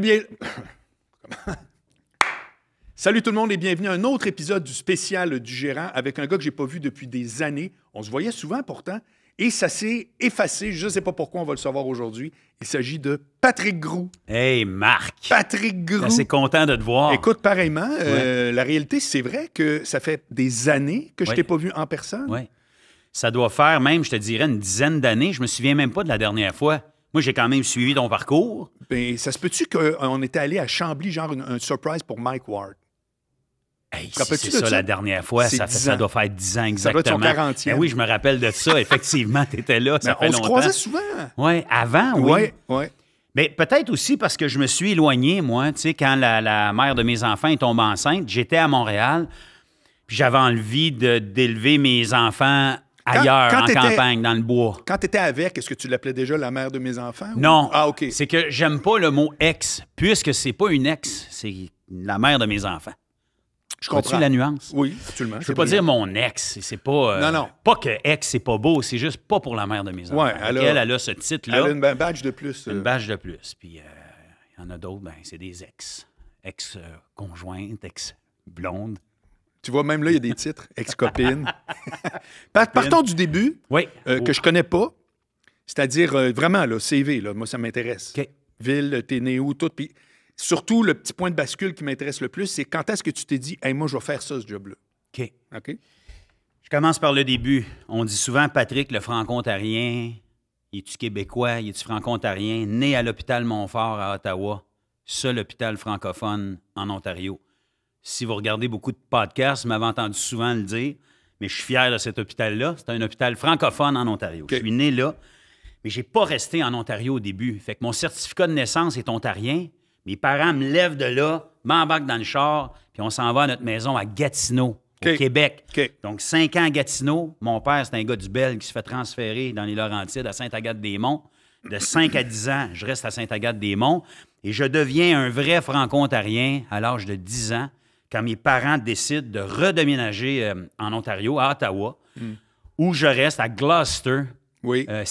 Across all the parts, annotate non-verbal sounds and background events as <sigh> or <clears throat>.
Bien... Salut tout le monde et bienvenue à un autre épisode du spécial du gérant avec un gars que j'ai pas vu depuis des années. On se voyait souvent pourtant et ça s'est effacé. Je ne sais pas pourquoi on va le savoir aujourd'hui. Il s'agit de Patrick Groux. Hey Marc! Patrick Groux! C'est content de te voir. Écoute, pareillement, euh, la réalité, c'est vrai que ça fait des années que je t'ai pas vu en personne. Oui. Ça doit faire même, je te dirais, une dizaine d'années. Je me souviens même pas de la dernière fois. Moi, j'ai quand même suivi ton parcours. Ben, ça se peut-tu qu'on était allé à Chambly, genre une, surprise pour Mike Ward? Ça si c'est ça, la dernière fois, ça, doit faire 10 ans exactement. Ça doit être ben oui, je me rappelle de ça. <laughs> Effectivement, tu étais là. Ben, on se croisait souvent. Oui, avant, oui. Ouais, Mais peut-être aussi parce que je me suis éloigné, moi. Tu sais, quand la, la mère de mes enfants est tombée enceinte, j'étais à Montréal. Puis j'avais envie d'élever mes enfants ailleurs, en campagne, dans le bois. Quand tu étais avec, est-ce que tu l'appelais déjà la mère de mes enfants? Non. Ah, OK. C'est que j'aime pas le mot ex, puisque c'est pas une ex, c'est la mère de mes enfants. Je comprends. la nuance? Oui, absolument. Je peux pas dire mon ex. C'est pas. Euh, non, non. Pas que ex, c'est pas beau, c'est juste pas pour la mère de mes enfants. elle, a, ce titre-là. Elle a une badge de plus. Une euh. badge de plus. Puis euh, il y en a d'autres, ben, c'est des ex. Ex-conjointe, ex-blonde. Tu vois, même là, il y a des titres. <laughs> Ex-copine. <laughs> Partons du début, euh, que je connais pas. C'est-à-dire, euh, vraiment, là, CV, moi, ça m'intéresse. Ville, t'es né où, tout. Puis surtout, le petit point de bascule qui m'intéresse le plus, c'est quand est-ce que tu t'es dit, hey, moi, je vais faire ça, ce job-là. OK. OK. Je commence par le début. On dit souvent, Patrick, le franc ontarien il est-tu québécois, il est-tu franco-ontarien, né à l'hôpital Montfort à Ottawa, seul hôpital francophone en Ontario si vous regardez beaucoup de podcasts, vous m'avez entendu souvent le dire, mais je suis fier de cet hôpital-là. C'est un hôpital francophone en Ontario. Je suis né là, mais je n'ai pas resté en Ontario au début. Fait que mon certificat de naissance est ontarien. Mes parents me lèvent de là, m'embarquent dans le char, puis on s'en va à notre maison à Gatineau, au Québec. Donc, cinq ans à Gatineau. Mon père, c'est un gars du Bel qui se fait transférer dans les Laurentides à Sainte-Agathe-des-Monts. De 5 à 10 ans, je reste à Sainte-Agathe-des-Monts et je deviens un vrai franco-ontarien à l'âge de 10 ans quand mes parents décident de redéménager euh, en Ontario, à Ottawa, hmm. où je reste à Gloucester, oui. Euh,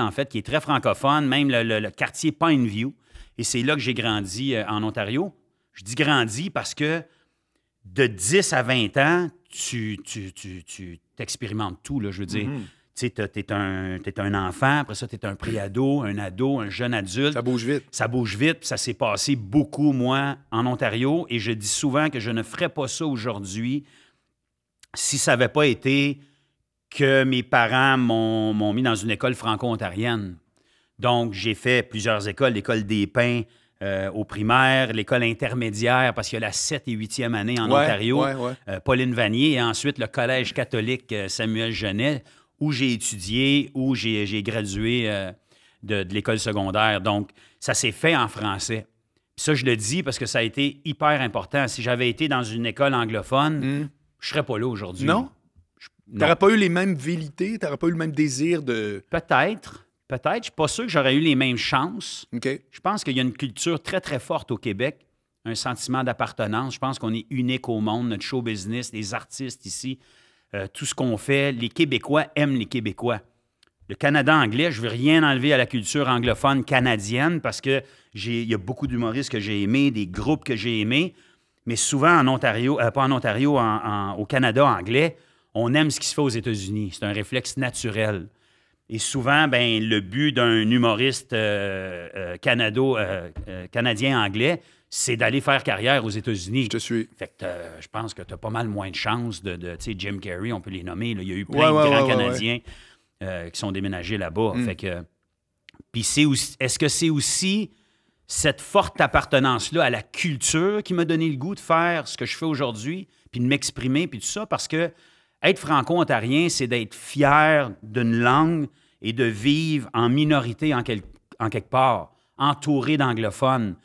en fait, qui est très francophone, même le, quartier Pineview. Et c'est là que j'ai grandi euh, en Ontario. Je dis grandi parce que de 10 à 20 ans, tu, tu, tu, tout, là, je veux dire. Hmm. Tu sais, t'es un, es un enfant, après ça, t'es un préado, ado un ado, un jeune adulte. Ça bouge vite. Ça bouge vite, ça s'est passé beaucoup, moi, en Ontario. Et je dis souvent que je ne ferais pas ça aujourd'hui si ça n'avait pas été que mes parents m'ont mis dans une école franco-ontarienne. Donc, j'ai fait plusieurs écoles, l'école des Pins aux euh, au primaire, l'école intermédiaire, parce qu'il y a la 7 et 8e année en Ontario, euh, Pauline Vanier, et ensuite le collège catholique euh, Samuel Genet, où j'ai étudié, où j'ai gradué euh, de, l'école secondaire. Donc, ça s'est fait en français. ça, je le dis parce que ça a été hyper important. Si j'avais été dans une école anglophone, je hmm. je serais pas là aujourd'hui. Non? Tu n'aurais pas eu les mêmes vérités, tu n'aurais pas eu le même désir de... Peut-être, peut-être. Je ne suis pas sûr que j'aurais eu les mêmes chances. Je pense qu'il y a une culture très, très forte au Québec, un sentiment d'appartenance. Je pense qu'on est unique au monde, notre show business, les artistes ici. Euh, tout ce qu'on fait. Les Québécois aiment les Québécois. Le Canada anglais, je ne veux rien enlever à la culture anglophone canadienne parce que y a beaucoup d'humoristes que j'ai aimés, des groupes que j'ai aimés, mais souvent en Ontario, euh, pas en Ontario, au Canada anglais, on aime ce qui se fait aux États-Unis. C'est un réflexe naturel. Et souvent, ben, le but d'un humoriste euh, canado, canadien-anglais, c'est d'aller faire carrière aux États-Unis. Je suis. Fait que euh, je pense que tu as pas mal moins de chances de. tu sais, Jim Carrey, on peut les nommer. Il y a eu plein de grands Canadiens euh, qui sont déménagés là-bas. Mm. Fait Puis c'est Est-ce que c'est aussi cette forte appartenance-là à la culture qui m'a donné le goût de faire ce que je fais aujourd'hui, puis de m'exprimer, puis tout ça? Parce que être franco-ontarien, c'est d'être fier d'une langue et de vivre en minorité en quelque part, entouré d'anglophones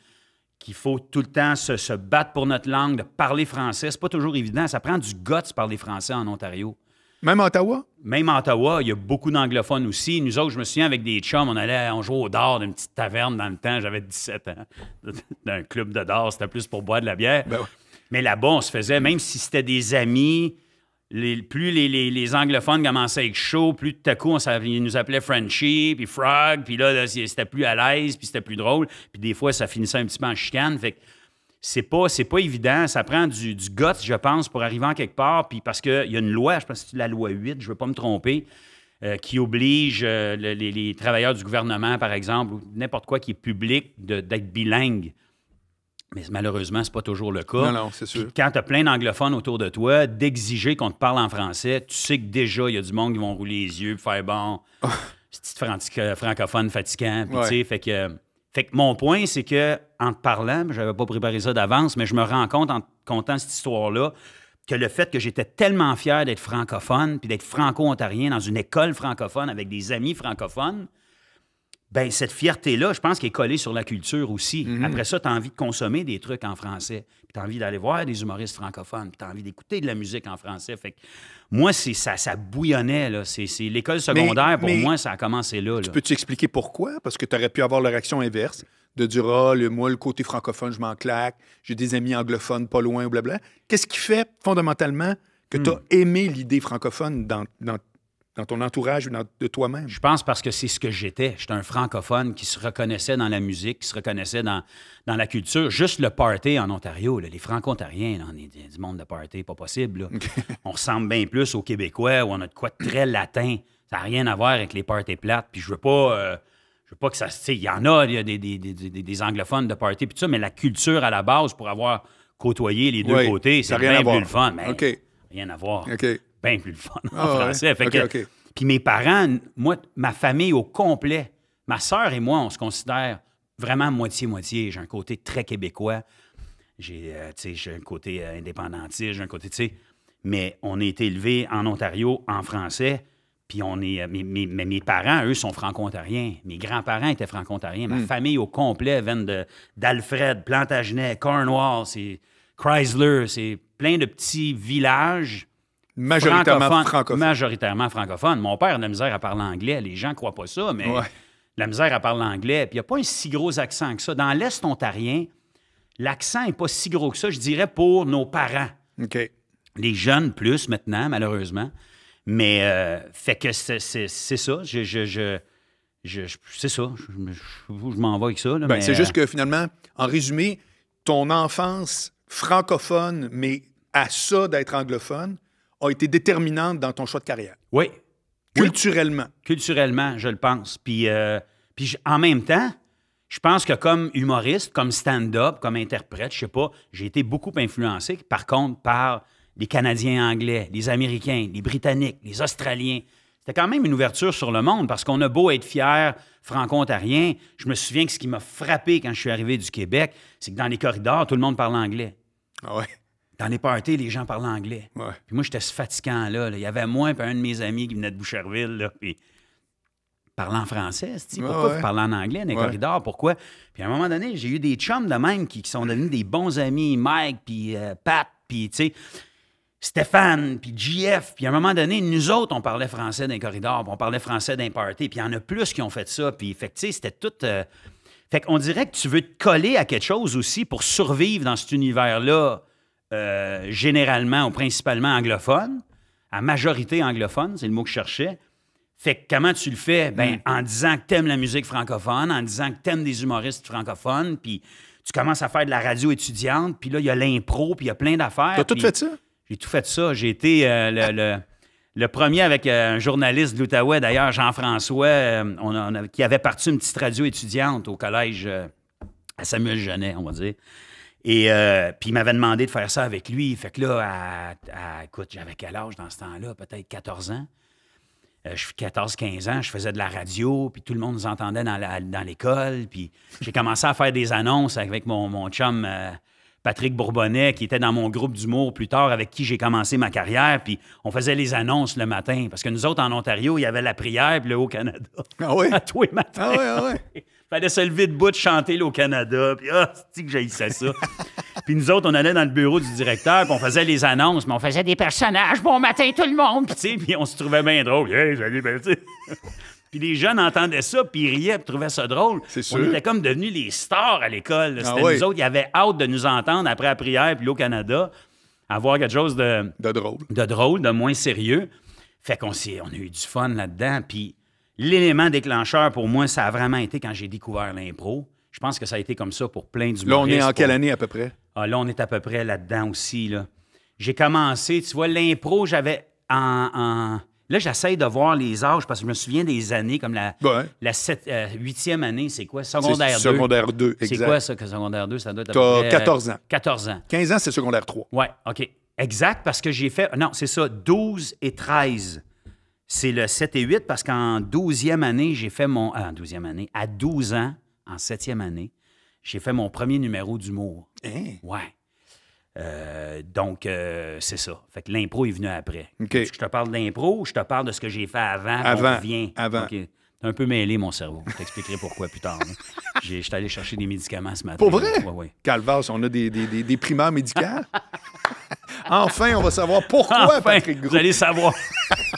qu'il faut tout le temps se, battre pour notre langue, de parler français. C'est pas toujours évident. Ça prend du guts parler français en Ontario. Même Ottawa? Même Ottawa, il y a beaucoup d'anglophones aussi. Nous autres, je me souviens, avec des chums, on allait, on jouait au dard d'une petite taverne dans le temps. J'avais 17 ans. <laughs> D'un club de dard, c'était plus pour boire de la bière. Ben Mais là-bas, on se faisait, même si c'était des amis, plus les, anglophones commençaient à être chauds, plus tout à coup, on, ils nous appelaient Frenchie, puis Frog, puis là, c'était plus à l'aise, puis c'était plus drôle. Puis des fois, ça finissait un petit peu en chicane. Fait que c'est pas, évident. Ça prend du, du je pense, pour arriver en quelque part. Puis parce qu'il y a une loi, je pense que c'est la loi 8, je veux pas me tromper, euh, qui oblige euh, les, les, travailleurs du gouvernement, par exemple, ou n'importe quoi qui est public, d'être bilingue. Mais malheureusement, c'est pas toujours le cas. Non, non, c'est sûr. quand tu as plein d'anglophones autour de toi, d'exiger qu'on te parle en français, tu sais que déjà, il y a du monde qui vont rouler les yeux, faire bon, petit <laughs> francophone fatigant. Puis fait que, fait que mon point, c'est que en te parlant, j'avais pas préparé ça d'avance, mais je me rends compte en te contant cette histoire-là que le fait que j'étais tellement fier d'être francophone puis d'être franco-ontarien dans une école francophone avec des amis francophones, ben cette fierté-là, je pense qu'elle est collée sur la culture aussi. Mhm. Après ça, tu as envie de consommer des trucs en français. Puis tu as envie d'aller voir des humoristes francophones. Puis tu as envie d'écouter de la musique en français. Fait que moi, c'est ça, ça bouillonnait. C'est, l'école secondaire, pour moi, ça a commencé là. Tu peux peux t'expliquer pourquoi? Parce que tu aurais pu avoir la réaction inverse de dire oh, moi, le côté francophone, je m'en claque. J'ai des amis anglophones pas loin, blabla. Qu'est-ce qui fait fondamentalement que hmm. tu as aimé l'idée francophone dans, dans dans ton entourage ou dans, de toi-même? Je pense parce que c'est ce que j'étais. J'étais un francophone qui se reconnaissait dans la musique, qui se reconnaissait dans, dans la culture. Juste le party en Ontario, les Franco-Ontariens, on est du monde de party, pas possible. <laughs> on ressemble bien plus aux Québécois où on a de quoi de très latin. Ça n'a rien à voir avec les parties plates. Puis je veux pas. Euh, je veux pas que ça Il y en a, il y a des, anglophones de party, puis ça, mais la culture à la base pour avoir côtoyé les deux côtés, c'est bien plus le Mais, Rien à voir bien plus le fun en ah, français. Puis mes parents, moi, ma famille au complet, ma sœur et moi, on se considère vraiment moitié-moitié. J'ai un côté très québécois. J'ai euh, un côté euh, indépendantiste, j'ai un côté, tu sais. Mais on a été élevés en Ontario, en français. Puis on est. Euh, mais mes, mes, parents, eux, sont franco-ontariens. Mes grands-parents étaient franco-ontariens. Ma hmm. famille au complet vient d'Alfred, Plantagenet, Cornwall, c'est Chrysler, c'est plein de petits villages Majoritairement francophone, Majoritairement francophone. Mon père a de la misère à parler anglais. Les gens ne croient pas ça, mais la misère à parler anglais. Puis il n'y a pas un si gros accent que ça. Dans l'Est ontarien, l'accent n'est pas si gros que ça, je dirais, pour nos parents. Les jeunes plus maintenant, malheureusement. Mais euh, fait que c'est ça. Je, je, je, c'est ça. Je, m'en vais avec ça. Ben, c'est juste euh, que finalement, en résumé, ton enfance francophone, mais à ça d'être anglophone, a été déterminante dans ton choix de carrière. Oui. Culturellement. Culturellement, je le pense. Puis, euh, puis en même temps, je pense que comme humoriste, comme stand-up, comme interprète, je sais pas, j'ai été beaucoup influencé, par contre, par les Canadiens anglais, les Américains, les Britanniques, les Australiens. C'était quand même une ouverture sur le monde parce qu'on a beau être fier franco-ontarien. Je me souviens que ce qui m'a frappé quand je suis arrivé du Québec, c'est que dans les corridors, tout le monde parle anglais. Ah ouais dans les parties, les gens parlent anglais. Puis moi, j'étais ce fatigant là, Il y avait moi et un de mes amis qui venait de Boucherville, là, puis parlant français. sais, pourquoi ouais. en anglais dans les corridors? Pourquoi? Puis à un moment donné, j'ai eu des chums de même qui, sont devenus des bons amis, Mike, puis euh, Pat, puis tu Stéphane, puis JF, puis à un moment donné, nous autres, on parlait français dans les corridors, puis on parlait français dans les parties, puis il y en a plus qui ont fait ça, puis fait c'était tout... Euh, fait qu'on dirait que tu veux te coller à quelque chose aussi pour survivre dans cet univers-là euh, généralement ou principalement anglophone, à majorité anglophone, c'est le mot que je cherchais. Fait que comment tu le fais? Ben, hmm. en disant que t'aimes la musique francophone, en disant que tu t'aimes des humoristes francophones, puis tu commences à faire de la radio étudiante, puis là, il y a l'impro, puis il y a plein d'affaires. T'as tout fait ça? J'ai tout fait ça. J'ai été euh, le, premier avec euh, un journaliste de l'Outaouais, d'ailleurs, Jean-François, qui avait parti une petite radio étudiante au collège à Samuel Genet, on va dire. Et euh, puis, il m'avait demandé de faire ça avec lui. Fait que là, écoute, j'avais quel âge dans ce temps-là? Peut-être 14 ans. Euh, je suis 14-15 ans, je faisais de la radio, puis tout le monde nous entendait dans l'école. puis j'ai commencé à faire des annonces avec mon, chum euh, Patrick Bourbonnais, qui était dans mon groupe d'humour plus tard, avec qui j'ai commencé ma carrière. Puis on faisait les annonces le matin, parce que nous autres, en Ontario, il y avait la prière, puis le Haut-Canada. Ah oui? <laughs> À tous les matins. Ah oui, ah oui. <laughs> Fallait se lever debout de chanter l'eau Canada. Puis, ah, cest c'est que j'haïssais ça. <laughs> puis nous autres, on allait dans le bureau du directeur, puis on faisait les annonces, mais on faisait des personnages. Bon matin, tout le monde. Puis, tu sais, puis on se trouvait bien drôle. <laughs> puis les jeunes entendaient ça, puis ils riaient, puis trouvaient ça drôle. Sûr. On était comme devenus les stars à l'école. Ah C'était nous autres, ils avaient hâte de nous entendre après la prière, puis l'eau Canada, avoir quelque chose de... De drôle. De drôle, de moins sérieux. Fait qu'on on a eu du fun là-dedans, puis l'élément déclencheur pour moi, ça a vraiment été quand j'ai découvert l'impro. Je pense que ça a été comme ça pour plein du Là, on est en quelle année à peu près? Ah, là, on est à peu près là-dedans aussi. Là. J'ai commencé, tu vois, l'impro, j'avais en, Là, j'essaie de voir les âges parce que je me souviens des années comme la, ben la euh, huitième année, c'est quoi? Secondaire 2. Secondaire 2, exact. C'est quoi ça que secondaire 2? Ça doit être. T'as près, 14 ans. 14 euh, ans. 15 ans, c'est secondaire 3. Oui, OK. Exact, parce que j'ai fait. Non, c'est ça, 12 et 13 c'est le 7 et 8 parce qu'en 12e année, j'ai fait mon. Euh, en 12e année, à 12 ans, en 7e année, j'ai fait mon premier numéro d'humour. Hein? Ouais. Euh, donc, euh, c'est ça. Fait que l'impro est venu après. que Je te parle de d'impro, je te parle de ce que j'ai fait avant. Avant. Vient. Avant. T'as un peu mêlé mon cerveau. Je t'expliquerai pourquoi plus tard. <laughs> Je suis allé chercher des médicaments ce matin. Pour vrai? Calvas, on a des, des, des, <laughs> enfin, on va savoir pourquoi, Patrick Vous allez savoir. <laughs>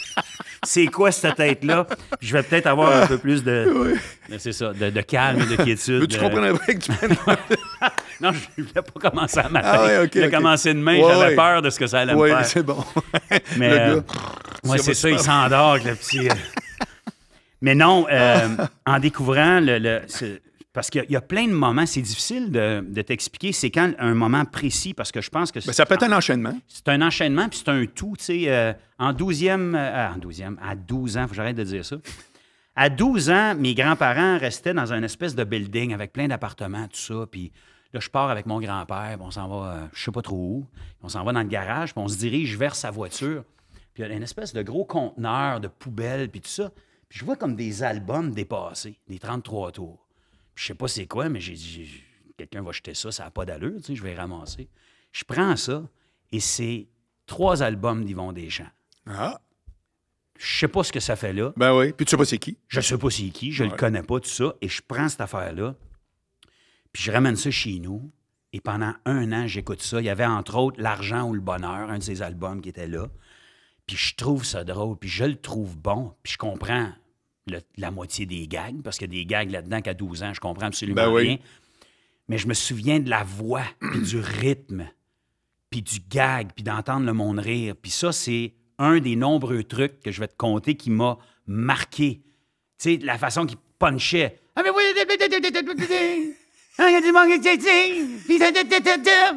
c'est quoi cette tête-là? Je vais peut-être avoir un peu plus de, <laughs> c'est ça, de, calme et de quiétude. Mais tu comprendrais que tu <laughs> Non, je ne voulais pas commencer à m'arrêter. J'ai commencé demain, j'avais peur de ce que ça allait me faire. Oui, c'est bon. <laughs> Mais moi, euh, c'est ça, il s'endort, le petit... Euh. Mais non, euh, en découvrant le, parce qu'il y, a plein de moments, c'est difficile de, t'expliquer, c'est quand un moment précis, parce que je pense que... Ben, ça peut être un enchaînement. C'est un enchaînement, puis c'est un tout, tu sais. Euh, en 12e, euh, en 12 à 12 ans, faut que j'arrête de dire ça. À 12 ans, mes grands-parents restaient dans un espèce de building avec plein d'appartements, tout ça, puis là, je pars avec mon grand-père, on s'en va, euh, je sais pas trop où, on s'en va dans le garage, puis on se dirige vers sa voiture. Puis il y a une espèce de gros conteneur de poubelles, puis tout ça. Puis je vois comme des albums dépassés, des 33 tours je sais pas c'est quoi, mais j'ai dit, quelqu'un va jeter ça, ça n'a pas d'allure, tu sais, je vais ramasser. Je prends ça et c'est trois albums d'Yvon Deschamps. Ah! Je sais pas ce que ça fait là. Ben oui, puis tu sais pas c'est qui. Je sais pas c'est qui, je ne le connais pas, tout ça, et je prends cette affaire-là, puis je ramène ça chez nous, et pendant un an, j'écoute ça. Il y avait entre autres L'argent ou le bonheur, un de ces albums qui était là. Puis je trouve ça drôle, puis je le trouve bon, puis je comprends la moitié des gags, parce qu'il y a des gags là-dedans qu'à 12 ans, je comprends absolument ben rien. Mais je me souviens de la voix, puis du rythme, puis du gag, puis d'entendre le monde rire. Puis ça, c'est un des nombreux trucs que je vais te conter qui m'a marqué. Tu sais, la façon qu'il punchait. Ah, <laughs>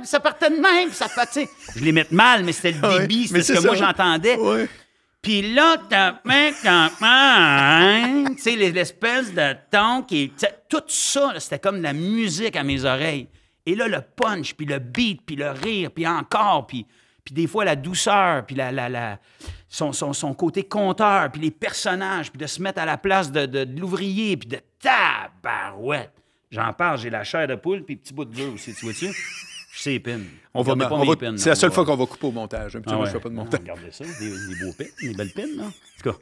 ça partait de même, ça Je l'ai mis mal, mais c'était le débit, C'est ce que moi j'entendais. Oui. » Puis là, t'as hein, tu sais, l'espèce de ton qui. Tout ça, c'était comme de la musique à mes oreilles. Et là, le punch, puis le beat, puis le rire, puis encore, puis, puis des fois la douceur, puis la, la, la son, son, son, côté conteur, puis les personnages, puis de se mettre à la place de, l'ouvrier, puis de tabarouette. J'en parle, j'ai la chair de poule, puis petit bout de dieu aussi, tu vois-tu? C'est épine. On va, pas on pins, c'est la seule fois qu'on va couper au montage. Un petit ah je fais pas de montage. regardez ça, des, beaux pins, des belles pins, là. En tout cas.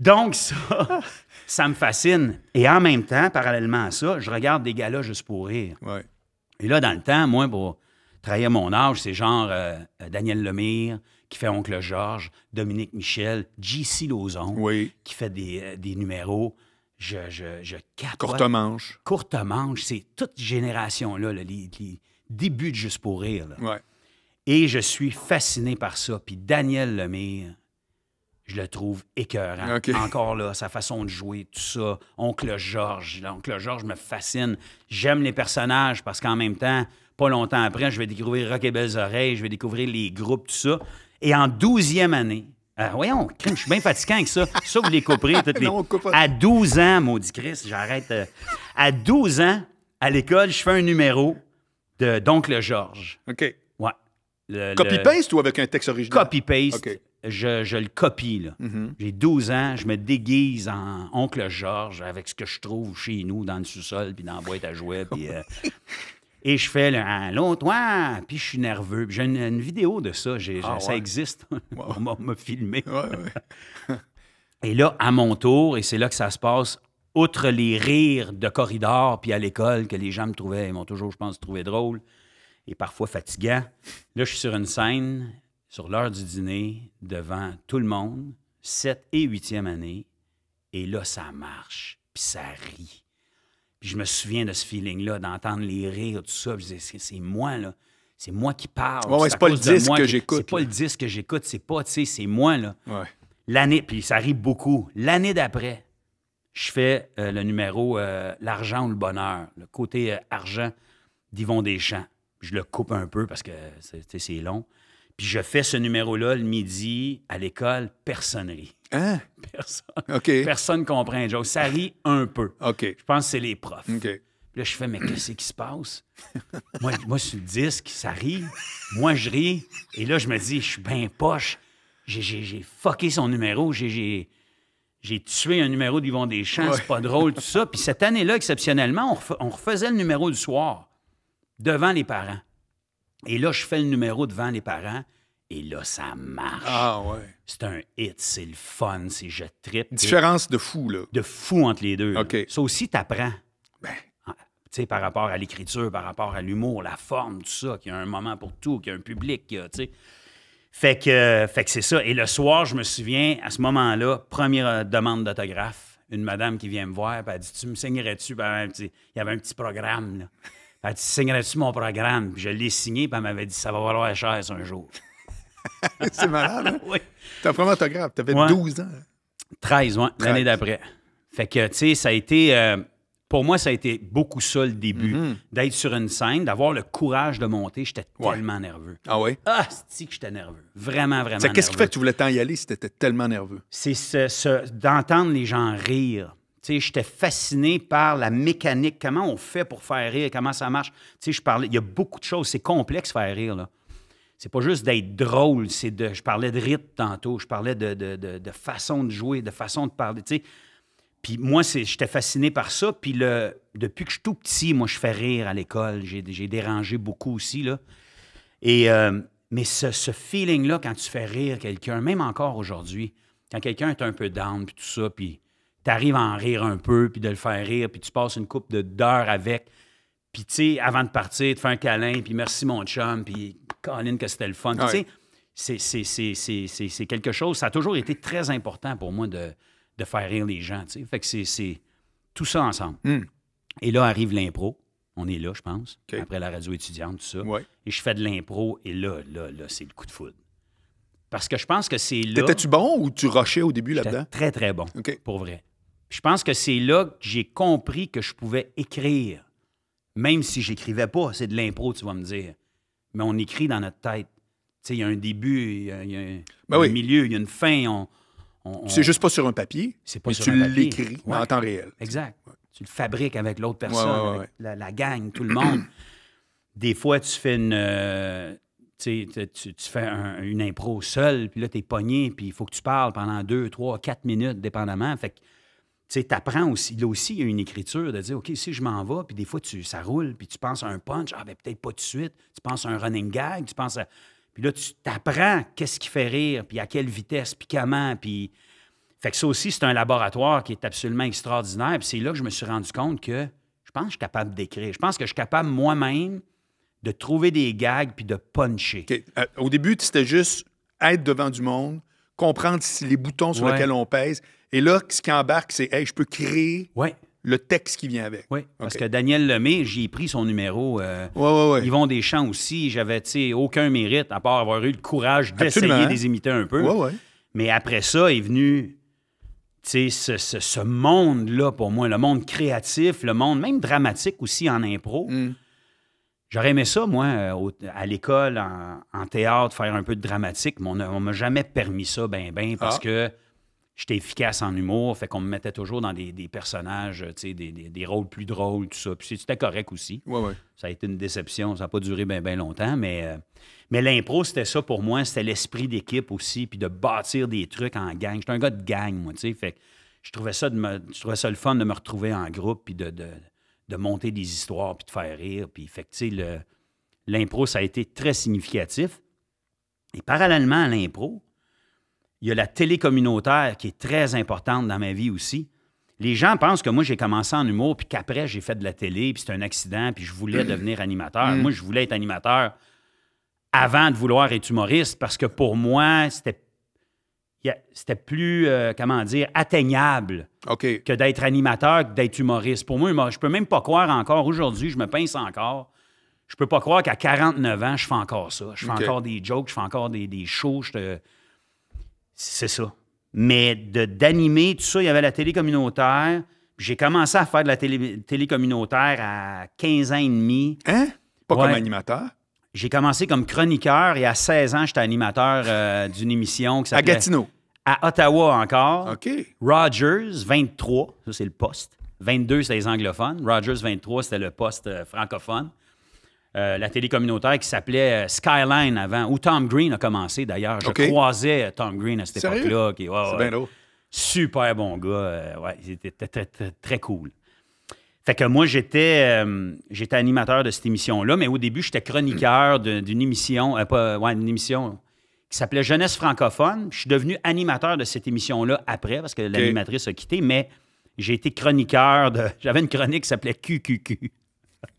Donc, ça, <laughs> ça me fascine. Et en même temps, parallèlement à ça, je regarde des gars-là juste pour rire. Ouais. Et là, dans le temps, moi, pour trahir mon âge, c'est genre euh, euh, Daniel Lemire qui fait Oncle Georges, Dominique Michel, J.C. Lauzon qui fait des, euh, des numéros. Je, je, je Courte manche. Courte manche, c'est toute génération-là, là, les, les début de Juste pour rire. Et je suis fasciné par ça. Puis Daniel Lemire, je le trouve écœurant. <laughs> Encore là, sa façon de jouer, tout ça. Oncle Georges. Oncle Georges me fascine. J'aime les personnages parce qu'en même temps, pas longtemps après, je vais découvrir Rock et Belles Oreilles, je vais découvrir les groupes, tout ça. Et en 12e année, euh, voyons, je suis bien fatiguant avec ça. Ça, vous les couperez <laughs> à 12 ans, maudit Christ, j'arrête. Euh, à 12 ans, à l'école, je fais un numéro de D'Oncle Georges. OK. Ouais. Copy-paste ou avec un texte original? Copy-paste. Je, le copie, là. Mm-hmm. J'ai 12 ans, je me déguise en Oncle Georges avec ce que je trouve chez nous dans le sous-sol, puis dans la boîte à jouets, <laughs> euh, Et je fais le hein, long toi! Puis je suis nerveux. J'ai une, vidéo de ça. Ah, ça existe. <laughs> On m'a- filmé. <laughs> Et là, à mon tour, et c'est là que ça se passe, outre les rires de corridor puis à l'école que les gens me trouvaient, ils m'ont toujours, je pense, trouvé drôle et parfois fatigant, là, je suis sur une scène, sur l'heure du dîner, devant tout le monde, 7 et 8e année, et là, ça marche, puis ça rit. Puis je me souviens de ce feeling-là, d'entendre les rires, tout ça. c'est moi, là. C'est moi qui parle. c'est pas, le disque que j'écoute. C'est pas le disque que j'écoute, c'est pas, tu sais, c'est moi, là. L'année, puis ça rit beaucoup. L'année d'après, je fais euh, le numéro euh, L'argent ou le bonheur, le côté euh, argent d'Yvon Deschamps. Je le coupe un peu parce que c'est long. Puis je fais ce numéro-là le midi à l'école, personne rit. Hein? <laughs> Personne. OK. Personne comprend. Joe. Ça rit un peu. OK. Je pense que c'est les profs. OK. Puis là, je fais, mais qu'est-ce qui se passe? moi, moi, sur le disque, ça rit. Moi, je ris. Et là, je me dis, je suis bien poche. J'ai fucké son numéro. J'ai j'ai tué un numéro d'Yvon Deschamps, ouais. c'est pas drôle, tout ça. Puis cette année-là, exceptionnellement, on, refaisait le numéro du soir devant les parents. Et là, je fais le numéro devant les parents. Et là, ça marche. Ah ouais. C'est un hit, c'est le fun, c'est je trip Différence de fou, là. De fou entre les deux. OK. Ça aussi, t'apprends. Ben. Ah, tu sais, par rapport à l'écriture, par rapport à l'humour, la forme, tout ça, qu'il y a un moment pour tout, qu'il y a un public, tu sais. Fait que, fait que c'est ça. Et le soir, je me souviens, à ce moment-là, première euh, demande d'autographe, une madame qui vient me voir, elle elle dit Tu me signerais-tu Il y avait un petit programme. Là. Elle dit Signerais-tu mon programme Puis je l'ai signé, puis elle m'avait dit Ça va valoir cher un jour. <laughs> c'est malade. Hein? <laughs> oui. T'as vraiment autographe. T'avais ouais. 12 ans. 13, ouais, l'année d'après. Fait que, tu sais, ça a été. Euh, pour moi, ça a été beaucoup ça le début. Mhm. D'être sur une scène, d'avoir le courage de monter, j'étais tellement nerveux. Ah oui? Ah, si que j'étais nerveux. Vraiment, vraiment. Qu'est-ce qui fait que tu voulais tant y aller si étais tellement nerveux? C'est ce, d'entendre les gens rire. J'étais fasciné par la mécanique, comment on fait pour faire rire, comment ça marche. Je parlais, il y a beaucoup de choses, c'est complexe faire rire. Là c'est pas juste d'être drôle, c'est de. Je parlais de rythme tantôt, je parlais de, de façon de jouer, de façon de parler. Tu sais, puis moi, j'étais fasciné par ça. Puis le, depuis que je suis tout petit, moi, je fais rire à l'école. J'ai dérangé beaucoup aussi, là. Et, euh, mais ce, ce feeling-là, quand tu fais rire quelqu'un, même encore aujourd'hui, quand quelqu'un est un peu down, puis tout ça, puis tu arrives à en rire un peu, puis de le faire rire, puis tu passes une coupe d'heures avec, puis tu sais, avant de partir, tu fais un câlin, puis merci mon chum, puis Colin, que c'était le fun. Tu sais, c'est quelque chose, ça a toujours été très important pour moi de de faire rire les gens. sais. Fait que c'est tout ça ensemble. Hmm. Et là arrive l'impro. On est là, je pense, après la radio étudiante, tout ça. Et je fais de l'impro, et là, là, là, c'est le coup de foudre. Parce que je pense que c'est là. T'étais-tu bon ou tu rushais au début là-dedans? Très, très bon, pour vrai. Je pense que c'est là que j'ai compris que je pouvais écrire. Même si j'écrivais pas, c'est de l'impro, tu vas me dire. Mais on écrit dans notre tête. Tu sais, il y a un début, il y a, un, ben milieu, il y a une fin. On, c'est juste pas sur un papier. C'est pas mais tu l'écris en temps réel. Exact. Tu le fabriques avec l'autre personne, la, gang, tout le monde. <clears throat> Des fois, tu fais une. Euh, tu, tu, fais une impro seul puis là, t'es pogné, puis il faut que tu parles pendant deux, trois, quatre minutes, dépendamment. Fait que, tu sais, t'apprends aussi. Là aussi, il y a une écriture de dire, OK, si je m'en vais, puis des fois, tu, ça roule, puis tu penses à un punch, ah, ben peut-être pas tout de suite. Tu penses à un running gag, tu penses à. Puis là, tu t'apprends qu'est-ce qui fait rire, puis à quelle vitesse, puis comment, puis... Fait que ça aussi, c'est un laboratoire qui est absolument extraordinaire. Puis c'est là que je me suis rendu compte que je pense que je suis capable d'écrire. Je pense que je suis capable moi-même de trouver des gags puis de puncher. Euh, au début, c'était juste être devant du monde, comprendre les boutons sur lesquels on pèse. Et là, ce qui embarque, c'est hey, je peux créer le texte qui vient avec. Oui, parce que Daniel Lemay, j'ai pris son numéro. Euh, ouais, ouais, Ils vont des chants aussi. J'avais, aucun mérite à part avoir eu le courage d'essayer de les imiter un peu. Mais après ça est venu, ce, ce, ce monde-là pour moi, le monde créatif, le monde même dramatique aussi en impro. Mm. J'aurais aimé ça, moi, euh, à l'école, en, théâtre, faire un peu de dramatique, mais on ne m'a jamais permis ça, ben, ben, parce ah. que j'étais efficace en humour, fait qu'on me mettait toujours dans des, personnages, euh, des, des, rôles plus drôles, tout ça. Puis c'était correct aussi. Ça a été une déception, ça n'a pas duré bien longtemps, mais, euh, mais l'impro, c'était ça pour moi, c'était l'esprit d'équipe aussi, puis de bâtir des trucs en gang. J'étais un gars de gang, moi, fait que je trouvais, ça de je trouvais ça le fun de me retrouver en groupe, puis de, de, de monter des histoires, puis de faire rire, puis fait que, l'impro, ça a été très significatif. Et parallèlement à l'impro, il y a la télé communautaire qui est très importante dans ma vie aussi. Les gens pensent que moi, j'ai commencé en humour, puis qu'après, j'ai fait de la télé, puis c'était un accident, puis je voulais <clears throat> devenir animateur. Mm. Moi, je voulais être animateur avant de vouloir être humoriste, parce que pour moi, c'était c'était plus, euh, comment dire, atteignable que d'être animateur, que d'être humoriste. Pour moi, je peux même pas croire encore, aujourd'hui, je me pince encore, je peux pas croire qu'à 49 ans, je fais encore ça. Je fais encore des jokes, je fais encore des, des shows, je, te, c'est ça. Mais d'animer tout ça, il y avait la télé communautaire. J'ai commencé à faire de la télé, télé, communautaire à 15 ans et demi. Hein? Pas comme animateur? J'ai commencé comme chroniqueur et à 16 ans, j'étais animateur euh, d'une émission qui s'appelait... À Gatineau? À Ottawa encore. OK. Rogers, 23, ça c'est le poste. 22, c'est les anglophones. Rogers, 23, c'était le poste euh, francophone. Euh, la télé communautaire qui s'appelait euh, Skyline avant, où Tom Green a commencé d'ailleurs. Je croisais Tom Green à cette époque-là. C'est Super bon gars. Euh, il était très, cool. Fait que moi, j'étais, j'étais animateur de cette émission-là, mais au début, j'étais chroniqueur d'une émission, ouais, une émission qui s'appelait Jeunesse francophone. Je suis devenu animateur de cette émission-là après, parce que l'animatrice a quitté, mais j'ai été chroniqueur de. <laughs> J'avais une chronique qui s'appelait QQQ.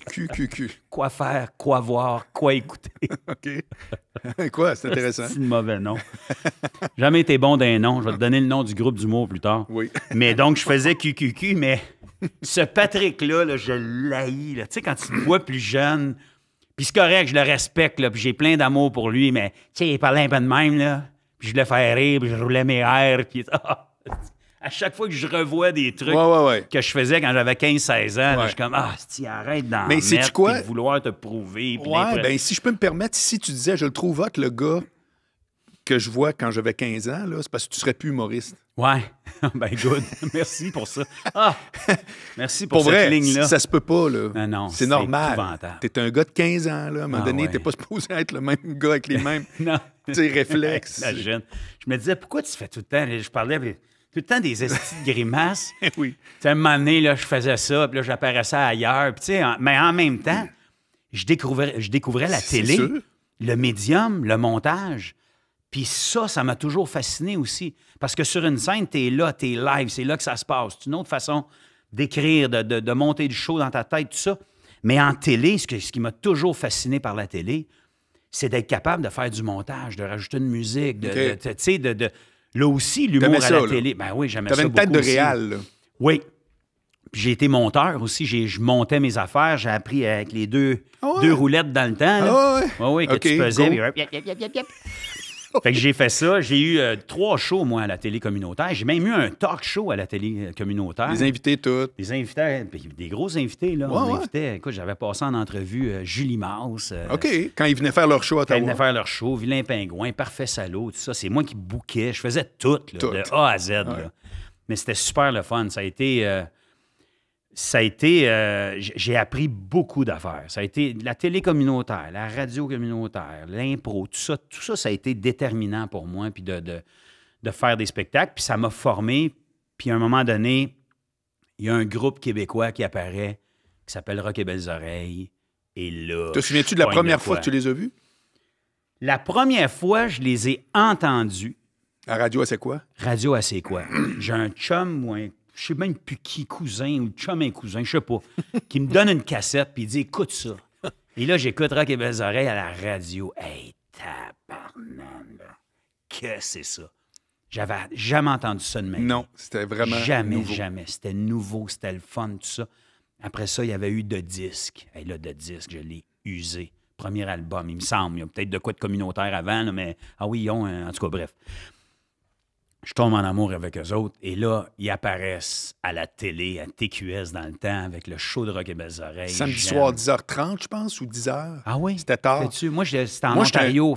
QQQ. Quoi faire, quoi voir, quoi écouter. <laughs> OK. quoi, c'est intéressant. C'est un mauvais nom. Jamais été bon d'un nom. Je vais te donner le nom du groupe d'humour plus tard. Oui. Mais donc, je faisais QQQ, mais ce Patrick-là, je l'haïs. Tu sais, quand tu le vois plus jeune, puis c'est correct, je le respecte, puis j'ai plein d'amour pour lui, mais tu sais, il parlait un peu de même, là. Puis je le fais rire, puis je roulais mes airs, puis... <laughs> Ah, à chaque fois que je revois des trucs que je faisais quand j'avais 15-16 ans, je suis comme Ah, si arrête d'en Mais mettre, quoi? vouloir te prouver. Ouais, ben, si je peux me permettre, si tu disais je le trouve hot, le gars que je vois quand j'avais 15 ans, c'est parce que tu serais plus humoriste. Ouais. <laughs> ben good. Merci pour ça. Ah! Merci pour, cette ligne-là. Ça se peut pas, là. Ah non, c'est normal. T'es un gars de 15 ans, là. À un moment ah donné, tu n'es pas supposé être le même gars avec les <laughs> mêmes non. réflexes. <laughs> La Je me disais, pourquoi tu fais tout le temps? Je parlais avec tout le temps des de grimaces. <laughs> oui. Tu un moment donné, là, je faisais ça, puis là, j'apparaissais ailleurs. Puis, mais en même temps, je découvrais, la télé, le médium, le montage. Puis ça, ça m'a toujours fasciné aussi. Parce que sur une scène, t'es là, t'es live, c'est là que ça se passe. C'est une autre façon d'écrire, de, monter du show dans ta tête, tout ça. Mais en télé, ce, qui m'a toujours fasciné par la télé, c'est d'être capable de faire du montage, de rajouter une musique, de, de Là aussi, l'humour à la télé. Ben oui, j'aimais ça. T'avais une tête de réal. Là. Oui. Puis j'ai été monteur aussi. Je montais mes affaires. J'ai appris avec les deux, ah deux roulettes dans le temps. Ah ouais. oui, que tu faisais. <laughs> fait que j'ai fait ça. J'ai eu euh, trois shows, moi, à la télé communautaire. J'ai même eu un talk show à la télé euh, communautaire. Les invités toutes. Des invités, des gros invités, là. écoute, j'avais passé en entrevue euh, Julie Mars. OK, quand ils venaient faire leur show à Ottawa. Quand ils venaient faire leur show, Vilain Pingouin, Parfait Salaud, tout ça. C'est moi qui bouquais. Je faisais tout, de A à Z. Là. Mais c'était super le fun. Ça a été ça a été, euh, j'ai appris beaucoup d'affaires. Ça a été la télé communautaire, la radio communautaire, l'impro, tout ça, tout ça, ça a été déterminant pour moi, puis de, de, faire des spectacles. Puis ça m'a formé. Puis à un moment donné, il y a un groupe québécois qui apparaît, qui s'appelle Rock et Belles Oreilles. Et là. Te souviens-tu de la première fois que tu les as vus? La première fois, je les ai entendus. À radio, c'est quoi? Radio, c'est quoi? j'ai un chum, un je sais même plus qui, cousin ou chum un cousin, je sais pas, <laughs> qui me donne une cassette puis il dit écoute ça. Et là, j'écoute Rock et Belles Oreilles à la radio. Hey, tabarnan, que c'est ça? J'avais jamais entendu ça de même. Non, c'était vraiment. Jamais, jamais. C'était nouveau, c'était le fun, tout ça. Après ça, il y avait eu de disques. Et là, de disques, je l'ai usé. Premier album, il me semble. Il y a peut-être de quoi de communautaire avant, mais ah oui, ils ont, un... en tout cas, bref je tombe en amour avec eux autres. Et là, ils apparaissent à la télé, à TQS dans le temps, avec le show de Rock et Belles Oreilles. Samedi soir, 10h30, je pense, ou 10h. Ah oui? C'était tard. Moi, c'était en Ontario.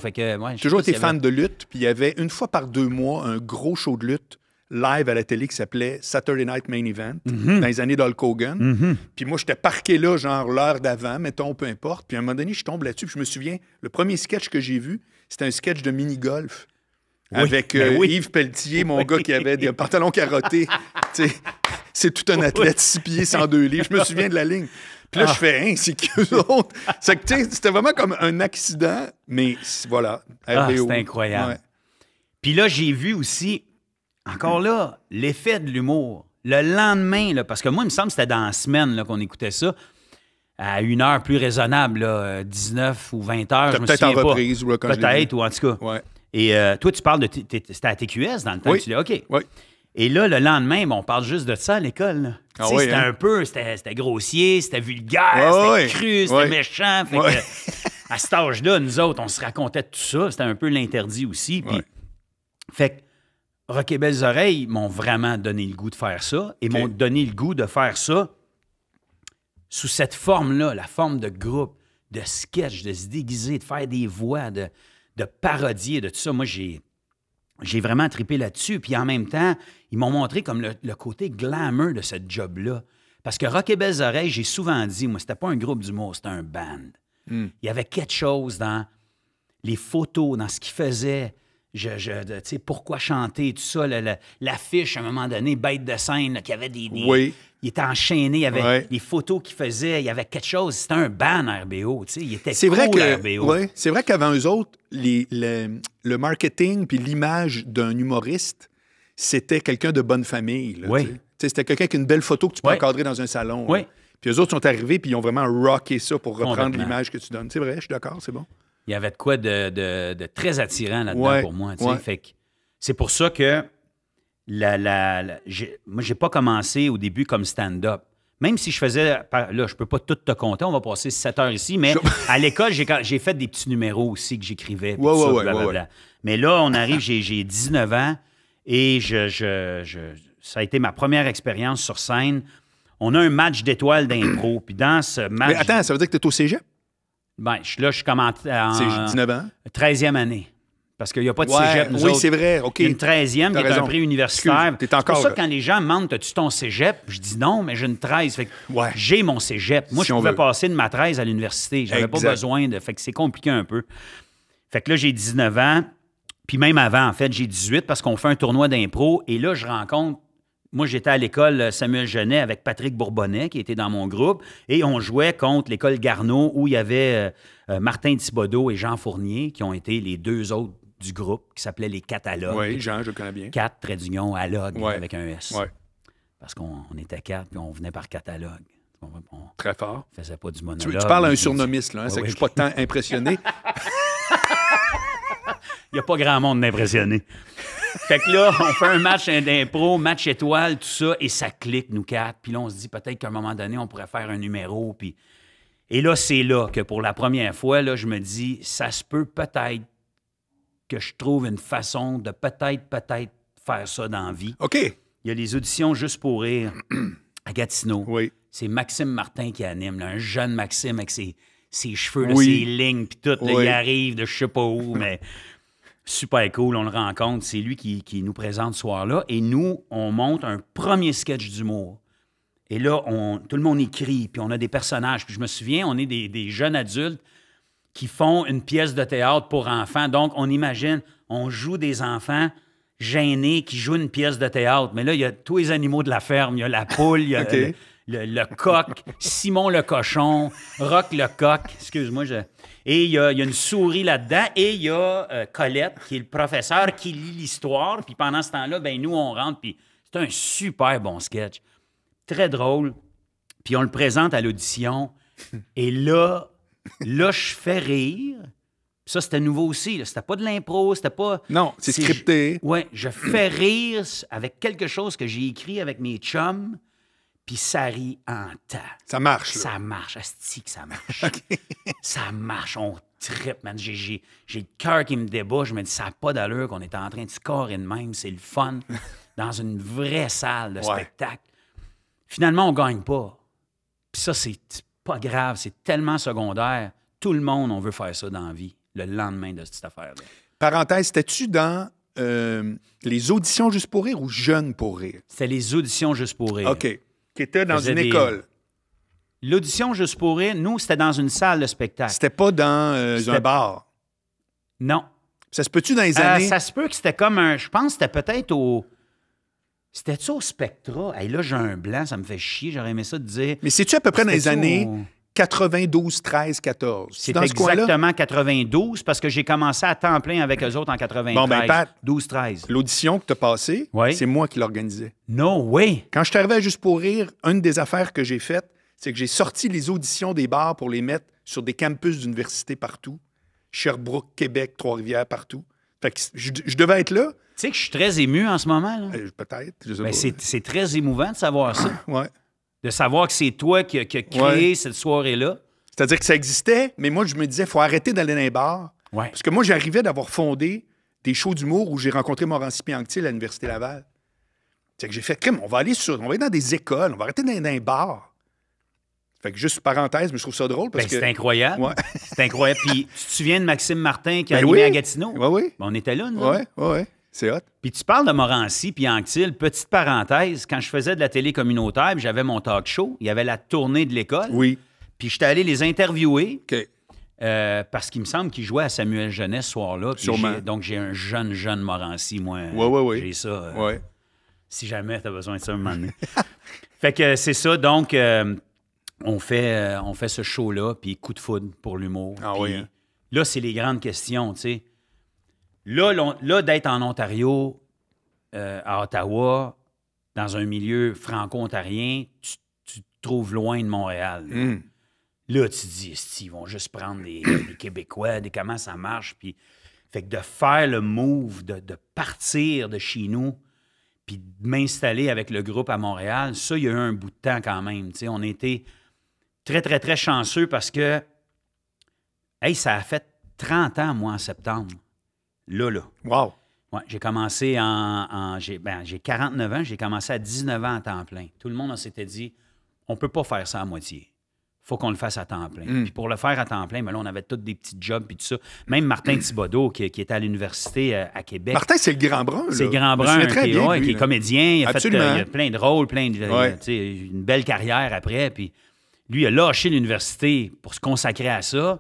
toujours été fan de lutte. Puis il y avait, une fois par deux mois, un gros show de lutte live à la télé qui s'appelait Saturday Night Main Event mhm. dans les années d'Hulk Hogan. Mhm. Puis moi, j'étais parqué là, genre l'heure d'avant, mettons, peu importe. Puis à un moment donné, je tombe là-dessus. Puis je me souviens, le premier sketch que j'ai vu, c'était un sketch de mini-golf avec ben euh, Yves Pelletier, mon gars qui avait des pantalons carottés. <laughs> c'est tout un athlète, six pieds, 102 livres. Je me souviens de la ligne. Puis là, je ah. fais, un, hein, c'est tu autres. c'était vraiment comme un accident, mais voilà. Ah, c'est incroyable. Puis là, j'ai vu aussi, encore là, l'effet de l'humour. Le lendemain, là, parce que moi, il me semble que c'était dans la semaine qu'on écoutait ça à une heure plus raisonnable, 19 euh, ou 20 heures. Peut-être en reprise. ou Peut-être, ou en tout cas. Ouais. Et euh, toi, tu parles de. C'était à TQS dans le temps. Tu dis, OK. Et là, le lendemain, on parle juste de ça à l'école. Ah c'était hein. un peu, c'était grossier, c'était vulgaire, c'était cru, c'était méchant. à cet âge-là, nous autres, on se racontait tout ça. C'était un peu l'interdit aussi. Fait que Rock et Belles Oreilles m'ont vraiment donné le goût de faire ça et m'ont donné le goût de faire ça sous cette forme-là, la forme de groupe, de sketch, de se déguiser, de faire des voix, de de parodier de tout ça. Moi, j'ai vraiment tripé là-dessus. Puis en même temps, ils m'ont montré comme le, côté glamour de ce job-là. Parce que Rock et Belles Oreilles, j'ai souvent dit, moi, c'était pas un groupe d'humour, c'était un band. Hmm. Il y avait quelque chose dans les photos, dans ce qu'ils faisaient, je, pourquoi chanter, tout ça, l'affiche à un moment donné, bête de scène, qui avait des, Oui. Il était enchaîné, il avait les photos qu'il faisait, il y avait quelque chose. C'était un ban RBO, tu sais. Il était c'est vrai que, RBO. c'est vrai qu'avant eux autres, les, le marketing puis l'image d'un humoriste, c'était quelqu'un de bonne famille. oui. c'était quelqu'un qui une belle photo que tu peux encadrer dans un salon. Puis eux autres sont arrivés puis ils ont vraiment rocké ça pour reprendre l'image que tu donnes. C'est vrai, je suis d'accord, c'est bon il y avait de quoi de, très attirant là-dedans pour moi. Fait c'est pour ça que la, la, n'ai moi, j'ai pas commencé au début comme stand-up. Même si je faisais. Là, je peux pas tout te compter, on va passer 7 heures ici, mais à l'école, j'ai fait des petits numéros aussi que j'écrivais. mais là, on arrive, j'ai 19 ans et je, je, ça a été ma première expérience sur scène. On a un match d'étoiles d'impro. puis dans ce match. Mais attends, ça veut dire que tu es au cégep? Bien, là, je suis comme en, 19 ans? 13e année. Parce qu'il n'y a pas de cégep. oui, c'est vrai. OK. Une 13e qui est un prix universitaire. C'est pour ça que euh, quand les gens me demandent As-tu ton cégep Je dis non, mais j'ai une 13. Fait j'ai mon cégep. Moi, je pouvais passer de ma 13 à l'université. J'avais pas besoin de. Fait que c'est compliqué un peu. Fait que là, j'ai 19 ans. Puis même avant, en fait, j'ai 18 parce qu'on fait un tournoi d'impro. Et là, je rencontre moi, j'étais à l'école euh, Samuel Genet avec Patrick Bourbonnais, qui était dans mon groupe, et on jouait contre l'école Garneau, où il y avait euh, euh, Martin Thibodeau et Jean Fournier, qui ont été les deux autres du groupe, qui s'appelaient les Catalogues. Oui, Jean, je connais bien. Quatre, très d'union, Allogue, avec un S. Oui. Parce qu'on était quatre, puis on venait par catalogue. Très fort. faisait pas du monologue. Tu, parles à un surnomiste, là, hein, c'est que je suis pas tant impressionné. <laughs> il n'y a pas grand monde d'impressionné. Fait que là, on fait un match d'impro, match étoile, tout ça, et ça clique, nous quatre. Puis là, on se dit peut-être qu'à un moment donné, on pourrait faire un numéro. Puis... Et là, c'est là que pour la première fois, là, je me dis, ça se peut peut-être que je trouve une façon de peut-être, peut-être faire ça dans vie. OK. Il y a les auditions Juste pour rire à Gatineau. Oui. C'est Maxime Martin qui anime, un jeune Maxime avec ses, cheveux, ses lignes, puis tout. Il arrive de je sais pas où, mais super cool, on le rencontre, c'est lui qui, nous présente ce soir-là, et nous, on monte un premier sketch d'humour. Et là, on, tout le monde écrit, puis on a des personnages, puis je me souviens, on est des, jeunes adultes qui font une pièce de théâtre pour enfants, donc on imagine, on joue des enfants gênés qui jouent une pièce de théâtre, mais là, il y a tous les animaux de la ferme, il y a la poule, il y a... <laughs> le, coq, Simon le cochon, Rock le coq, excuse-moi, Et il y, a une souris là-dedans. Et il y a euh, Colette, qui est le professeur, qui lit l'histoire. Puis pendant ce temps-là, ben nous, on rentre. Puis c'est un super bon sketch. Très drôle. Puis on le présente à l'audition. Et là, là, je fais rire. Ça, c'était nouveau aussi. C'était pas de l'impro, c'était pas. Non, c'est scripté. Oui, je fais rire avec quelque chose que j'ai écrit avec mes chums puis ça rit en temps. Ça marche. Ça marche. Asti que ça marche. <laughs> Ça marche. On trip, man. J'ai, le cœur qui me débouche. Je me dis, ça n'a pas d'allure qu'on est en train de scorer de même. C'est le fun. <laughs> Dans une vraie salle de spectacle. Finalement, on gagne pas. Puis ça, c'est pas grave. C'est tellement secondaire. Tout le monde, on veut faire ça dans la vie le lendemain de cette affaire-là. Parenthèse, étais tu dans euh, les auditions juste pour rire ou Jeunes pour rire? C'était les auditions juste pour rire. OK qui était dans une école. L'audition Juste pour nous, c'était dans une salle de spectacle. C'était pas dans euh, un bar. Non. Ça se peut-tu dans les euh, années? ça se peut que c'était comme un. Je pense que c'était peut-être au. C'était-tu au Spectra? et là, j'ai un blanc, ça me fait chier, j'aurais aimé ça de dire. Mais c'est-tu à peu près dans les années 92, 13, 14. C'est exactement 92 parce que j'ai commencé à temps plein avec eux autres en 93. Bon, ben, Pat, 12, 13. L'audition que tu as passée, c'est moi qui l'organisais. Non, oui. Quand je t'arrivais Juste pour rire, une des affaires que j'ai faites, c'est que j'ai sorti les auditions des bars pour les mettre sur des campus d'université partout. Sherbrooke, Québec, Trois-Rivières, partout. Fait que je, devais être là. Tu sais que je suis très ému en ce moment. Euh, peut-être. Mais ben, c'est, très émouvant de savoir ça. ouais de savoir que c'est toi qui, qui créé cette soirée-là. C'est-à-dire que ça existait, mais moi, je me disais, faut arrêter d'aller dans les bars. Parce que moi, j'arrivais d'avoir fondé des shows d'humour où j'ai rencontré Morancy Pianctil à l'Université Laval. C'est que j'ai fait, crème, on va aller sur, on va dans des écoles, on va arrêter d'aller dans les bars. Fait que juste parenthèse, mais je trouve ça drôle parce ben, que... C'est incroyable. C'est incroyable. Puis tu te souviens de Maxime Martin qui a ben animé à Gatineau? Oui, oui. Ben, on était là, nous. Oui, oui. C'est Puis tu parles de Morancy puis Anctil. Petite parenthèse, quand je faisais de la télé communautaire, j'avais mon talk show, il y avait la tournée de l'école. Oui. Puis j'étais allé les interviewer. OK. Euh, parce qu'il me semble qu'ils jouait à Samuel Jeunesse ce soir-là. Donc, j'ai un jeune, jeune Morancy, moi. Oui, oui, oui. J'ai ça. Euh, si jamais tu as besoin de ça un moment donné. <laughs> fait que c'est ça. Donc, euh, on, fait, on fait ce show-là, puis coup de foudre pour l'humour. Ah, oui, hein. Là, c'est les grandes questions, tu sais. Là, d'être en Ontario, euh, à Ottawa, dans un milieu franco-ontarien, tu, te trouves loin de Montréal. Là, hmm. tu te dis, ils vont juste prendre des, Québécois, des comment ça marche. Puis, fait que de faire le move, de, partir de chez nous, puis de m'installer avec le groupe à Montréal, ça, il y a eu un bout de temps quand même. T'sais, on était très, très, très chanceux parce que, hey, ça a fait 30 ans, moi, en septembre. Là, là. Wow! Ouais, j'ai commencé en. en j'ai 49 ben, ans, j'ai commencé à 19 ans à temps plein. Tout le monde, s'était dit, on peut pas faire ça à moitié. faut qu'on le fasse à temps plein. Mm. Puis pour le faire à temps plein, ben là, on avait tous des petits jobs puis tout ça. Même Martin <clears throat> Thibodeau, qui, qui était à l'université euh, à Québec. Martin, c'est le grand brun. C'est le grand brun, qui, bien, ouais, qui est comédien. Il a, fait, euh, plein de rôles, plein de. Une belle carrière après. Puis lui, il a lâché l'université pour se consacrer à ça.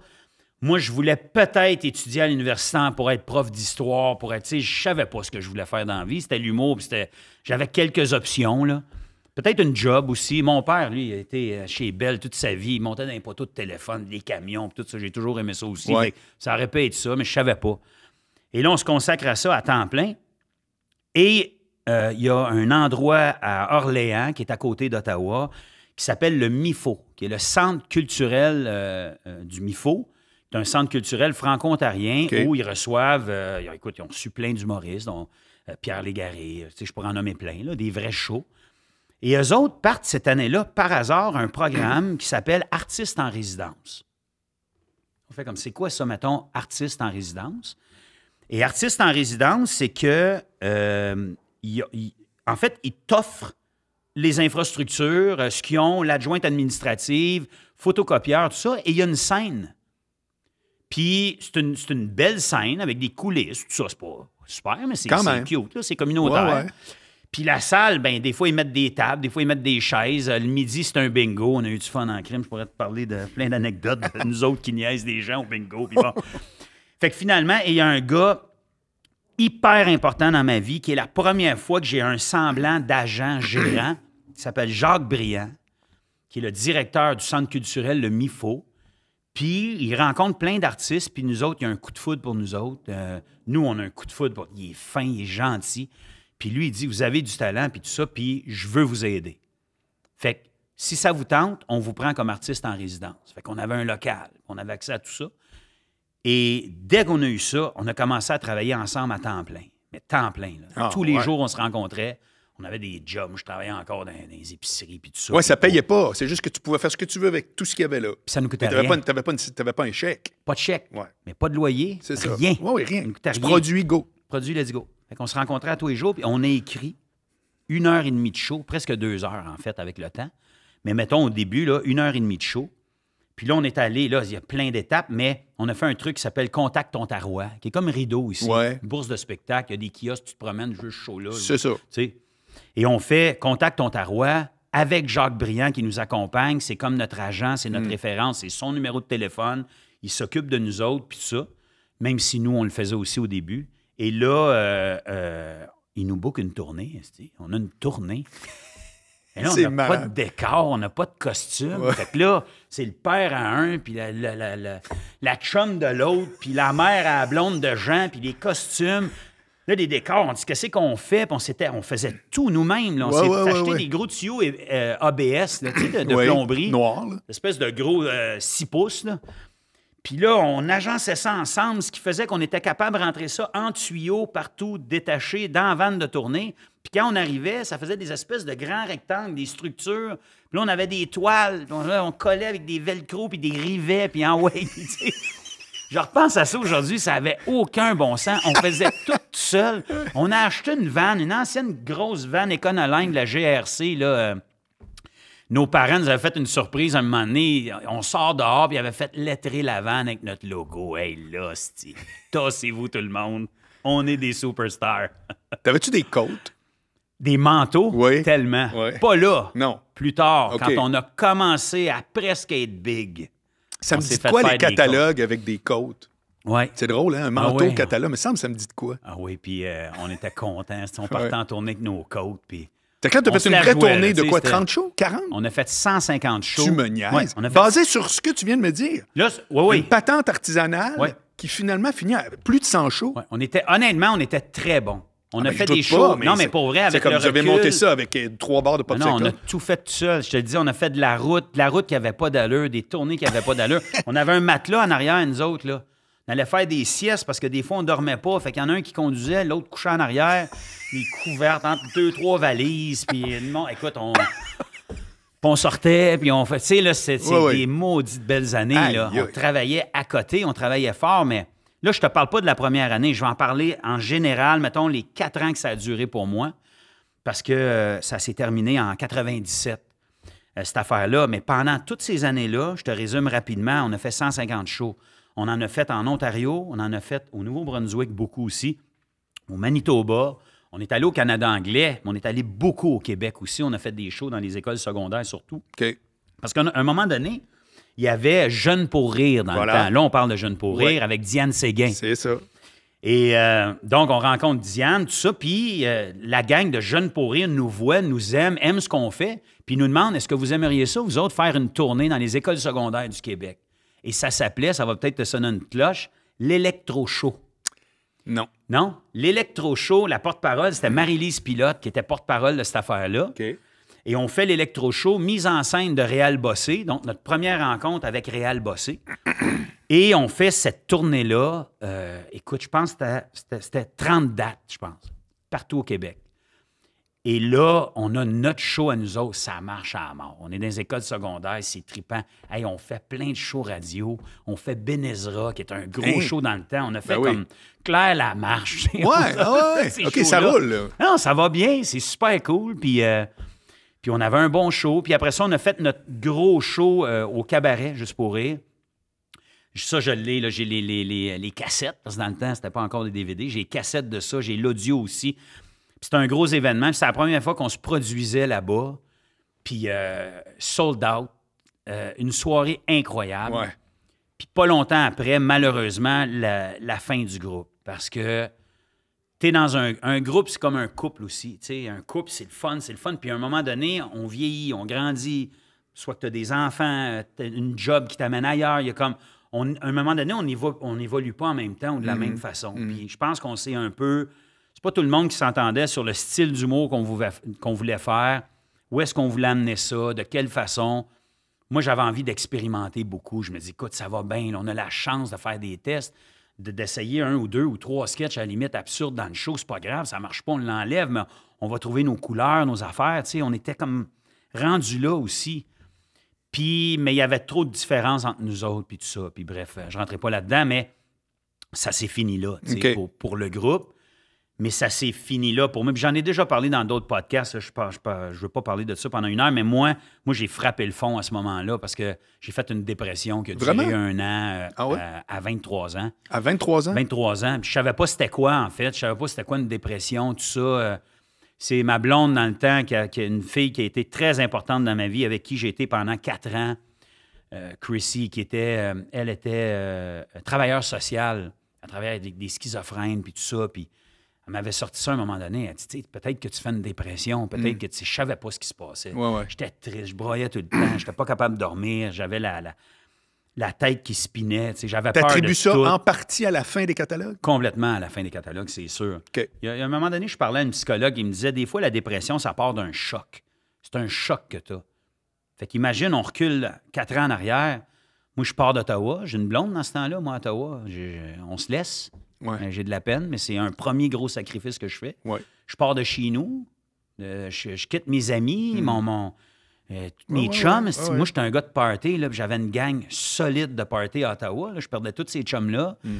Moi, je voulais peut-être étudier à l'université pour être prof d'histoire, pour être, tu sais, je savais pas ce que je voulais faire dans la vie. C'était l'humour, puis c'était, j'avais quelques options, là. Peut-être une job aussi. Mon père, lui, il a été euh, chez Bell toute sa vie. Il montait dans les poteaux de téléphone, des camions, tout ça. J'ai toujours aimé ça aussi. Ça aurait pu être ça, mais je savais pas. Et là, on se consacre à ça à temps plein. Et euh, il y a un endroit à Orléans, qui est à côté d'Ottawa, qui s'appelle le MIFO, qui est le centre culturel euh, du MIFO d'un centre culturel franco-ontarien où ils reçoivent, euh, écoute, ils ont su plein d'humoristes, dont euh, Pierre Légaré, euh, je pourrais en nommer plein, des vrais shows. Et eux autres partent cette année-là, par hasard, un programme qui s'appelle Artistes en résidence. On fait comme, c'est quoi ça, mettons, Artistes en résidence? Et Artistes en résidence, c'est que, en fait, ils t'offrent les infrastructures, ce qu'ils ont, l'adjointe administrative, photocopieur, tout ça, et il y a une scène puis c'est une, belle scène avec des coulisses, tout ça. C'est pas super, mais c'est cute, c'est communautaire. Puis la salle, ben des fois, ils mettent des tables, des fois, ils mettent des chaises. Euh, le midi, c'est un bingo. On a eu du fun en crime. Je pourrais te parler de plein d'anecdotes de nous autres qui niaisent des gens au bingo. <laughs> fait que finalement, il y a un gars hyper important dans ma vie qui est la première fois que j'ai un semblant d'agent <clears throat> gérant qui s'appelle Jacques Briand, qui est le directeur du centre culturel Le Mifo puis il rencontre plein d'artistes, puis nous autres, il y a un coup de foudre pour nous autres. Euh, nous, on a un coup de foudre pour. Il est fin, il est gentil. Puis lui, il dit Vous avez du talent, puis tout ça, puis je veux vous aider. Fait que si ça vous tente, on vous prend comme artiste en résidence. Fait qu'on avait un local, on avait accès à tout ça. Et dès qu'on a eu ça, on a commencé à travailler ensemble à temps plein. Mais temps plein. Là. Ah, Tous les jours, on se rencontrait on avait des jobs. Je travaillais encore dans, des les épiceries puis tout ça. Oui, ça payait pas. C'est juste que tu pouvais faire ce que tu veux avec tout ce qu'il y avait là. Puis ça nous coûtait rien. Tu n'avais pas, un chèque. Pas de chèque. Mais pas de loyer. C'est ça. Rien. Oui, rien. tu go. Produit, let's go. Fait qu'on se rencontrait à tous les jours, puis on a écrit une heure et demie de show, presque deux heures, en fait, avec le temps. Mais mettons, au début, là, une heure et demie de show. Puis là, on est allé, là, il y a plein d'étapes, mais on a fait un truc qui s'appelle Contact Ontario, qui est comme rideau ici. bourse de spectacle, il y a des kiosques, tu te promènes, juste là C'est ça. Et on fait Contact Ontarois avec Jacques Briand qui nous accompagne. C'est comme notre agent, c'est notre hmm. référence, c'est son numéro de téléphone. Il s'occupe de nous autres, puis ça, même si nous, on le faisait aussi au début. Et là, euh, euh, il nous book une tournée. On a une tournée. <laughs> Et là, on n'a pas de décor, on n'a pas de costume. Fait que là, c'est le père à un, puis la, la, la chum de l'autre, puis la mère à blonde de Jean, puis les costumes. Là, des décors, on dit qu'est-ce qu'on fait, puis on, on faisait tout nous-mêmes. On s'est acheté des gros tuyaux euh, ABS là, de, de plomberie. Noir. Là. Espèce de gros 6 euh, pouces. Là. Puis là, on agençait ça ensemble, ce qui faisait qu'on était capable de rentrer ça en tuyaux partout, détaché, dans la vanne de tournée. Puis quand on arrivait, ça faisait des espèces de grands rectangles, des structures. Puis là, on avait des toiles. on collait avec des velcro, puis des rivets, puis en <laughs> way. Je repense à ça aujourd'hui, ça avait aucun bon sens. On faisait tout on a acheté une vanne, une ancienne grosse vanne Econoline de la GRC, là. Euh, nos parents nous avaient fait une surprise un moment donné. On sort dehors, puis ils avaient fait lettrer la vanne avec notre logo. Hey, là, tassez vous tout le monde. On est des superstars. <laughs> T'avais-tu des côtes? Des manteaux? Oui. Tellement. Pas là. Non. Plus tard, quand on a commencé à presque être big. Ça me dit quoi, les catalogues avec des côtes? Ouais. C'est drôle, hein? Un ah manteau catalan, mais ça me dit de quoi. Ah oui, puis euh, on était contents. on partait en tournée avec nos côtes, puis. T'as quand t'as fait une vraie tournée de quoi? 30 shows? 40? On a fait 150 shows. Tu me Basé sur ce que tu viens de me dire. Là, Une patente artisanale qui finalement finit à plus de 100 shows. On était, honnêtement, on était très bons. On ah, a fait des shows. mais non, mais pour vrai, avec comme le vous j'avais monté ça avec euh, trois barres de pop Non, on a hein. tout fait tout seul. Je te dis, on a fait de la route, de la route qui n'avait pas d'allure, des tournées qui n'avaient pas d'allure. <laughs> on avait un matelas en arrière, nous autres, là. On allait faire des siestes parce que des fois, on dormait pas. Fait qu'il y en a un qui conduisait, l'autre couchait en arrière, les couvertes entre deux, trois valises. Puis, écoute, on. <laughs> on sortait, puis on fait. Tu là, c'est des maudites belles années. On travaillait à côté, on travaillait fort, mais là, je te parle pas de la première année. Je vais en parler en général, mettons, les quatre ans que ça a duré pour moi, parce que euh, ça s'est terminé en 97, euh, cette affaire-là. Mais pendant toutes ces années-là, je te résume rapidement, on a fait 150 shows. On en a fait en Ontario, on en a fait au Nouveau-Brunswick beaucoup aussi, au Manitoba. On est allé au Canada anglais, mais on est allé beaucoup au Québec aussi. On a fait des shows dans les écoles secondaires surtout. Parce qu'à un moment donné, il y avait Jeunes pour rire dans le temps. Là, on parle de Jeunes pour rire avec Diane Séguin. C'est ça. Et euh, donc, on rencontre Diane, tout ça, puis euh, la gang de Jeunes pour rire nous voit, nous aime, aime ce qu'on fait, puis nous demande est-ce que vous aimeriez ça, vous autres, faire une tournée dans les écoles secondaires du Québec? Et ça s'appelait, ça va peut-être te sonner une cloche, l'électro-show. Non. Non? L'électro-show, la porte-parole, c'était Marie-Lise Pilote qui était porte-parole de cette affaire-là. OK. Et on fait l'électro-show, mise en scène de Réal Bossé, donc notre première rencontre avec Réal Bossé. <coughs> Et on fait cette tournée-là. Euh, écoute, je pense que c'était 30 dates, je pense, partout au Québec. Et là, on a notre show à nous autres, ça marche à mort. On est dans les écoles secondaires, c'est trippant. Hey, on fait plein de shows radio. On fait Benezra, qui est un gros hein? show dans le temps. On a fait ben comme Claire la marche. Ouais, OK, ça roule. Non, ça va bien, c'est super cool. Puis, euh, puis on avait un bon show. Puis après ça, on a fait notre gros show euh, au cabaret, juste pour rire. Ça, je l'ai, j'ai les, les, les, les, cassettes, parce que dans le temps, c'était pas encore des DVD. J'ai les cassettes de ça, j'ai l'audio aussi. C'était un gros événement. c'est la première fois qu'on se produisait là-bas. Puis euh, sold out. Euh, une soirée incroyable. Puis pas longtemps après, malheureusement, la, fin du groupe. Parce que t'es dans un, groupe, c'est comme un couple aussi. un couple, c'est le fun, c'est le fun. Puis à un moment donné, on vieillit, on grandit. Soit que des enfants, t'as une job qui t'amène ailleurs. y comme. à un moment donné, on n'évolue on pas en même temps ou de la mm-hmm. même façon. Mm-hmm. Puis je pense qu'on s'est un peu c'est pas tout le monde qui s'entendait sur le style d'humour qu'on voulait, qu'on voulait faire, où est-ce qu'on voulait amener ça, de quelle façon. Moi, j'avais envie d'expérimenter beaucoup. Je me dis, écoute, ça va bien, on a la chance de faire des tests, d'essayer un ou deux ou trois sketchs à la limite absurdes dans le show, c'est pas grave, ça marche pas, on l'enlève, mais on va trouver nos couleurs, nos affaires. on était comme rendu là aussi. Puis, mais il y avait trop de différences entre nous autres, puis tout ça. Puis bref, je rentrais pas là-dedans, mais ça s'est fini là, pour, le groupe. Mais ça s'est fini là pour moi. J'en ai déjà parlé dans d'autres podcasts. Je ne veux pas parler de ça pendant une heure, mais moi, moi j'ai frappé le fond à ce moment-là parce que j'ai fait une dépression qui a duré un an euh, ah à 23 ans. À 23 ans? 23 ans. Puis je savais pas c'était quoi, en fait. Je ne savais pas c'était quoi une dépression, tout ça. Euh. c'est ma blonde dans le temps, qui, a, une fille qui a été très importante dans ma vie, avec qui j'ai été pendant quatre ans. Euh, Chrissy, qui était, elle était travailleur social. à travers des schizophrènes, puis tout ça. Puis elle m'avait sorti ça à un moment donné. Elle dit Peut-être que tu fais une dépression, peut-être mm. que tu ne savais pas ce qui se passait. J'étais triste, je broyais tout le temps, j'étais pas capable de dormir, j'avais la, la, tête qui spinait. J'avais peur. ça en partie à la fin des catalogues Complètement à la fin des catalogues, c'est sûr. À Il, un moment donné, je parlais à une psychologue, il me disait Des fois, la dépression, ça part d'un choc. C'est un choc que tu as. Fait qu'imagine, on recule quatre ans en arrière. Moi, je pars d'Ottawa, j'ai une blonde dans ce temps-là, moi, à Ottawa. on se laisse. Euh, j'ai de la peine, mais c'est un premier gros sacrifice que je fais. Je pars de chez nous, euh, je, quitte mes amis, mon, mes chums. Moi, j'étais un gars de party, j'avais une gang solide de party à Ottawa. je perdais tous ces chums-là. Hmm.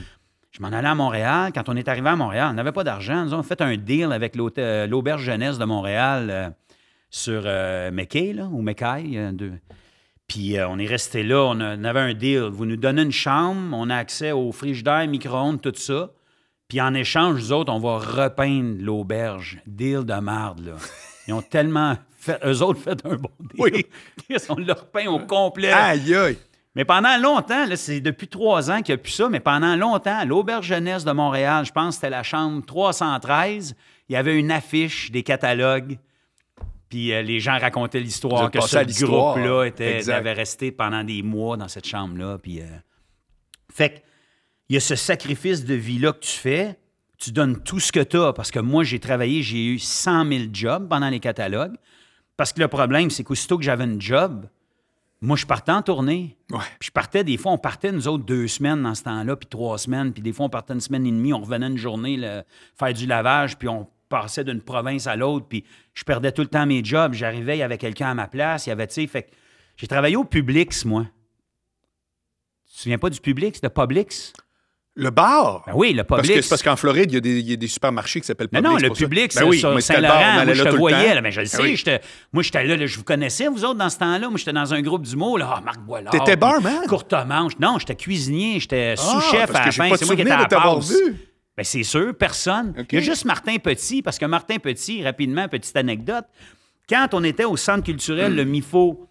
Je m'en allais à Montréal. Quand on est arrivé à Montréal, on n'avait pas d'argent. Nous avons fait un deal avec euh, l'auberge jeunesse de Montréal sur McKay, ou McKay. De... Puis euh, on est resté là, on, avait un deal. Vous nous donnez une chambre, on a accès au frigidaire, micro-ondes, tout ça. Puis en échange, nous autres, on va repeindre l'auberge. Deal de merde là. Ils ont tellement fait, eux autres fait un bon deal. Oui. on l'a repeint au complet. Aïe, aïe. Mais pendant longtemps, c'est depuis trois ans qu'il n'y a plus ça, mais pendant longtemps, l'auberge jeunesse de Montréal, je pense que c'était la chambre 313, il y avait une affiche des catalogues puis euh, les gens racontaient l'histoire que ce groupe-là avait resté pendant des mois dans cette chambre-là. Puis, euh. Fait il y a ce sacrifice de vie-là que tu fais. Tu donnes tout ce que tu as parce que moi, j'ai travaillé, j'ai eu 100 000 jobs pendant les catalogues. Parce que le problème, c'est qu'aussitôt que j'avais un job, moi, je partais en tournée. Puis je partais, des fois, on partait, nous autres, deux semaines dans ce temps-là, puis trois semaines, puis des fois, on partait une semaine et demie, on revenait une journée faire du lavage, puis on passais d'une province à l'autre, puis je perdais tout le temps mes jobs. J'arrivais, il y avait quelqu'un à ma place, il y avait, tu sais, fait j'ai travaillé au Publix, moi. Tu te souviens pas du Publix, de Publix? Le bar? Ben oui, le Publix. Parce, que, parce qu'en Floride, il y, a des, il y, a des supermarchés qui s'appellent Publix. Non, non, le Publix, c'est ben sur Saint-Laurent, moi, je te voyais. Là, mais je le ben sais, moi, j'étais là, je vous connaissais, vous autres, dans ce temps-là. Moi, j'étais dans un groupe du mot, là, Ah, Marc Boilard. T'étais barman? Courte Non, j'étais cuisinier, j'étais ah, sous-chef à la C'est moi qui étais à Bien, c'est sûr, personne. y a juste Martin Petit, parce que Martin Petit, rapidement, petite anecdote, quand on était au centre culturel, le MIFO,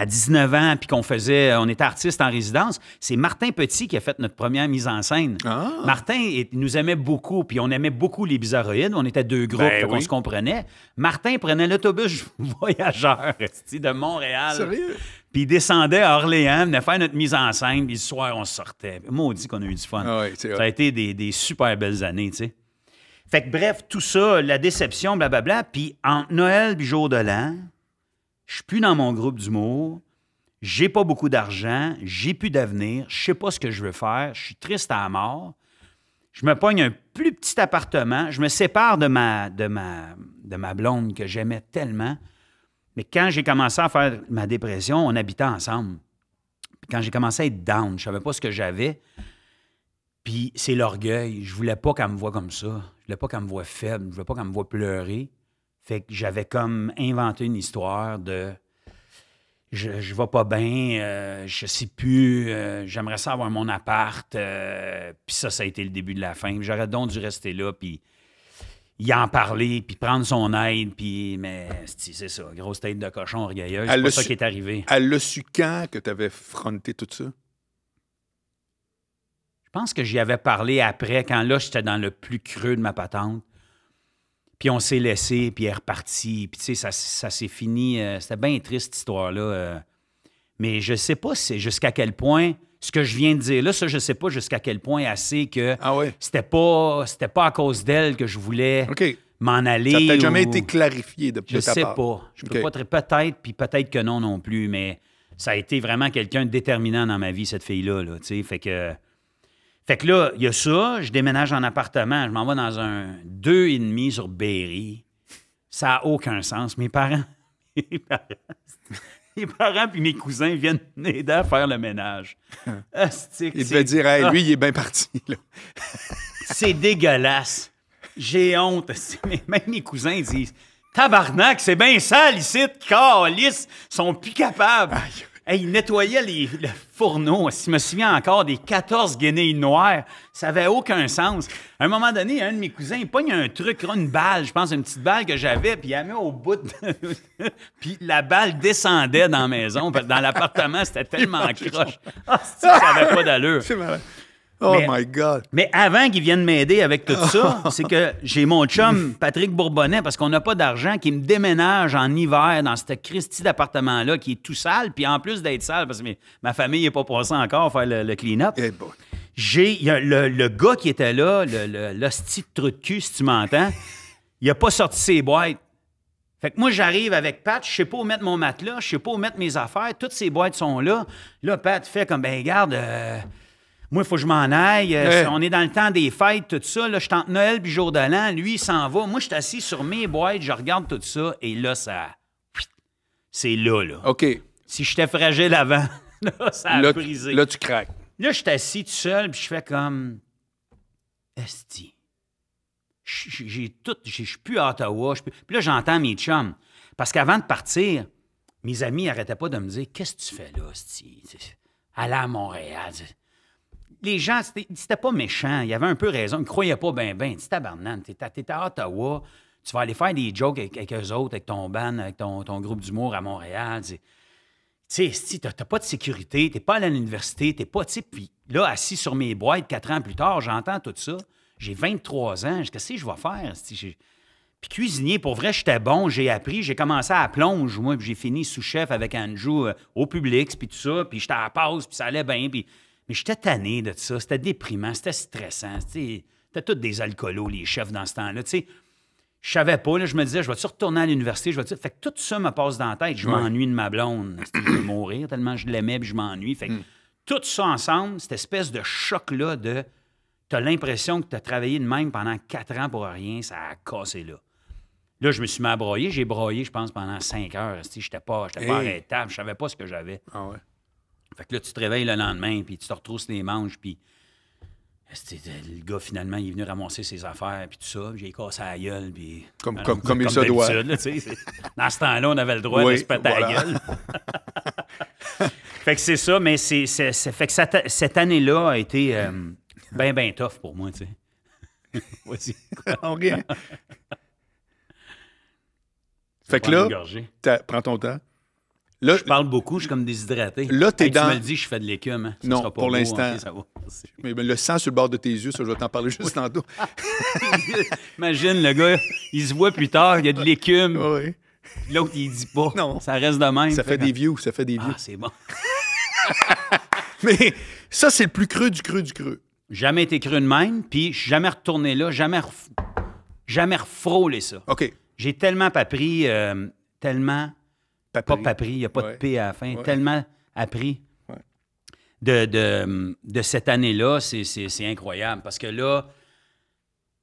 à 19 ans, puis qu'on faisait, euh, on était artiste en résidence, c'est Martin Petit qui a fait notre première mise en scène. Ah. Martin nous aimait beaucoup, puis on aimait beaucoup les Bizarroïdes. On était deux groupes, ben on se comprenait. Martin prenait l'autobus <laughs> voyageur de Montréal. Puis il descendait à Orléans, venait faire notre mise en scène, puis le soir, on sortait. Maudit qu'on a eu du fun. Ah ça a été des, super belles années, tu sais. Fait que bref, tout ça, la déception, blablabla. Puis en Noël puis jour de l'an, je suis plus dans mon groupe d'humour, j'ai pas beaucoup d'argent, j'ai plus d'avenir, je sais pas ce que je veux faire, je suis triste à la mort. Je me pogne un plus petit appartement, je me sépare de ma, de ma, de ma blonde que j'aimais tellement. Mais quand j'ai commencé à faire ma dépression, on habitait ensemble. quand j'ai commencé à être down, je savais pas ce que j'avais. Puis c'est l'orgueil. Je voulais pas qu'elle me voie comme ça. Je voulais pas qu'elle me voie faible. Je voulais pas qu'elle me voie pleurer. Fait que j'avais comme inventé une histoire de je, je vais pas bien, je euh, je sais plus, euh, j'aimerais ça avoir mon appart. Euh, puis ça, ça a été le début de la fin. J'aurais donc dû rester là, puis y en parler, puis prendre son aide, puis... Mais c'est ça, grosse tête de cochon orgueilleuse, c'est ça qui est arrivé. Elle le su quand que tu avais fronté tout ça? Je pense que j'y avais parlé après, quand là, j'étais dans le plus creux de ma patente. Puis on s'est laissé, puis elle est repartie. Puis tu sais, ça, s'est fini. Euh, c'était bien triste, cette histoire-là. Euh. Mais je sais pas jusqu'à quel point ce que je viens de dire là, ça, je sais pas jusqu'à quel point assez que ah c'était pas pas à cause d'elle que je voulais m'en aller. Ça n'a jamais été clarifié depuis Je sais pas. Je ne peux pas peut-être, puis peut-être que non non plus, mais ça a été vraiment quelqu'un de déterminant dans ma vie, cette fille-là. Là, fait que fait que là, il y a ça, je déménage en appartement, je m'en vais dans un 2,5 sur Berry. Ça n'a aucun sens. <laughs> Mes parents, mes parents, puis mes cousins viennent m'aider à faire le ménage. <laughs> il peut dire, hey, lui, il est bien parti. <laughs> c'est dégueulasse. J'ai honte. Même mes cousins disent, tabarnak, c'est bien sale ici, car ils sont plus capables. Aïe il nettoyait les, le fourneau. Je me souviens encore des 14 guenilles noires. Ça n'avait aucun sens. À un moment donné, un de mes cousins, il pogne un truc, une balle, je pense, une petite balle que j'avais, puis il la met au bout. <laughs> puis la balle descendait dans la maison. Dans l'appartement, c'était tellement <laughs> croche. Ah, ça n'avait pas d'allure. C'est Oh my God! Mais avant qu'ils viennent m'aider avec tout ça, <laughs> c'est que j'ai mon chum Patrick Bourbonnais, parce qu'on n'a pas d'argent, qui me déménage en hiver dans ce Christie d'appartement-là qui est tout sale. Puis en plus d'être sale, parce que ma famille n'est pas passée encore faire le, clean-up. Eh j'ai le, gars qui était là, le, le de de cul, si tu m'entends, il n'a pas sorti ses boîtes. Fait que moi, j'arrive avec Pat, je sais pas où mettre mon matelas, je sais pas où mettre mes affaires, toutes ces boîtes sont là. Là, Pat fait comme, ben, garde. Euh, moi, il faut que je m'en aille. Euh, on est dans le temps des fêtes, tout ça. Là, je tente Noël puis jour de l'an. Lui, il s'en va. Moi, je suis assis sur mes boîtes, je regarde tout ça. Et là, ça. C'est là, là. OK. Si j'étais fragile avant, <laughs> là, ça a brisé. Là, tu craques. Là, je suis assis tout seul puis je fais comme. Esti. J'ai tout. Je suis plus à Ottawa. Puis là, j'entends mes chums. Parce qu'avant de partir, mes amis n'arrêtaient pas de me dire Qu'est-ce que tu fais là, Esti? Aller à Montréal les gens, c'était pas méchant. Il y avait un peu raison. Ils ne croyaient pas bien, bien. Tu tabarnane, à Ottawa. Tu vas aller faire des jokes avec, quelques eux autres, avec ton band, avec ton, groupe d'humour à Montréal. Tu sais, t'as pas de sécurité, t'es pas allé à l'université, t'es pas, tu puis là, assis sur mes boîtes quatre ans plus tard, j'entends tout ça. J'ai 23 ans, qu'est-ce que je vais faire? Puis cuisinier, pour vrai, j'étais bon, j'ai appris, j'ai commencé à plonger, plonge, moi, puis j'ai fini sous-chef avec Andrew euh, au public, puis tout ça, puis j'étais à la pause, puis ça allait bien, puis mais j'étais tanné de ça. C'était déprimant, c'était stressant. C'était tous des alcoolos, les chefs dans ce temps-là. Tu je savais pas. Là, je me disais, je vais-tu retourner à l'université? Je vais Fait que tout ça me passe dans la tête. Je m'ennuie de ma blonde. Je <clears throat> vais mourir tellement je l'aimais puis je m'ennuie. Fait que hmm. tout ça ensemble, cette espèce de choc-là de... T'as l'impression que t'as travaillé de même pendant quatre ans pour rien. Ça a cassé là. Là, je me suis mis à broyer. J'ai broyé, je pense, pendant cinq heures. Je n'étais pas, j'étais pas Je savais pas ce que j'avais. Ah ouais. Fait que là, tu te réveilles le lendemain, puis tu te retrousses les manches, puis le gars, finalement, il est venu ramasser ses affaires, puis tout ça. puis J'ai cassé la gueule, puis... Comme, comme, comme, il se doit. dans ce temps-là, on avait le droit de se péter la gueule. <laughs> fait que c'est ça, mais c'est, fait que cette, année-là a été euh, bien, bien tough pour moi, tu sais. <laughs> Vas-y. on rien. Hein? <laughs> Fait que là, prends ton temps je parle beaucoup, je suis comme déshydraté. Là, dans... Tu me le dis, je fais de l'écume. Hein. Non, pour hein. l'instant. mais, ben, le sang sur le bord de tes yeux, ça, je vais t'en parler juste tantôt. <laughs> Imagine, le gars, il se voit plus tard, il y a de l'écume. <laughs> Oui. L'autre, il dit pas. Ça reste de même. Ça fait, des views, ça fait des ah, views. c'est bon. <laughs> mais ça, c'est le plus creux du creux du creux. Jamais été cru de même, puis je suis jamais retourné là, jamais, jamais refrôlé ça. OK. J'ai tellement pas pris, euh, tellement pas Pas papri, il n'y a pas de P à la fin. Tellement appris de, de, cette année-là, c'est incroyable. Parce que là,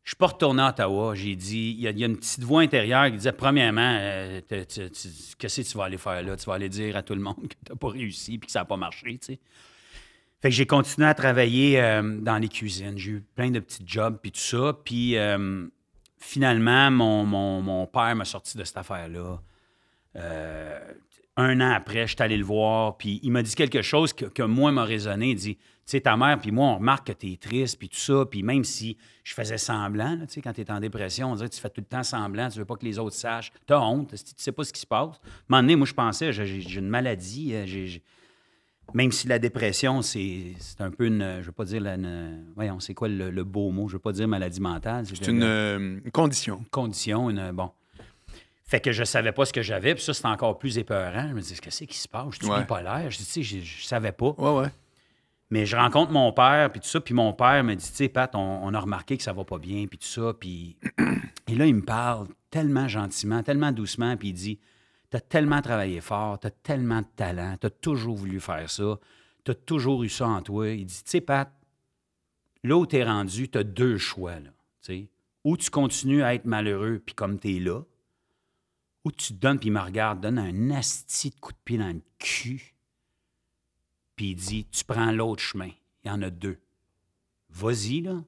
je suis pas retourné à Ottawa. J'ai dit, il y, a une petite voix intérieure qui disait, premièrement, euh, qu'est-ce que tu vas aller faire là? Tu vas aller dire à tout le monde que tu n'as pas réussi puis que ça n'a pas marché, tu Fait que j'ai continué à travailler euh, dans les cuisines. J'ai eu plein de petits jobs puis tout ça. Puis euh, finalement, mon, père m'a sorti de cette affaire-là. Euh, un an après, je suis allé le voir, puis il m'a dit quelque chose que, moi m'a résonné. Il dit Tu sais, ta mère, puis moi, on remarque que tu es triste, puis tout ça. Puis même si je faisais semblant, tu sais, quand tu es en dépression, on dirait que tu fais tout le temps semblant, tu veux pas que les autres sachent. Tu as honte, tu sais pas ce qui se passe. À un moi, je pensais J'ai une maladie. Euh, même si la dépression, c'est un peu une. Euh, je veux pas dire. La, voyons, c'est quoi le, beau mot Je veux pas dire maladie mentale. C'est une, condition. condition, une. Bon. Fait que je savais pas ce que j'avais, puis ça, c'est encore plus épeurant. Je me dis, qu'est-ce qui se passe? Je suis pas bipolaire. Je dis, tu sais, je, savais pas. Mais je rencontre mon père, puis tout ça, puis mon père me dit, tu sais, Pat, on, a remarqué que ça va pas bien, puis tout ça. Puis... <clears throat> Et là, il me parle tellement gentiment, tellement doucement, puis il dit, Tu as tellement travaillé fort, Tu as tellement de talent, Tu as toujours voulu faire ça, Tu as toujours eu ça en toi. Il dit, tu sais, Pat, là où es rendu, as deux choix, là, tu Ou tu continues à être malheureux, puis comme tu es là, où tu te donnes, puis il me regarde, donne un asti de coup de pied dans le cul, puis il dit Tu prends l'autre chemin. Il y en a deux. Vas-y, là,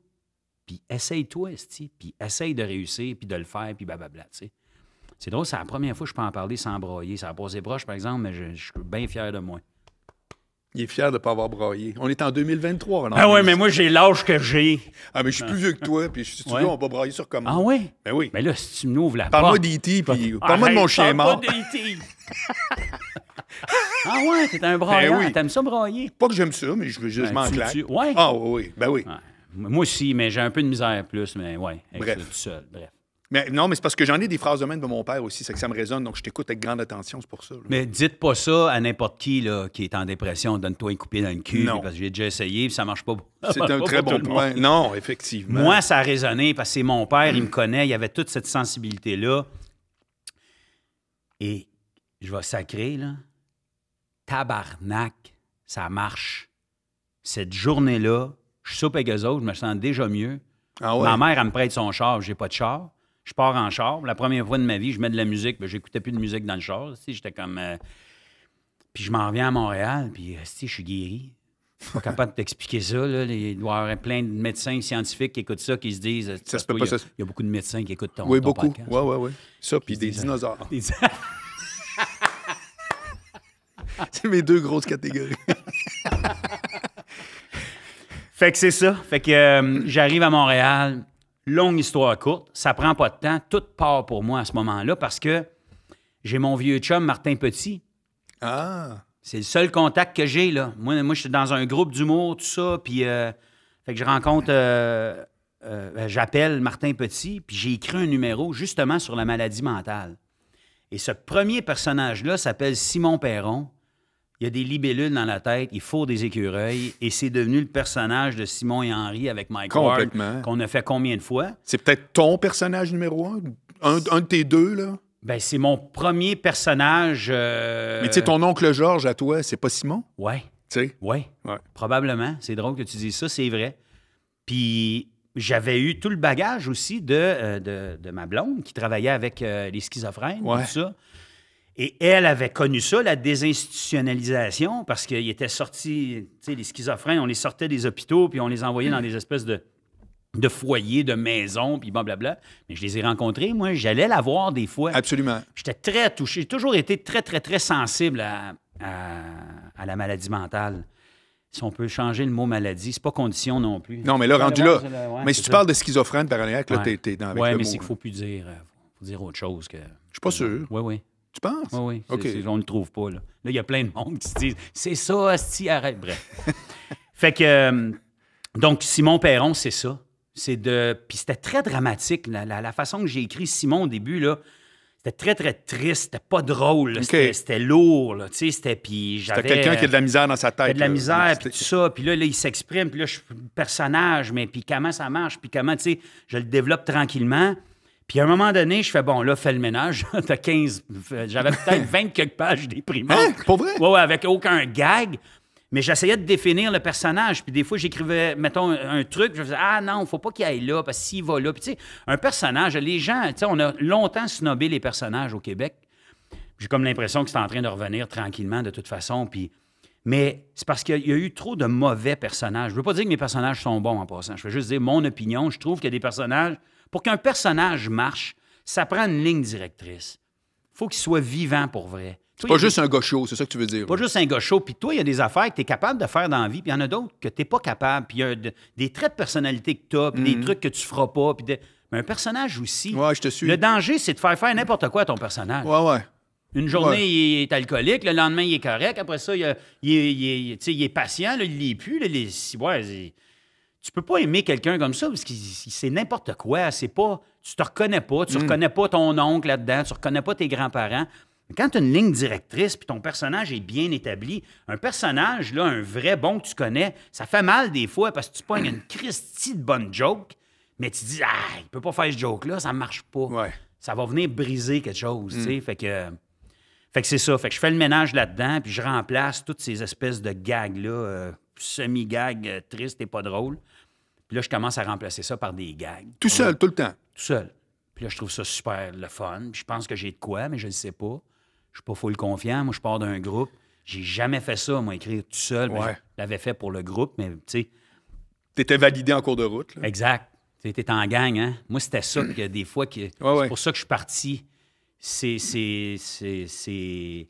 puis essaye-toi, esti, puis essaye de réussir, puis de le faire, puis blablabla, tu sais. C'est drôle, c'est la première fois que je peux en parler sans broyer. Ça a passé proche, par exemple, mais je suis bien fier de moi. Il est fier de ne pas avoir braillé. On est en 2023. ah ouais, mais moi, j'ai l'âge que j'ai. Ah, mais je suis plus vieux que toi, puis si tu veux, on va brailler sur comment. Ah ben oui? Ben oui. Mais là, si tu m'ouvres la porte. Parle-moi d'E.T., puis parle-moi de mon chien mort. Parle-moi d'E.T. <laughs> ah ouais, t'es un braillé. Ben T'aimes ça brailler? Pas que j'aime ça, mais je, je, ben, m'en claque. Ouais. Ah oui, ben oui. Moi aussi, mais j'ai un peu de misère plus, mais ouais, suis tout seul. Bref. Mais non, mais c'est parce que j'en ai des phrases de même de mon père aussi, c'est que ça me résonne, donc je t'écoute avec grande attention, c'est pour ça. Mais dites pas ça à n'importe qui qui est en dépression, donne-toi un coupé dans le cul, non. parce que j'ai déjà essayé, ça marche pas. <laughs> C'est un très bon point. Non, effectivement. Moi, ça a résonné parce que c'est mon père, il me connaît, il avait toute cette sensibilité-là. Et je vais sacrer, là. Tabarnak, ça marche. Cette journée-là, je soupe avec eux autres, je me sens déjà mieux. Ah Ma mère, elle me prête son char, j'ai pas de char je pars en char. La première fois de ma vie, je mets de la musique. mais ben, j'écoutais plus de musique dans le char. J'étais comme. Euh, puis je m'en reviens à Montréal, puis euh, je suis guéri. Je suis pas capable de t'expliquer ça. Là. Il doit y avoir plein de médecins scientifiques qui écoutent ça, qui se disent. Euh, ça se peut il, y a, ça... il y, a beaucoup de médecins qui écoutent ton. Oui, beaucoup. oui, oui, oui. Ça, puis des dinosaures. <laughs> <laughs> c'est mes deux grosses catégories. fait que c'est ça. Fait que j'arrive à Montréal Longue histoire courte, ça prend pas de temps. Tout part pour moi à ce moment-là parce que j'ai mon vieux chum Martin Petit. Ah! C'est le seul contact que j'ai, là. Moi, moi je suis dans un groupe d'humour, tout ça, puis euh, fait que je rencontre... Euh, euh, j'appelle Martin Petit, puis j'ai écrit un numéro justement sur la maladie mentale. Et ce premier personnage-là s'appelle Simon Perron. Il y a des libellules dans la tête, il faut des écureuils, et c'est devenu le personnage de Simon et Henri avec Mike Ward qu'on a fait combien de fois. C'est peut-être ton personnage numéro un, un, de tes deux, là? Ben, c'est mon premier personnage. Euh, Mais tu sais, ton oncle Georges à toi, c'est pas Simon? Ouais. Tu sais? Ouais. Probablement. C'est drôle que tu dises ça, c'est vrai. Puis j'avais eu tout le bagage aussi de, euh, de, ma blonde qui travaillait avec euh, les schizophrènes, tout ça. Et elle avait connu ça, la désinstitutionnalisation, parce qu'il était sorti, tu sais, les schizophrènes, on les sortait des hôpitaux, puis on les envoyait dans des espèces de, de foyers, de maisons, puis blablabla. Mais je les ai rencontrés, moi, j'allais la voir des fois. Absolument. J'étais très touché. J'ai toujours été très, très, très sensible à, la maladie mentale si on peut changer le mot maladie, c'est pas condition non plus. Non, mais là, rendu là. mais si tu parles de schizophrène paranoïaque, là, tu t'es, dans avec ouais, Oui, mais c'est qu'il faut plus dire. Euh, dire autre chose que. Je suis pas sûr. Oui, oui oui, on ne le trouve pas. Là, il y a plein de monde qui se disent c'est ça, si arrête. Bref. <laughs> fait que, euh, donc, Simon Perron, c'est ça. C'est de. Puis c'était très dramatique. La, façon que j'ai écrit Simon au début, là, c'était très, très triste. C'était pas drôle. C'était lourd. Là, c'était, quelqu'un qui a de la euh, misère dans sa tête. de la misère, puis tout ça. Puis là, là il s'exprime. Puis là, je suis personnage, mais puis comment ça marche. Puis comment, tu sais, je le développe tranquillement. Puis à un moment donné, je fais bon, là, fais le ménage. <laughs> T'as 15. J'avais peut-être 20 <laughs> quelques pages des Hein? Pour vrai? Ouais, avec aucun gag. Mais j'essayais de définir le personnage. Puis des fois, j'écrivais, mettons, un, truc. Je faisais, ah non, faut pas qu'il aille là, parce qu'il va là. Puis tu sais, un personnage, les gens, tu sais, on a longtemps snobé les personnages au Québec. J'ai comme l'impression que c'est en train de revenir tranquillement de toute façon. Puis. Mais c'est parce qu'il y a eu trop de mauvais personnages. Je veux pas dire que mes personnages sont bons en passant. Je veux juste dire mon opinion. Je trouve qu'il y a des personnages pour qu'un personnage marche, ça prend une ligne directrice. faut qu'il soit vivant pour vrai. C'est pas juste un gars c'est ça que tu veux dire. Pas juste un gars Puis toi, il y a des affaires que tu es capable de faire dans la vie, puis il y en a d'autres que tu pas capable. Puis il y a des traits de personnalité que tu as, puis des mhm. trucs que tu feras pas. Puis Mais un personnage aussi. Ouais, je te suis. Le danger, c'est de faire faire n'importe quoi à ton personnage. Ouais, ouais. Une journée, il est alcoolique, le lendemain, il est correct. Après ça, il, est... patient, il ne plus. les... ouais, tu peux pas aimer quelqu'un comme ça parce que c'est n'importe quoi. C'est pas, tu te reconnais pas, tu hmm. reconnais pas ton oncle là-dedans, tu reconnais pas tes grands-parents. Quand tu as une ligne directrice puis ton personnage est bien établi, un personnage, là, un vrai bon que tu connais, ça fait mal des fois parce que tu pognes une Christie de bonne joke, mais tu dis, ah, il peut pas faire ce joke-là, ça marche pas. Ça va venir briser quelque chose, tu sais. Hmm. Fait que. Fait que c'est ça. Fait que je fais le ménage là-dedans, puis je remplace toutes ces espèces de gags-là euh, semi-gag euh, triste et pas drôle. Puis là, je commence à remplacer ça par des gags. Tout seul, tout le temps? Tout seul. Puis là, je trouve ça super le fun. je pense que j'ai de quoi, mais je ne sais pas. Je suis pas full confiant. Moi, je pars d'un groupe. J'ai jamais fait ça, moi, écrire tout seul. Je l'avais fait pour le groupe, mais tu sais. étais validé en cours de route. Exact. étais en gang, hein? Moi, c'était ça que des fois que. c'est pour ça que je suis parti. c'est, c'est, c'est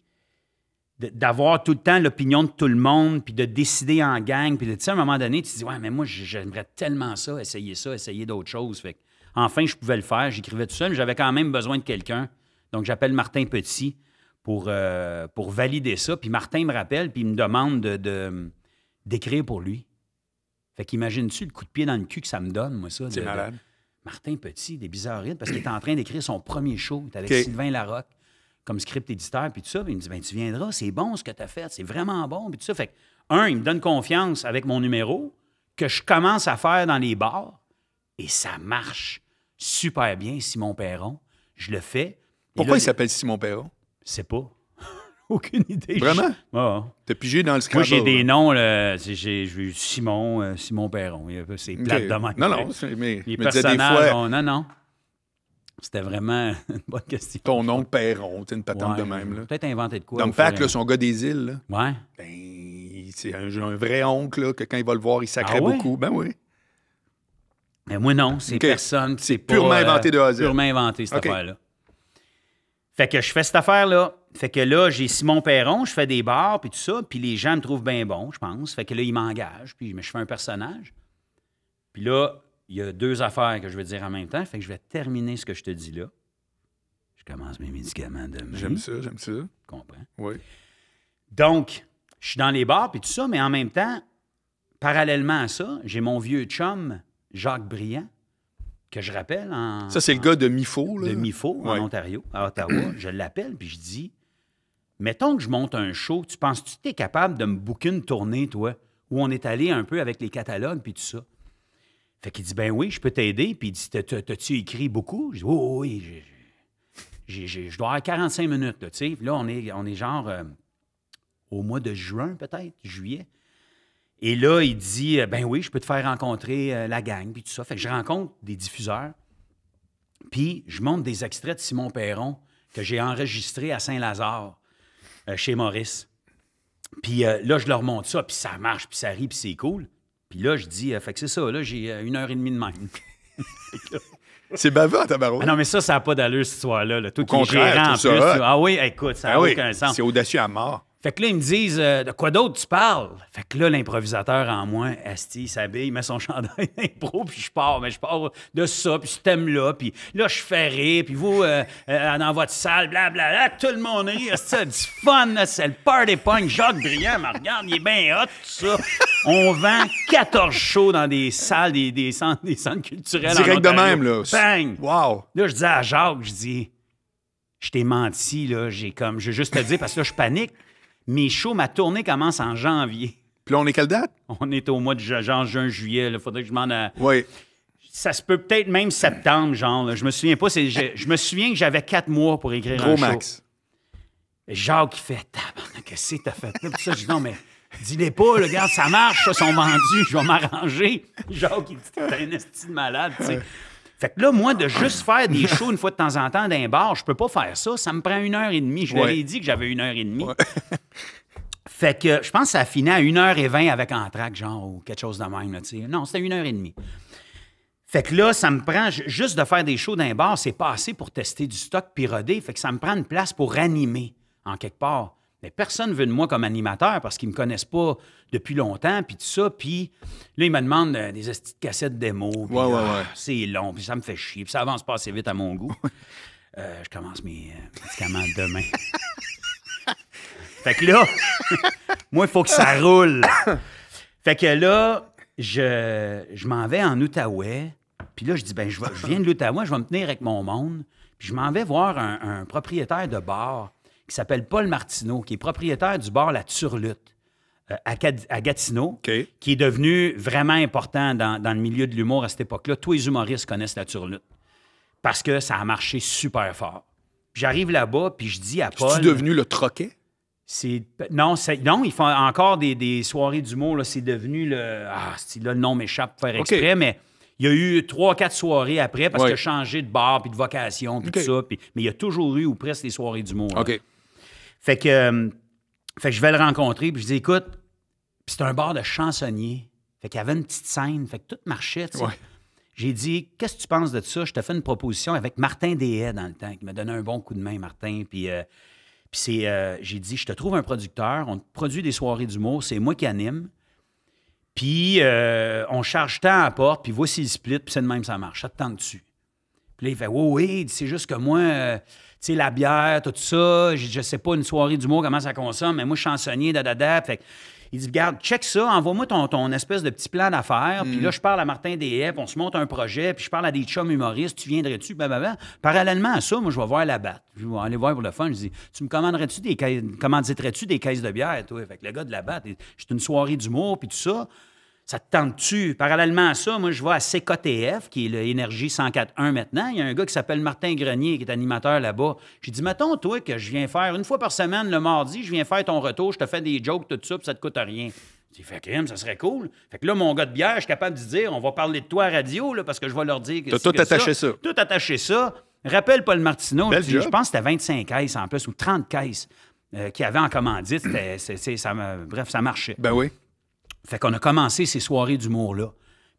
d'avoir tout le temps l'opinion de tout le monde, puis de décider en gang, puis de, tu sais, à un moment donné, tu te dis, ouais, mais moi, j'aimerais tellement ça, essayer ça, essayer d'autres choses. Fait enfin, je pouvais le faire, j'écrivais tout seul, mais j'avais quand même besoin de quelqu'un. Donc, j'appelle Martin Petit pour, euh, pour valider ça. Puis Martin me rappelle, puis il me demande de, d'écrire pour lui. Fait qu'imagines-tu le coup de pied dans le cul que ça me donne, moi, ça? Martin Petit, des bizarreries, parce qu'il est en train d'écrire son premier show. avec Sylvain Larocque comme script éditeur, puis tout ça. il me dit, ben, tu viendras, c'est bon ce que tu as fait, c'est vraiment bon, puis tout ça. Fait un, il me donne confiance avec mon numéro que je commence à faire dans les bars et ça marche super bien, Simon Perron. Je le fais. Pourquoi il s'appelle Simon Perron? sais pas. <laughs> Aucune idée. Vraiment? <laughs> Oh. T'as pigé dans le script. Moi, j'ai des hein? noms. J'ai eu Simon, euh, Simon Perron. C'est plate de même. Non, non. Mais, les non, non. C'était vraiment <laughs> une bonne question. Ton oncle Perron, une patente de même. Peut-être inventé de quoi. Donc, Pac, son gars des îles. Là, ouais. Ben, c'est un, vrai oncle là, que quand il va le voir, il sacrait ah beaucoup. Ben oui. Mais ben, moi, non, c'est personne. C'est purement euh, inventé de hasard. purement inventé, cette affaire-là. Fait que je fais cette affaire-là. Fait que là, j'ai Simon Perron, je fais des bars, puis tout ça, puis les gens me trouvent bien bon, je pense. Fait que là, ils m'engagent, puis je fais un personnage. Puis là, il y a deux affaires que je vais dire en même temps, fait que je vais terminer ce que je te dis là. Je commence mes médicaments demain. J'aime ça, j'aime ça. Comprends? Oui. Donc, je suis dans les bars puis tout ça, mais en même temps, parallèlement à ça, j'ai mon vieux chum, Jacques Briand, que je rappelle en. Ça, c'est le gars de MIFO, là. De MIFO, en Ontario, à Ottawa. <clears throat> je l'appelle, puis je dis Mettons que je monte un show, tu penses-tu que tu es capable de me booker une tournée, toi, où on est allé un peu avec les catalogues, puis tout ça? Fait qu'il dit, ben oui, je peux t'aider. Puis il dit, t'as-tu écrit beaucoup? Je dis, oh, oui, oui, je dois avoir 45 minutes, là, tu Là, on est, on est genre euh, au mois de juin, peut-être, juillet. Et là, il dit, euh, ben oui, je peux te faire rencontrer euh, la gang, puis tout ça. Fait que je rencontre des diffuseurs, puis je monte des extraits de Simon Perron que j'ai enregistrés à Saint-Lazare, chez Maurice. Puis là, je leur montre ça, puis ça marche, puis ça rit, puis c'est cool. Puis là, je dis, euh, fait que c'est ça, là, j'ai euh, une heure et demie de même. <laughs> C'est bavard, hein, tabarou. Ah non, mais ça, ça n'a pas d'allure, cette histoire-là. Tout qui est en plus. Ah. ah oui, écoute, ça n'a ben aucun sens. c'est audacieux à mort. Fait que là, ils me disent euh, De quoi d'autre tu parles Fait que là, l'improvisateur en moi, Asti, il s'habille, il met son <laughs> chandail d'impro, puis je pars. Mais je pars de ça, puis ce thème-là, puis là, je fais rire, puis vous, euh, euh, dans votre salle, blablabla, tout le monde rit. C'est du fun, c'est le party punk. Jacques Briand regarde, il est bien hot, tout ça. On vend 14 shows dans des salles, des, centres, des centres culturels. Direct de même, là. Bang Wow Là, je dis à Jacques, je dis Je t'ai menti, là. J'ai comme, je veux juste te dire, parce que là, je panique. Mes chaud ma tournée commence en janvier. Puis là, on est quelle date? On est au mois de genre juin, juillet. Il faudrait que je m'en. Oui. Ça se peut peut-être même septembre, genre. Je me souviens pas. Je, me souviens que j'avais quatre mois pour écrire Gros max. Genre Jacques, qui fait Tabarnak, qu'est-ce que t'as fait? je dis non, mais dis-les pas, là, regarde, ça marche, ça, sont vendus, je vais m'arranger. Jacques, qui dit T'es un esti malade, tu sais. Fait que là, moi, de juste faire des shows une fois de temps en temps d'un bar, je peux pas faire ça. Ça me prend une heure et demie. Je lui avais dit que j'avais une heure et demie. <laughs> fait que je pense que ça finit à à heure et 20 avec Antrac, genre, ou quelque chose de même. non, c'était une heure et demie. Fait que là, ça me prend juste de faire des shows d'un bar, c'est pas assez pour tester du stock puis roder. Fait que ça me prend une place pour animer en quelque part. Mais personne veut de moi comme animateur parce qu'ils ne me connaissent pas depuis longtemps, puis tout ça. Puis là, ils me demandent euh, des cassettes démo. ouais, ah, ouais, c'est long, puis ça me fait chier, puis ça avance pas assez vite à mon goût. Euh, je commence mes euh, médicaments demain. <laughs> fait que là, <laughs> moi, il faut que ça roule. fait que là, je, m'en vais en Outaouais. Puis là, je dis, ben je, viens de l'Outaouais, je vais me tenir avec mon monde. Puis je m'en vais voir un propriétaire de bar qui s'appelle Paul Martineau, qui est propriétaire du bar La Turlute euh, à, Gatineau, qui est devenu vraiment important dans, le milieu de l'humour à cette époque-là. Tous les humoristes connaissent La Turlute parce que ça a marché super fort. J'arrive là-bas, puis je dis à Paul... es devenu le troquet? Non, non, ils font encore des, soirées d'humour. C'est devenu le... Ah, là, le nom m'échappe faire exprès, mais... Il y a eu trois, quatre soirées après parce qu'il a changé de bar, puis de vocation, puis tout ça. mais il y a toujours eu ou presque des soirées d'humour. OK. Euh, fait que, je vais le rencontrer, puis je dis, écoute, c'est un bar de chansonnier. Fait qu'il y avait une petite scène, fait que tout marchait, J'ai dit, qu'est-ce que tu penses de ça? Je te fais une proposition avec Martin Deshaies dans le temps, qui m'a donné un bon coup de main, Martin. Puis, euh, c'est, euh, j'ai dit, je te trouve un producteur, on produit des soirées d'humour, c'est moi qui anime. Puis on charge tant à la porte, puis voici le split, puis c'est de même, ça marche. Ça te tente dessus. Puis là, il fait, oui, oui, c'est juste que moi, tu sais, la bière, tout ça. Je, je sais pas, une soirée d'humour, comment ça consomme, mais moi, chansonnier, da, da, da. Fait il dit, regarde, check ça, envoie-moi ton, espèce de petit plan d'affaires. Puis là, mm. je parle à Martin Deshep, on se monte un projet, puis je parle à des chums humoristes, tu viendrais-tu, blablabla. Parallèlement à ça, moi, je vais voir la batte. Je vais aller voir pour le fun. Je dis, tu me commanderais-tu des caisses, dirais tu des caisses de bière, toi? Fait que le gars de la batte, c'est une soirée d'humour, puis tout ça. Ça te tente-tu? Parallèlement à ça, moi, je vois à CKTF, qui est l'énergie 104.1 maintenant. Il y a un gars qui s'appelle Martin Grenier, qui est animateur là-bas. J'ai dit, mettons, toi, que je viens faire une fois par semaine le mardi, je viens faire ton retour, je te fais des jokes, tout ça, puis ça te coûte rien. J'ai fait crime, hum, ça serait cool. Fait que là, mon gars de bière, je suis capable de dire, on va parler de toi à radio, là, parce que je vais leur dire. T'as tout attaché ça. Tout attaché ça. Rappelle Paul Martineau, je, pense que c'était 25 caisses en plus, ou 30 caisses euh, qui qu'il avait en commandite. bref, ça marchait. Ben oui. Fait qu'on a commencé ces soirées d'humour-là.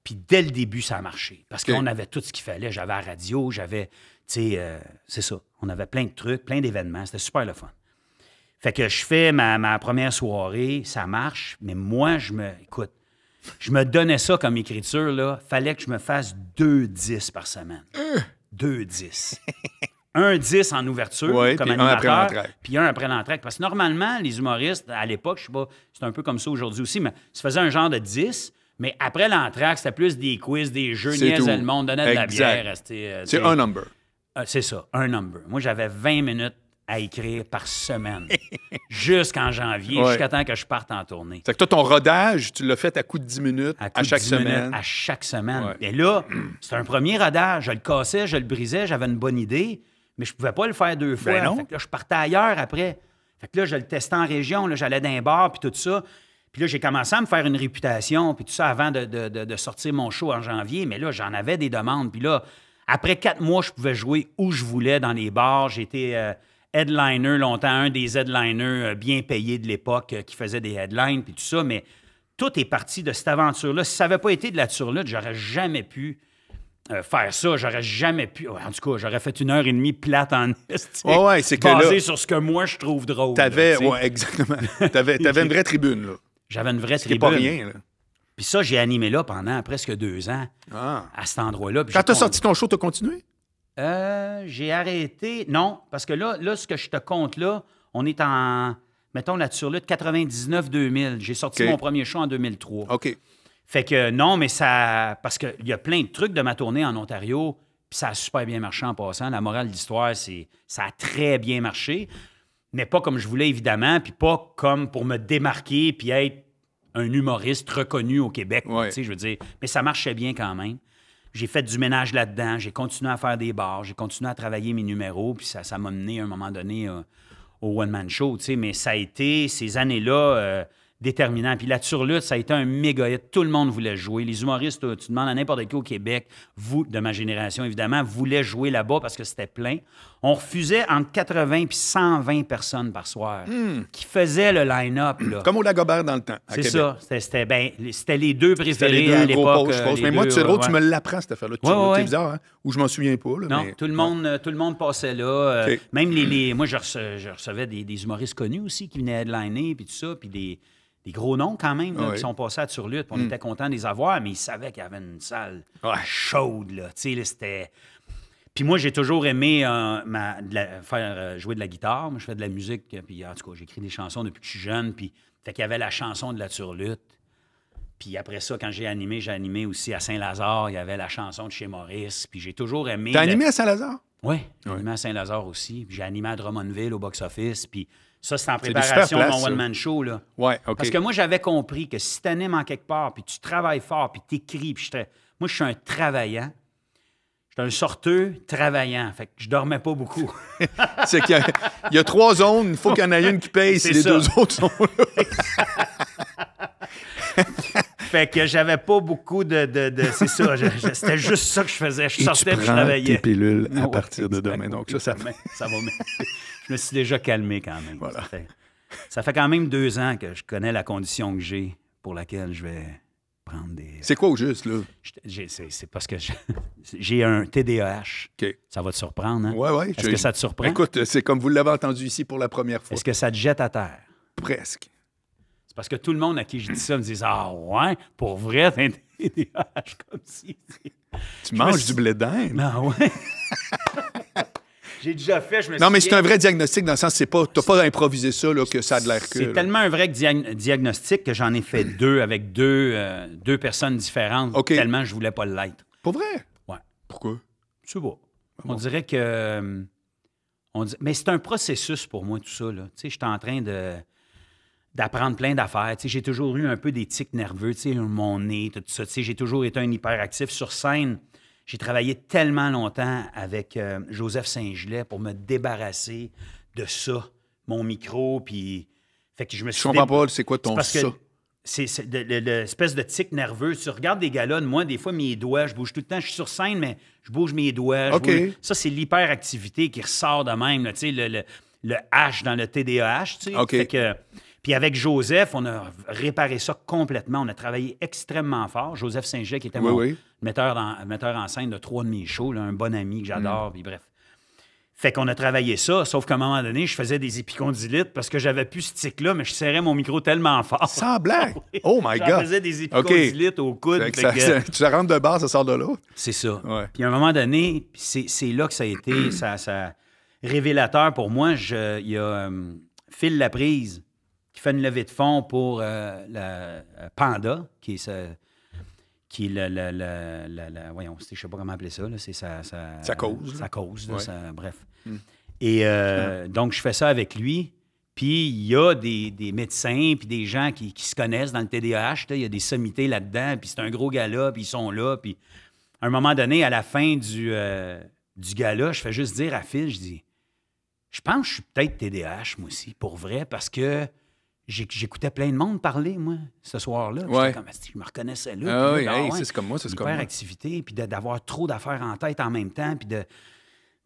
Puis dès le début, ça a marché. Parce qu'on avait tout ce qu'il fallait. J'avais la radio, j'avais. Tu sais, euh, c'est ça. On avait plein de trucs, plein d'événements. C'était super le fun. Fait que je fais ma, ma, première soirée, ça marche, mais moi, je me. Écoute, je me donnais ça comme écriture, là. Fallait que je me fasse deux dix par semaine. Hein? Deux 10. <laughs> un 10 en ouverture comme puis animateur, puis un après l'entraque. Parce que normalement, les humoristes, à l'époque, je sais pas, c'est un peu comme ça aujourd'hui aussi, mais se faisait un genre de 10, mais après l'entraque, c'était plus des quiz, des jeux, niaisaient le monde, donnait de la bière. Euh, c'est un number. Ah, c'est ça, un number. Moi, j'avais 20 minutes à écrire par semaine <laughs> jusqu'en janvier, jusqu'à temps que je parte en tournée. C'est que toi, ton rodage, tu l'as fait à coup de 10 minutes à, chaque semaine. à chaque semaine. Et là, c'est <clears throat> un premier rodage. Je le cassais, je le brisais, j'avais une bonne idée mais je pouvais pas le faire deux ben fois. là, je partais ailleurs après. Fait là, je le testais en région, j'allais d'un bar, puis tout ça. Puis là, j'ai commencé à me faire une réputation, puis tout ça, avant de, sortir mon show en janvier. Mais là, j'en avais des demandes. Puis là, après quatre mois, je pouvais jouer où je voulais dans les bars. J'étais euh, headliner longtemps, un des headliners euh, bien payés de l'époque euh, qui faisait des headlines, puis tout ça. Mais tout est parti de cette aventure-là. Si ça n'avait pas été de la turlute, j'aurais jamais pu euh, faire ça, j'aurais jamais pu. En tout cas, j'aurais fait une heure et demie plate en <laughs> est. Ouais, ouais, c'est que basé sur ce que moi je trouve drôle. T'avais, exactement. T'avais, avais une vraie tribune, là. J'avais une vraie tribune. pas rien, Puis ça, j'ai animé là pendant presque deux ans, ah. à cet endroit-là. Quand t'as sorti ton show, t'as continué? Euh, j'ai arrêté. Non, parce que là, là, ce que je te compte là, on est en, mettons, la dessus de 99-2000. J'ai sorti mon premier show en 2003. OK. Fait que non, mais ça. Parce qu'il y a plein de trucs de ma tournée en Ontario, puis ça a super bien marché en passant. La morale de l'histoire, c'est ça a très bien marché, mais pas comme je voulais, évidemment, puis pas comme pour me démarquer puis être un humoriste reconnu au Québec. Tu sais, je veux dire. Mais ça marchait bien quand même. J'ai fait du ménage là-dedans, j'ai continué à faire des bars, j'ai continué à travailler mes numéros, puis ça, ça m'a mené à un moment donné euh, au one-man show, tu sais. Mais ça a été, ces années-là. Euh, déterminant. Puis la Turlutte, ça a été un méga hit. Tout le monde voulait jouer. Les humoristes, euh, tu demandes à n'importe qui au Québec, vous, de ma génération évidemment, voulaient jouer là-bas parce que c'était plein. On refusait entre 80 et 120 personnes par soir hmm. qui faisaient le line-up. Comme au Dagobert dans le temps. C'est ça. C'était, ben, les deux préférés les deux à l'époque. Euh, mais moi, tu, tu me l'apprends, cette affaire-là. Ouais, ouais. C'est bizarre, hein? Ou je m'en souviens pas. non, tout, le monde, euh, tout le monde passait là. Même les, Moi, je, recevais, des, humoristes connus aussi qui venaient headliner, puis tout ça, puis des gros noms quand même ah ils sont passés à Turlutte. On hmm. était content de les avoir, mais ils savaient qu'il y avait une salle chaude. Là. Tu sais, c'était... Puis moi, j'ai toujours aimé euh, faire euh, jouer de la guitare. Moi, je fais de la musique. Puis en tout cas, j'écris des chansons depuis que je suis jeune. Puis fait qu'il y avait la chanson de la Turlutte. Puis après ça, quand j'ai animé, j'ai animé aussi à Saint-Lazare. Il y avait la chanson de chez Maurice. Puis j'ai toujours aimé. T'as animé à Saint-Lazare? Oui, j'ai animé à Saint-Lazare aussi. J'ai animé à Drummondville au box-office. Puis ça, c'est en préparation de mon one-man show. Là. Ouais, Parce que moi, j'avais compris que si tu animes en quelque part, puis tu travailles fort, puis tu écris, puis je moi, je suis un travaillant. Je suis un sorteux travaillant. Fait que je dormais pas beaucoup. <laughs> c'est qu'il y, a trois zones. Il faut qu'il y en ait une qui paye si les deux autres sont là. <laughs> Fait que j'avais pas beaucoup de. de, de c'est ça, c'était juste ça que je faisais. Je Et sortais tu prends je tes pilules à partir de demain. Donc, ça, ça, ça va m'aider. <laughs> je me suis déjà calmé quand même. Ça, fait, quand même deux ans que je connais la condition que j'ai pour laquelle je vais prendre des. C'est quoi au juste, là? C'est parce que <laughs> j'ai un TDAH. E ça va te surprendre, hein? Oui, oui. Est-ce que ça te surprend? Écoute, c'est comme vous l'avez entendu ici pour la première fois. Est-ce que ça te jette à terre? Presque. C'est parce que tout le monde à qui je dis ça me dit Ah, ouais, pour vrai, t'as un TDAH e comme si. Tu manges du blé d'Inde? Non, ah, ouais. <laughs> J'ai déjà fait, je me Non, mais c'est un vrai diagnostic dans le sens, c'est pas, t'as pas improvisé ça, là, que ça a de l'air que. C'est tellement un vrai diagnostic que j'en ai fait <clears throat> deux avec deux, euh, deux personnes différentes, tellement je voulais pas l'être. Pour vrai? Ouais. Pourquoi? Je sais pas. Ah on dirait que. Euh, on dit... Mais c'est un processus pour moi, tout ça. là. Tu sais, je en train de d'apprendre plein d'affaires. Tu sais, j'ai toujours eu un peu des tics nerveux, tu sais, mon nez, tout ça. Tu sais, j'ai toujours été un hyperactif sur scène. J'ai travaillé tellement longtemps avec euh, Joseph Saint-Gelais pour me débarrasser de ça, mon micro, puis... Fait que je me suis... comprends c'est quoi ton parce Que c'est l'espèce de tic nerveux. Tu regardes des galons, moi, des fois, mes doigts, je bouge tout le temps. Je suis sur scène, mais je bouge mes doigts. Ça, c'est l'hyperactivité qui ressort de même, le, le, H dans le TDAH. Tu sais. Fait que et avec Joseph, on a réparé ça complètement. On a travaillé extrêmement fort. Joseph saint jacques qui était Metteur, en, scène de trois de mes shows, un bon ami que j'adore, mm. bref. Fait qu'on a travaillé ça, sauf qu'à un moment donné, je faisais des épicondylites parce que j'avais plus ce tic-là, mais je serrais mon micro tellement fort. Sans blague! <laughs> Ah oh my God! Je faisais des épicondylites au coude. <laughs> Tu rentres de bas, ça sort de l'autre. C'est ça. Puis à un moment donné, c'est là que ça a été révélateur pour moi. Il y a File euh, la prise » qui fait une levée de fonds pour euh, la euh, Panda, qui est, ce qui est la, Voyons, je ne sais pas comment appeler ça. C'est sa, sa, cause. Sa cause, bref. Hmm. Et euh, donc, je fais ça avec lui. Puis il y a des, médecins, puis des gens qui, se connaissent dans le TDAH. Il y a des sommités là-dedans, puis c'est un gros gala, puis ils sont là. Puis à un moment donné, à la fin du, du gala, je fais juste dire à Phil, je dis, je pense que je suis peut-être TDAH, moi aussi, pour vrai, parce que j'écoutais plein de monde parler, moi, ce soir-là. je me reconnaissais là. Ah oui, ben c'est comme moi, c'est comme moi. activité, puis d'avoir trop d'affaires en tête en même temps, puis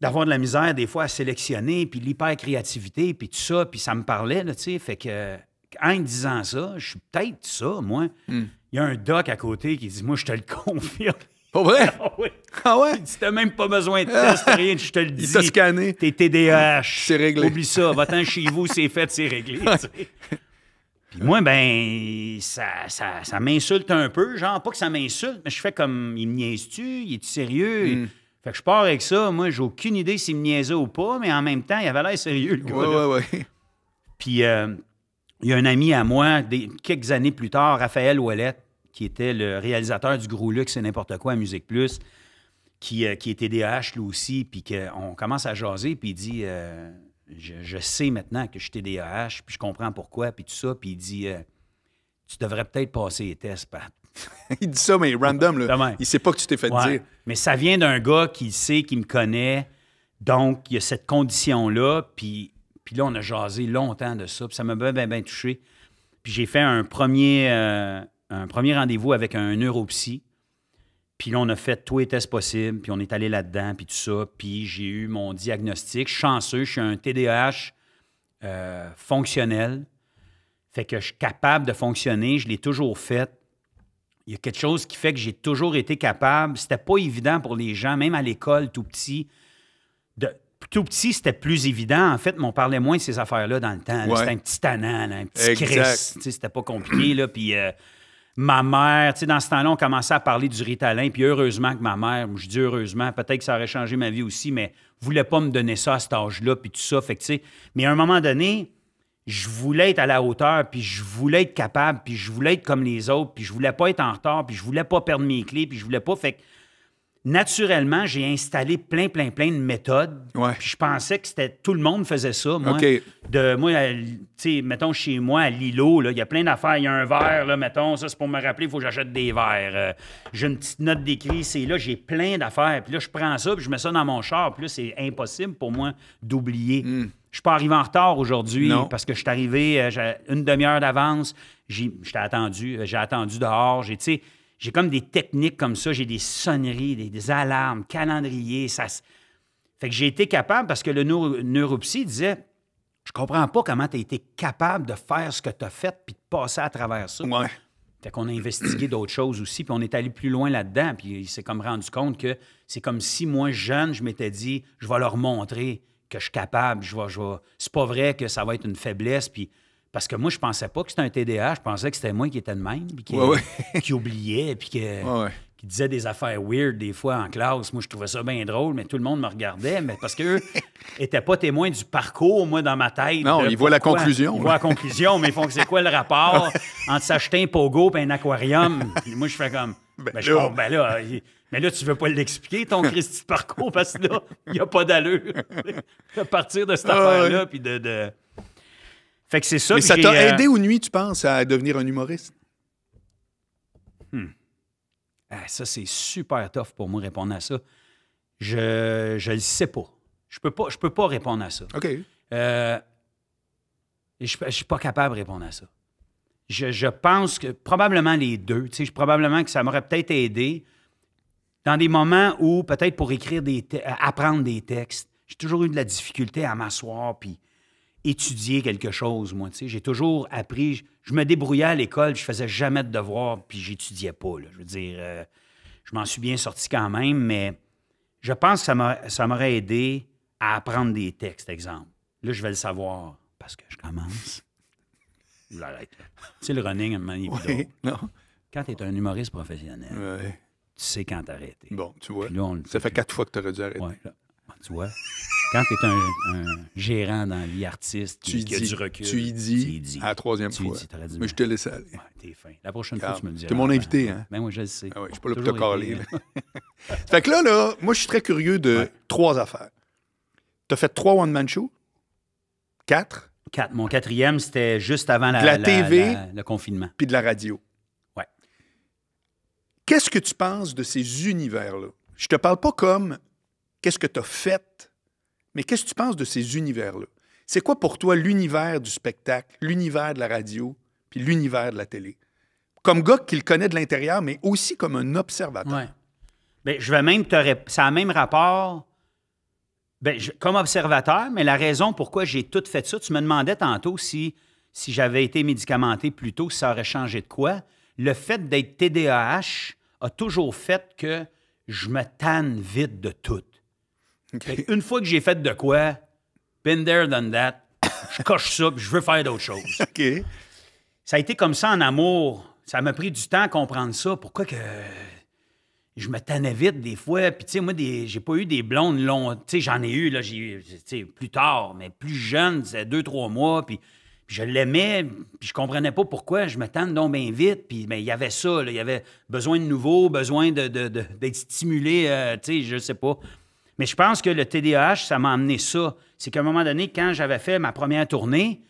d'avoir de, la misère des fois à sélectionner, puis l'hyper-créativité, puis tout ça, puis ça me parlait, tu sais. Fait que, en disant ça, je suis peut-être ça, moi. Hmm. Il y a un doc à côté qui dit, moi, je te le <laughs> confirme. Pour vrai? Ah, ah ouais. Tu t'as même pas besoin de test, <laughs> rien, je te le dis. Il t'a scanné. T'es TDAH. C'est réglé. Oublie ça. Va-t'en chez vous, c'est fait, c'est réglé. <laughs> Puis moi, ben, ça, ça, m'insulte un peu. Genre, pas que ça m'insulte, mais je fais comme, il me niaise-tu? Il est sérieux? Hmm. Fait que je pars avec ça. Moi, j'ai aucune idée s'il me niaisait ou pas, mais en même temps, il avait l'air sérieux, le gars. Ouais, ouais, ouais. Puis euh, il y a un ami à moi, des, quelques années plus tard, Raphaël Ouellette, qui était le réalisateur du Gros Luxe et n'importe quoi à Musique Plus, qui, euh, qui était DH, lui aussi, puis qu'on commence à jaser, puis il dit... Euh, je, sais maintenant que je suis TDAH, puis je comprends pourquoi, puis tout ça. Puis il dit euh, Tu devrais peut-être passer les tests, <laughs> il dit ça, mais random, là. Il sait pas que tu t'es fait dire. Mais ça vient d'un gars qui sait, qui me connaît. Donc, il y a cette condition-là. Puis, puis là, on a jasé longtemps de ça. Puis ça m'a bien, bien, touché. Puis j'ai fait un premier, euh, un premier rendez-vous avec un neuropsy puis là, on a fait tous les tests possibles, puis on est allé là-dedans, puis tout ça. Puis j'ai eu mon diagnostic. Chanceux, je suis un TDAH euh, fonctionnel. Fait que je suis capable de fonctionner, je l'ai toujours fait. Il y a quelque chose qui fait que j'ai toujours été capable. C'était pas évident pour les gens, même à l'école, tout petit. tout petit, c'était plus évident. En fait, mais on parlait moins de ces affaires-là dans le temps. C'était un petit tannant, un petit Chris. C'était pas compliqué. Là, puis, euh, Ma mère, tu sais, dans ce temps-là, on commençait à parler du Ritalin, puis heureusement que ma mère, je dis heureusement, peut-être que ça aurait changé ma vie aussi, mais voulait pas me donner ça à cet âge-là, puis tout ça, fait que, tu sais, mais à un moment donné, je voulais être à la hauteur, puis je voulais être capable, puis je voulais être comme les autres, puis je voulais pas être en retard, puis je voulais pas perdre mes clés, puis je voulais pas, fait que naturellement, j'ai installé plein, plein, plein de méthodes. je pensais que c'était tout le monde faisait ça. Moi, de, moi tu sais, mettons, chez moi, à Lilo, il y a plein d'affaires. Il y a un verre, mettons, ça, c'est pour me rappeler, il faut que j'achète des verres. Euh, j'ai une petite note d'écrit, c'est là, j'ai plein d'affaires. Puis là, je prends ça, puis je mets ça dans mon char. Puis là, c'est impossible pour moi d'oublier. Hmm. Je suis pas arrivé en retard aujourd'hui parce que je suis arrivé euh, une demi-heure d'avance. J'étais attendu, euh, j'ai attendu dehors. J'ai, tu sais, j'ai comme des techniques comme ça, j'ai des sonneries, des, alarmes, calendrier. Ça, fait que j'ai été capable, parce que le neuropsy disait Je comprends pas comment tu as été capable de faire ce que tu as fait puis de passer à travers ça. Ouais. Fait qu'on a investigué d'autres choses aussi, puis on est allé plus loin là-dedans, puis il s'est comme rendu compte que c'est comme si moi, jeune, je m'étais dit, je vais leur montrer que je suis capable, je vais, je vais... c'est pas vrai que ça va être une faiblesse, puis parce que moi, je pensais pas que c'était un TDA, je pensais que c'était moi qui étais de même, <laughs> qui, oubliait, puis qui disait des affaires weird des fois en classe. Moi, je trouvais ça bien drôle, mais tout le monde me regardait, mais parce qu'eux n'étaient <laughs> pas témoins du parcours, moi, dans ma tête. Non, ils voient la conclusion. Ils voient la conclusion, mais ils font que c'est quoi le rapport <laughs> entre s'acheter un pogo et un aquarium? moi, je fais comme, ben ben, là. Ben mais là, tu veux pas l'expliquer, ton Christy parcours, parce que là, il n'y a pas d'allure. à partir de cette ah, affaire-là, puis de fait que c'est ça. Mais ça t'a euh, aidé ou nuit, tu penses, à devenir un humoriste? Hmm. Ah, ça, c'est super tough pour moi répondre à ça. Je ne le sais pas. Je peux pas, je peux pas répondre à ça. OK. Euh, je suis pas capable de répondre à ça. Je, je, pense que probablement les deux. Tu sais, probablement que ça m'aurait peut-être aidé dans des moments où, peut-être pour écrire des euh, apprendre des textes, j'ai toujours eu de la difficulté à m'asseoir puis étudier quelque chose, moi. tu sais, J'ai toujours appris. Je, me débrouillais à l'école, je faisais jamais de devoirs, puis j'étudiais pas. Là. Je veux dire, euh, je m'en suis bien sorti quand même, mais je pense que ça m'aurait aidé à apprendre des textes, exemple. Là, je vais le savoir parce que je commence. Je <laughs> l'arrête. tu sais, le running, à un Quand tu es un humoriste professionnel, tu sais quand t'arrêter. Bon, tu vois. ça fait quatre fois que tu aurais dû arrêter. Ah, tu vois. <laughs> quand tu es un, gérant dans l'artiste artiste, tu dis, tu y dis, à la troisième fois. mais je te laisse aller. t'es fin. La prochaine fois, tu me le Tu es mon invité, hein? Ben moi, je le sais. Ah je suis pas là pour te caler. fait que là, là, moi, je suis très curieux de trois affaires. T'as fait trois one-man shows? Quatre? Quatre. Mon quatrième, c'était juste avant la, de la, TV, le confinement. Puis de la radio. Ouais. Qu'est-ce que tu penses de ces univers-là? Je te parle pas comme qu'est-ce que tu as fait mais qu'est-ce que tu penses de ces univers-là? C'est quoi pour toi l'univers du spectacle, l'univers de la radio, puis l'univers de la télé? Comme gars qui le connaît de l'intérieur, mais aussi comme un observateur. Bien, je vais même te Ça a même rapport. Bien, Comme observateur, mais la raison pourquoi j'ai tout fait ça, tu me demandais tantôt si, si j'avais été médicamenté plus tôt, ça aurait changé de quoi. Le fait d'être TDAH a toujours fait que je me tanne vite de tout. Une fois que j'ai fait de quoi, been there, done that, je coche ça, puis je veux faire d'autres choses. <laughs> Ça a été comme ça en amour. Ça m'a pris du temps à comprendre ça. Pourquoi que je me tannais vite des fois. Puis, tu sais, moi, des... j'ai pas eu des blondes longues. Tu sais, j'en ai eu, là, j'ai plus tard, mais plus jeune, c'est deux, trois mois. Puis, je l'aimais, puis je comprenais pas pourquoi. Je me tannais donc bien vite. Puis, mais il y avait ça, il y avait besoin de nouveau, besoin d'être de, stimulé, euh, tu sais, je sais pas. Mais je pense que le TDAH, ça m'a amené ça. C'est qu'à un moment donné, quand j'avais fait ma première tournée,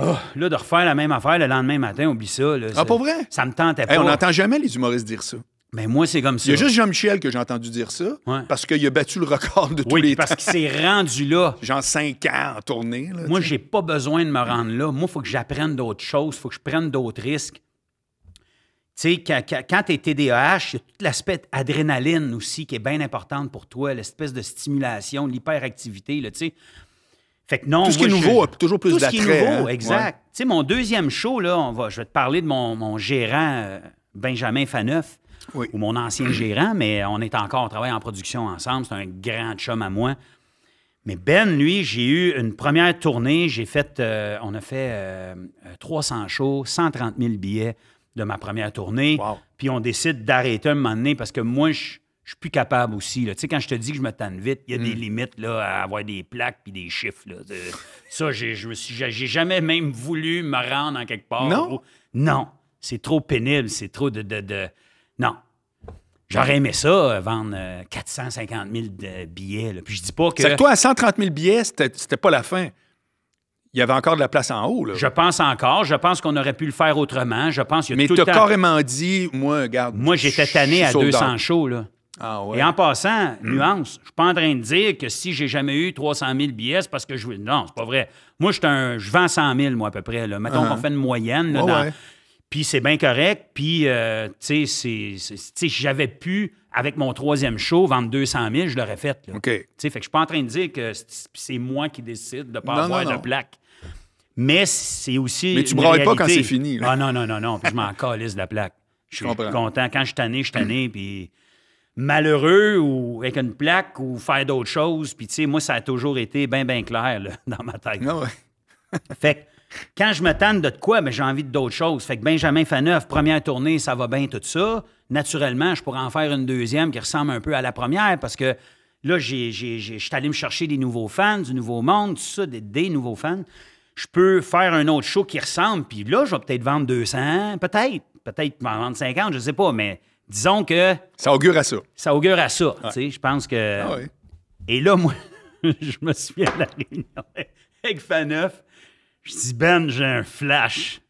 oh, là, de refaire la même affaire le lendemain matin, oublie ça. ah, pas vrai? Ça me tentait on n'entend jamais les humoristes dire ça. Mais moi, c'est comme ça. Il y a juste Jean-Michel que j'ai entendu dire ça, parce qu'il a battu le record de tous les parce parce qu'il s'est rendu là. <laughs> Genre cinq ans en tournée. moi, j'ai pas besoin de me rendre là. Moi, il faut que j'apprenne d'autres choses, il faut que je prenne d'autres risques. Tu sais, quand, quand tu es TDAH, il y a tout l'aspect adrénaline aussi qui est bien importante pour toi, l'espèce de stimulation, l'hyperactivité, tu sais. Fait que non, tout ce qui est nouveau toujours plus d'attrait. Tout ce qui est nouveau, hein. exact. Tu sais, mon deuxième show, là, on va, je vais te parler de mon, gérant euh, Benjamin Faneuf, ou mon ancien <clears throat> gérant, mais on est encore, on travaille en production ensemble. C'est un grand chum à moi. Mais Ben, lui, j'ai eu une première tournée. J'ai fait, euh, on a fait 300 euh, shows, 130 000 billets de ma première tournée. Puis on décide d'arrêter un moment donné parce que moi, je ne suis plus capable aussi. Tu sais, quand je te dis que je me tanne vite, il y a des hmm. limites là, à avoir des plaques puis des chiffres. Là. Euh, ça, j'ai, je me j'ai jamais même voulu me rendre en quelque part. Non. Non. C'est trop pénible. C'est trop de. de, de... Non. J'aurais aimé ça, euh, vendre 450 euh, 000 billets. Puis je dis pas que. C'est toi, à 130 000 billets, c'était, c'était pas la fin il y avait encore de la place en haut. Je pense encore. Je pense qu'on aurait pu le faire autrement. Je pense Mais tu as carrément dit, moi, regarde. Moi, j'étais tanné à 200 shows. Ah Et en passant, hmm. nuance, je suis pas en train de dire que si j'ai jamais eu 300 000 billets, parce que je. Non, c'est pas vrai. Moi, je un... vends 100 000, moi, à peu près. Là. Mettons ah. qu'on fait une moyenne. Puis c'est bien correct. Puis, euh, tu sais, j'avais pu, avec mon troisième show, vendre 200 000, je l'aurais fait. OK. Tu sais, fait que je suis pas en train de dire que c'est moi qui décide de pas avoir de plaque. Mais c'est aussi. Mais tu ne brailles pas quand c'est fini. Ah non, non, non, non. je m'en <laughs> calisse de la plaque. Je suis content. Quand je suis tanné, je suis tanné. Puis malheureux ou avec une plaque ou faire d'autres choses. Puis, tu sais, moi, ça a toujours été bien, bien clair <laughs> dans ma tête. Non, ah ouais. <laughs> fait que quand je me tanne de quoi, mais j'ai envie d'autres choses. Fait que Benjamin Faneuf, première tournée, ça va bien, tout ça. Naturellement, je pourrais en faire une deuxième qui ressemble un peu à la première parce que là, je suis allé me chercher des nouveaux fans, du nouveau monde, tout ça, des nouveaux fans je peux faire un autre show qui ressemble, puis là, je vais peut-être vendre 200, peut-être, peut-être en vendre 50, je sais pas, mais disons que. Ça augure à ça. Ça augure à ça. Tu sais, je pense que. Ah Et là, moi, <laughs> je me souviens de la réunion avec Faneuf. Je dis, Ben, j'ai un flash.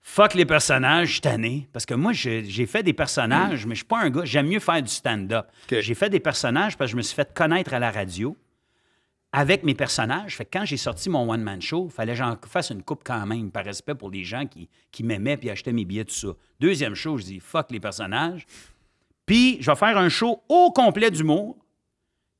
Fuck les personnages, je Parce que moi, j'ai fait des personnages, hmm. mais je suis pas un gars. J'aime mieux faire du stand-up. J'ai fait des personnages parce que je me suis fait connaître à la radio avec mes personnages. Fait quand j'ai sorti mon one-man show, fallait que j'en fasse une coupe quand même, par respect pour les gens qui, m'aimaient puis achetaient mes billets, tout ça. Deuxième chose, je dis fuck les personnages. Puis je vais faire un show au complet d'humour.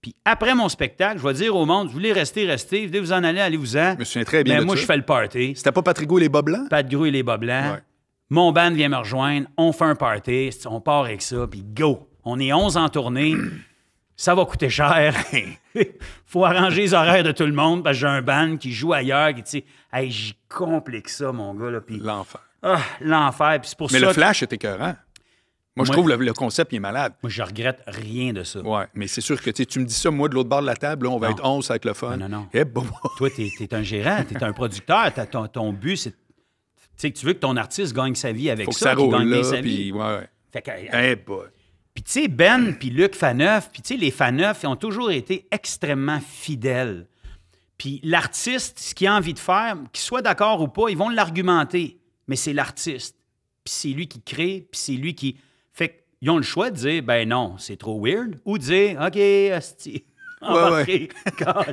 Puis après mon spectacle, je vais dire au monde, vous voulez rester, restez, voulez vous en aller, allez-vous-en. très bien. Mais moi, je fais le party. C'était pas Patrigo et les Bas Blancs? Pat et les Bas Blancs. Mon band vient me rejoindre, on fait un party, on part avec ça, puis go. On est 11 en tournée ça va coûter cher. <laughs> faut arranger les horaires de tout le monde parce que j'ai un band qui joue ailleurs. Qui, tu hey, j'y complique ça, mon gars. l'enfer. Ah, l'enfer. c'est pour mais le flash était est écœurant. Moi, je trouve le, concept, il est malade. Moi, je regrette rien de ça. Ouais, mais c'est sûr que tu me dis ça, moi, de l'autre bord de la table, on va être 11 avec le fun. Non, non, non. Eh, bon. Toi, tu es, un gérant, tu es un producteur. ton, but, c'est. que tu veux que ton artiste gagne sa vie avec ça. Faut que ça roule, ouais, Fait que, eh, puis tu sais, Ben, puis Luc Faneuf, puis tu sais, les Faneuf, ils ont toujours été extrêmement fidèles. Puis l'artiste, ce qu'il a envie de faire, qu'il soit d'accord ou pas, ils vont l'argumenter. Mais c'est l'artiste. Puis c'est lui qui crée, puis c'est lui qui... Fait qu'ils ont le choix de dire, ben non, c'est trop weird, ou de dire, OK, hostie. <laughs> Ouais,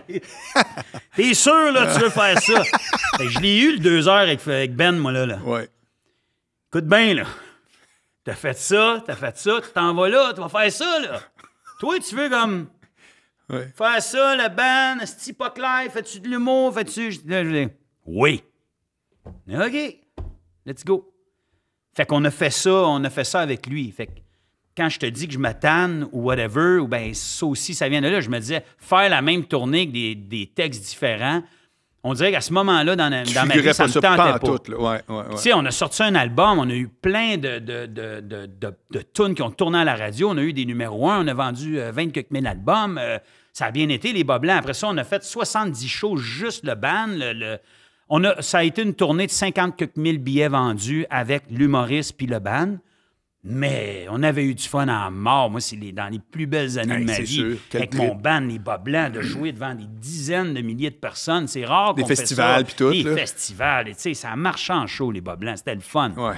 ouais. <laughs> T'es sûr, là, tu veux faire ça? <laughs> Ben, je l'ai eu le deux heures avec, Ben, moi, là. là. Ouais. Écoute bien, là t'as fait ça, t'as fait ça, tu t'en vas là, tu vas faire ça, là. <laughs> Toi, tu veux comme. Faire ça, la band, c'est pas clair, fais-tu de l'humour, fais-tu. oui. OK, let's go. Fait qu'on a fait ça, on a fait ça avec lui. Fait quand je te dis que je m'attanne ou whatever, ou ben ça aussi, ça vient de là, je me disais, faire la même tournée avec des, des textes différents, on dirait qu'à ce moment-là, dans, dans ma ça tentait On a sorti un album, on a eu plein de, de, tunes qui ont tourné à la radio. On a eu des numéros 1, on a vendu 20 euh, 000 albums. Euh, ça a bien été, les Bas Après ça, on a fait 70 shows, juste le band. On ça a été une tournée de 50 quelques billets vendus avec l'humoriste puis le band. Mais on avait eu du fun en mort. Moi, c'est dans les plus belles années de ma vie. Avec mon band, les bas blancs, de jouer devant des dizaines de milliers de personnes. C'est rare qu'on Des festivals, puis tout. Des festivals. Et tu sais, ça marchait en chaud les bas blancs. C'était le fun. Ouais.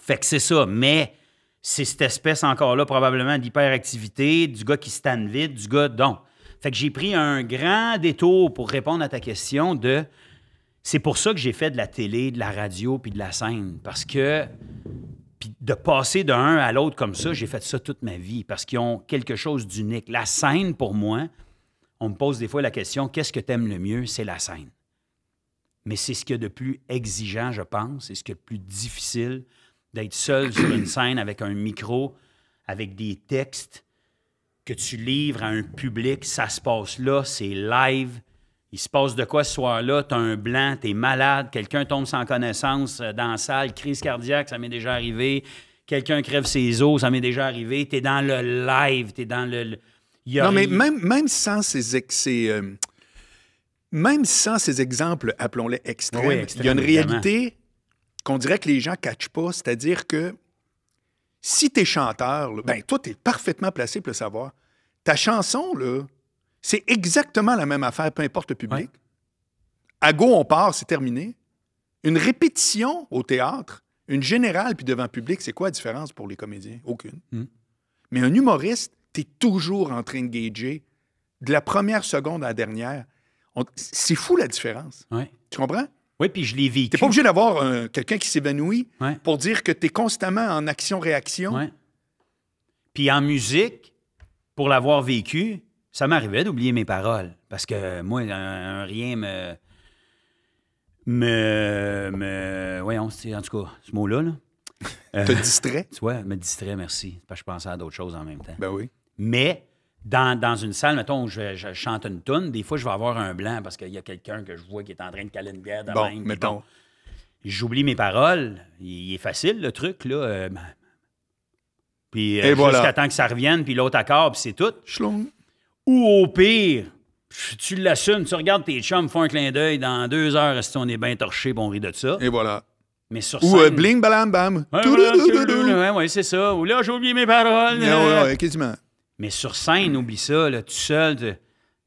Fait que c'est ça. Mais c'est cette espèce encore-là, probablement, d'hyperactivité, du gars qui se tanne vite, du gars donc. Fait que j'ai pris un grand détour pour répondre à ta question de. C'est pour ça que j'ai fait de la télé, de la radio, puis de la scène. Parce que de passer d'un à l'autre comme ça, j'ai fait ça toute ma vie parce qu'ils ont quelque chose d'unique. La scène, pour moi, on me pose des fois la question qu'est-ce que tu aimes le mieux C'est la scène. Mais c'est ce qu'il y a de plus exigeant, je pense. C'est ce qu'il y a de plus difficile d'être seul sur une scène avec un micro, avec des textes que tu livres à un public. Ça se passe là, c'est live il se passe de quoi ce soir-là, t'as un blanc, t'es malade, quelqu'un tombe sans connaissance euh, dans la salle, crise cardiaque, ça m'est déjà arrivé, quelqu'un crève ses os, ça m'est déjà arrivé, t'es dans le live, t'es dans le... non, mais même, même sans ces... Euh, même sans ces exemples, appelons-les extrêmes, il y a une réalité qu'on dirait que les gens ne catchent pas, c'est-à-dire que si t'es chanteur, ben toi, t'es parfaitement placé pour le savoir. Ta chanson, là, c'est exactement la même affaire, peu importe le public. À go, on part, c'est terminé. Une répétition au théâtre, une générale, puis devant public, c'est quoi la différence pour les comédiens? Aucune. Hmm. Mais un humoriste, tu es toujours en train de gager de la première seconde à la dernière. C'est fou la différence. Tu comprends? Oui, puis je l'ai vécu. T'es pas obligé d'avoir quelqu'un qui s'évanouit pour dire que tu es constamment en action-réaction. Puis en musique, pour l'avoir vécu, ça m'arrivait d'oublier mes paroles parce que moi, un, rien me. Me. me voyons, en tout cas, ce mot-là. <laughs> Te distrait? Tu me distrait, merci. Parce que je pensais à d'autres choses en même temps. Ben oui. Mais dans, une salle, mettons, où je, chante une toune, des fois, je vais avoir un blanc parce qu'il y a quelqu'un que je vois qui est en train de caler une bière de Bon, J'oublie mes paroles. Il, est facile, le truc, là. Euh, puis euh, jusqu'à temps que ça revienne, puis l'autre accord, puis c'est tout. Ou au pire, tu l'assumes, tu regardes tes chums font un clin d'œil dans deux heures, si on est bien torché, bon, on rit de ça. Et voilà. Mais sur scène, Ou euh, bling, balam, bam. Oui, ouais, c'est ça. Ou là, j'ai oublié mes paroles. Non, oui, ouais, quasiment. Mais sur scène, oublie ça, là, tout seul.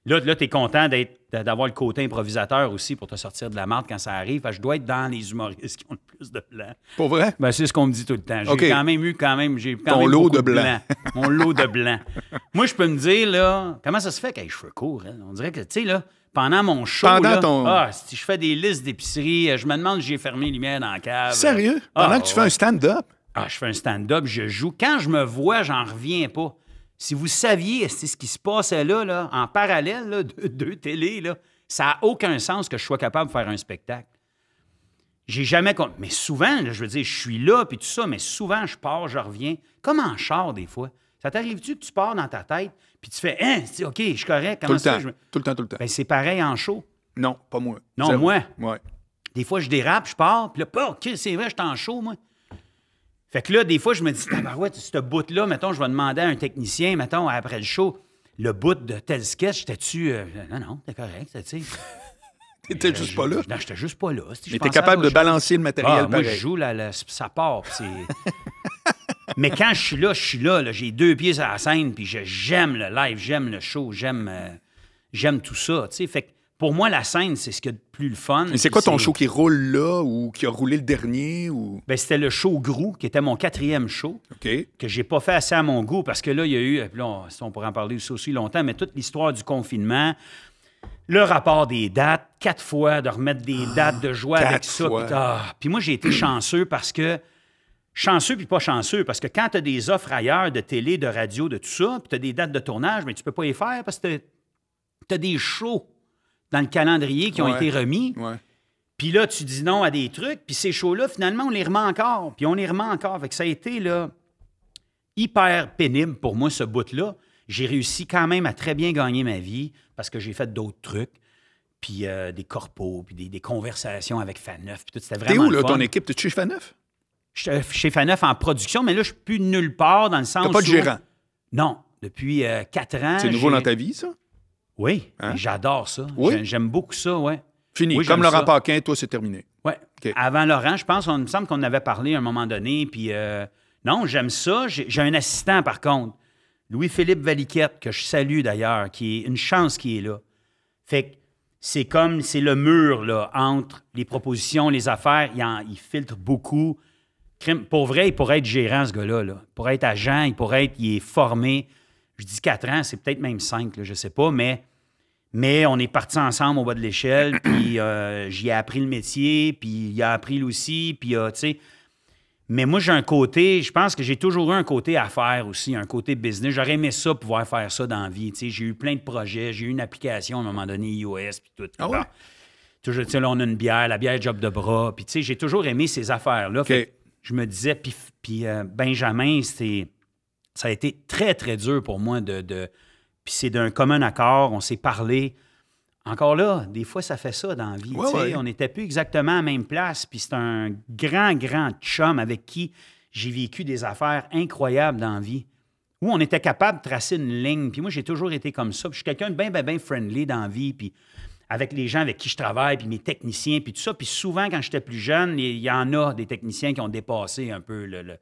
Là, là tu es content d'avoir le côté improvisateur aussi pour te sortir de la marde quand ça arrive. je dois être dans les humoristes qui ont le plus de blanc. Pour vrai? Ben, c'est ce qu'on me dit tout le temps. J'ai quand même eu quand même. J'ai quand Ton lot de blanc. Mon lot de blanc. <laughs> Moi, je peux me dire, là, comment ça se fait quand je cheveux courts? Hein? On dirait que, tu sais, là, pendant mon show. Pendant ton... Ah, si je fais des listes d'épicerie, euh, je me demande si j'ai fermé les lumières dans la cave. Sérieux? Ah, pendant que tu fais un stand-up? Ah, je fais un stand-up, je joue. Quand je me vois, j'en reviens pas. Si vous saviez ce qui se passait là, là en parallèle <laughs> de deux télés, là, ça n'a aucun sens que je sois capable de faire un spectacle. J'ai jamais. Mais souvent, je veux dire, je suis là, puis tout ça, mais souvent, je pars, je reviens. Comme en char, des fois. Ça t'arrive-tu que tu pars dans ta tête, puis tu fais, hein, OK, je suis correct. Comment tout, le ça, tout le temps, tout le temps. Ben, c'est pareil en show. Non, pas moi. Non, moi. Ouais. Des fois, je dérape, je pars, puis là, OK, c'est vrai, je suis en show, moi. Fait que là, des fois, je me dis, ouais, ce bout-là, mettons, je vais demander à un technicien, mettons, après le show, le bout de tel sketch, jétais tu euh, non, non, t'es correct, tu sais. <laughs> T'étais juste pas là? Non, j'étais juste pas là. Mais t'es capable de balancer le matériel. Ah, moi, je joue, là, ça part. <laughs> Mais quand je suis là, je suis là. là J'ai deux pieds à la scène, puis j'aime le live, j'aime le show, j'aime euh, j'aime tout ça. sais Fait que pour moi, la scène, c'est ce qui est le plus le fun. c'est quoi ton show qui roule là ou qui a roulé le dernier? ou ben, C'était le show Grou, qui était mon quatrième show, que j'ai pas fait assez à mon goût parce que là, il y a eu, là, on, on pourrait en parler aussi longtemps, mais toute l'histoire du confinement, le rapport des dates, quatre fois, de remettre des ah, dates, de joie avec ça. Ah, puis, moi, j'ai été <clears throat> chanceux parce que chanceux puis pas chanceux, parce que quand tu as des offres ailleurs de télé, de radio, de tout ça, puis tu as des dates de tournage, mais tu peux pas y faire parce que tu as des shows dans le calendrier qui ont été remis. Puis là, tu dis non à des trucs. Puis ces shows-là, finalement, on les remet encore. Puis on les remet encore. Fait ça a été là, hyper pénible pour moi, ce bout-là. J'ai réussi quand même à très bien gagner ma vie parce que j'ai fait d'autres trucs. Puis euh, des corpos, puis des, conversations avec Faneuf. Puis tout, c'était vraiment. T'es où, là, ton équipe? T'es chez Faneuf? Je, euh, chez Faneuf en production, mais là, je suis plus nulle part dans le sens. pas de gérant? Non. Depuis euh, quatre ans. C'est nouveau dans ta vie, ça? Oui, hein? j'adore ça. J'aime beaucoup ça, ouais. Fini. Comme Laurent Paquin, toi, c'est terminé. Oui. Avant Laurent, je pense, on, me semble qu'on avait parlé à un moment donné. Puis, euh, non, j'aime ça. J'ai un assistant, par contre, Louis-Philippe Valiquette, que je salue d'ailleurs, qui est une chance qui est là. Fait c'est comme, c'est le mur, là, entre les propositions, les affaires. Il, il filtre beaucoup. Pour vrai, il pourrait être gérant, ce gars-là. Là. Il pourrait être agent, il pourrait être, il est formé je dis quatre ans, c'est peut-être même cinq, je je sais pas, mais, mais on est partis ensemble au bas de l'échelle, <clears throat> puis j'ai euh, j'y ai appris le métier, puis il a appris lui aussi, puis euh, tu sais. Mais moi, j'ai un côté, je pense que j'ai toujours eu un côté affaire aussi, un côté business. J'aurais aimé ça, pouvoir faire ça dans la vie. Tu sais, j'ai eu plein de projets, j'ai eu une application à un moment donné, iOS, puis tout. Ah toujours, tu sais, là, on a une bière, la bière job de bras. Puis, tu sais, j'ai toujours aimé ces affaires-là. Je me disais, puis, puis euh, Benjamin, c'était ça a été très, très dur pour moi de. puis c'est d'un commun accord, on s'est parlé. Encore là, des fois, ça fait ça dans la vie. On n'était plus exactement à la même place. Puis c'est un grand, grand chum avec qui j'ai vécu des affaires incroyables dans la vie. Où on était capable de tracer une ligne. Puis moi, j'ai toujours été comme ça. Puis je suis quelqu'un de bien, bien, bien friendly dans la vie. Puis avec les gens avec qui je travaille, puis mes techniciens, puis tout ça. Puis souvent, quand j'étais plus jeune, il y en a des techniciens qui ont dépassé un peu le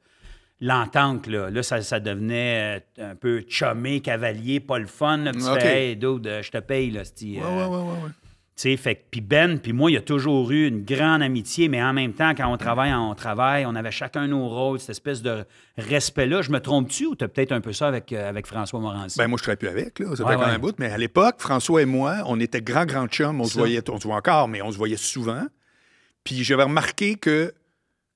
l'entente, là, là ça, devenait euh, un peu chumé, cavalier, pas le fun. tu euh, je te paye, là, cest euh, ouais, ouais, ouais, Tu sais, fait puis Ben, puis moi, il y a toujours eu une grande amitié, mais en même temps, quand on travaille, on travaille, on avait chacun nos rôles, cette espèce de respect-là. Je me trompe-tu ou t'as peut-être un peu ça avec, avec François Morancy? Ben, moi, je ne plus avec, là. Ça quand même un mais à l'époque, François et moi, on était grand, grand chum, On se voyait, on se voit encore, mais on se voyait souvent. Puis j'avais remarqué que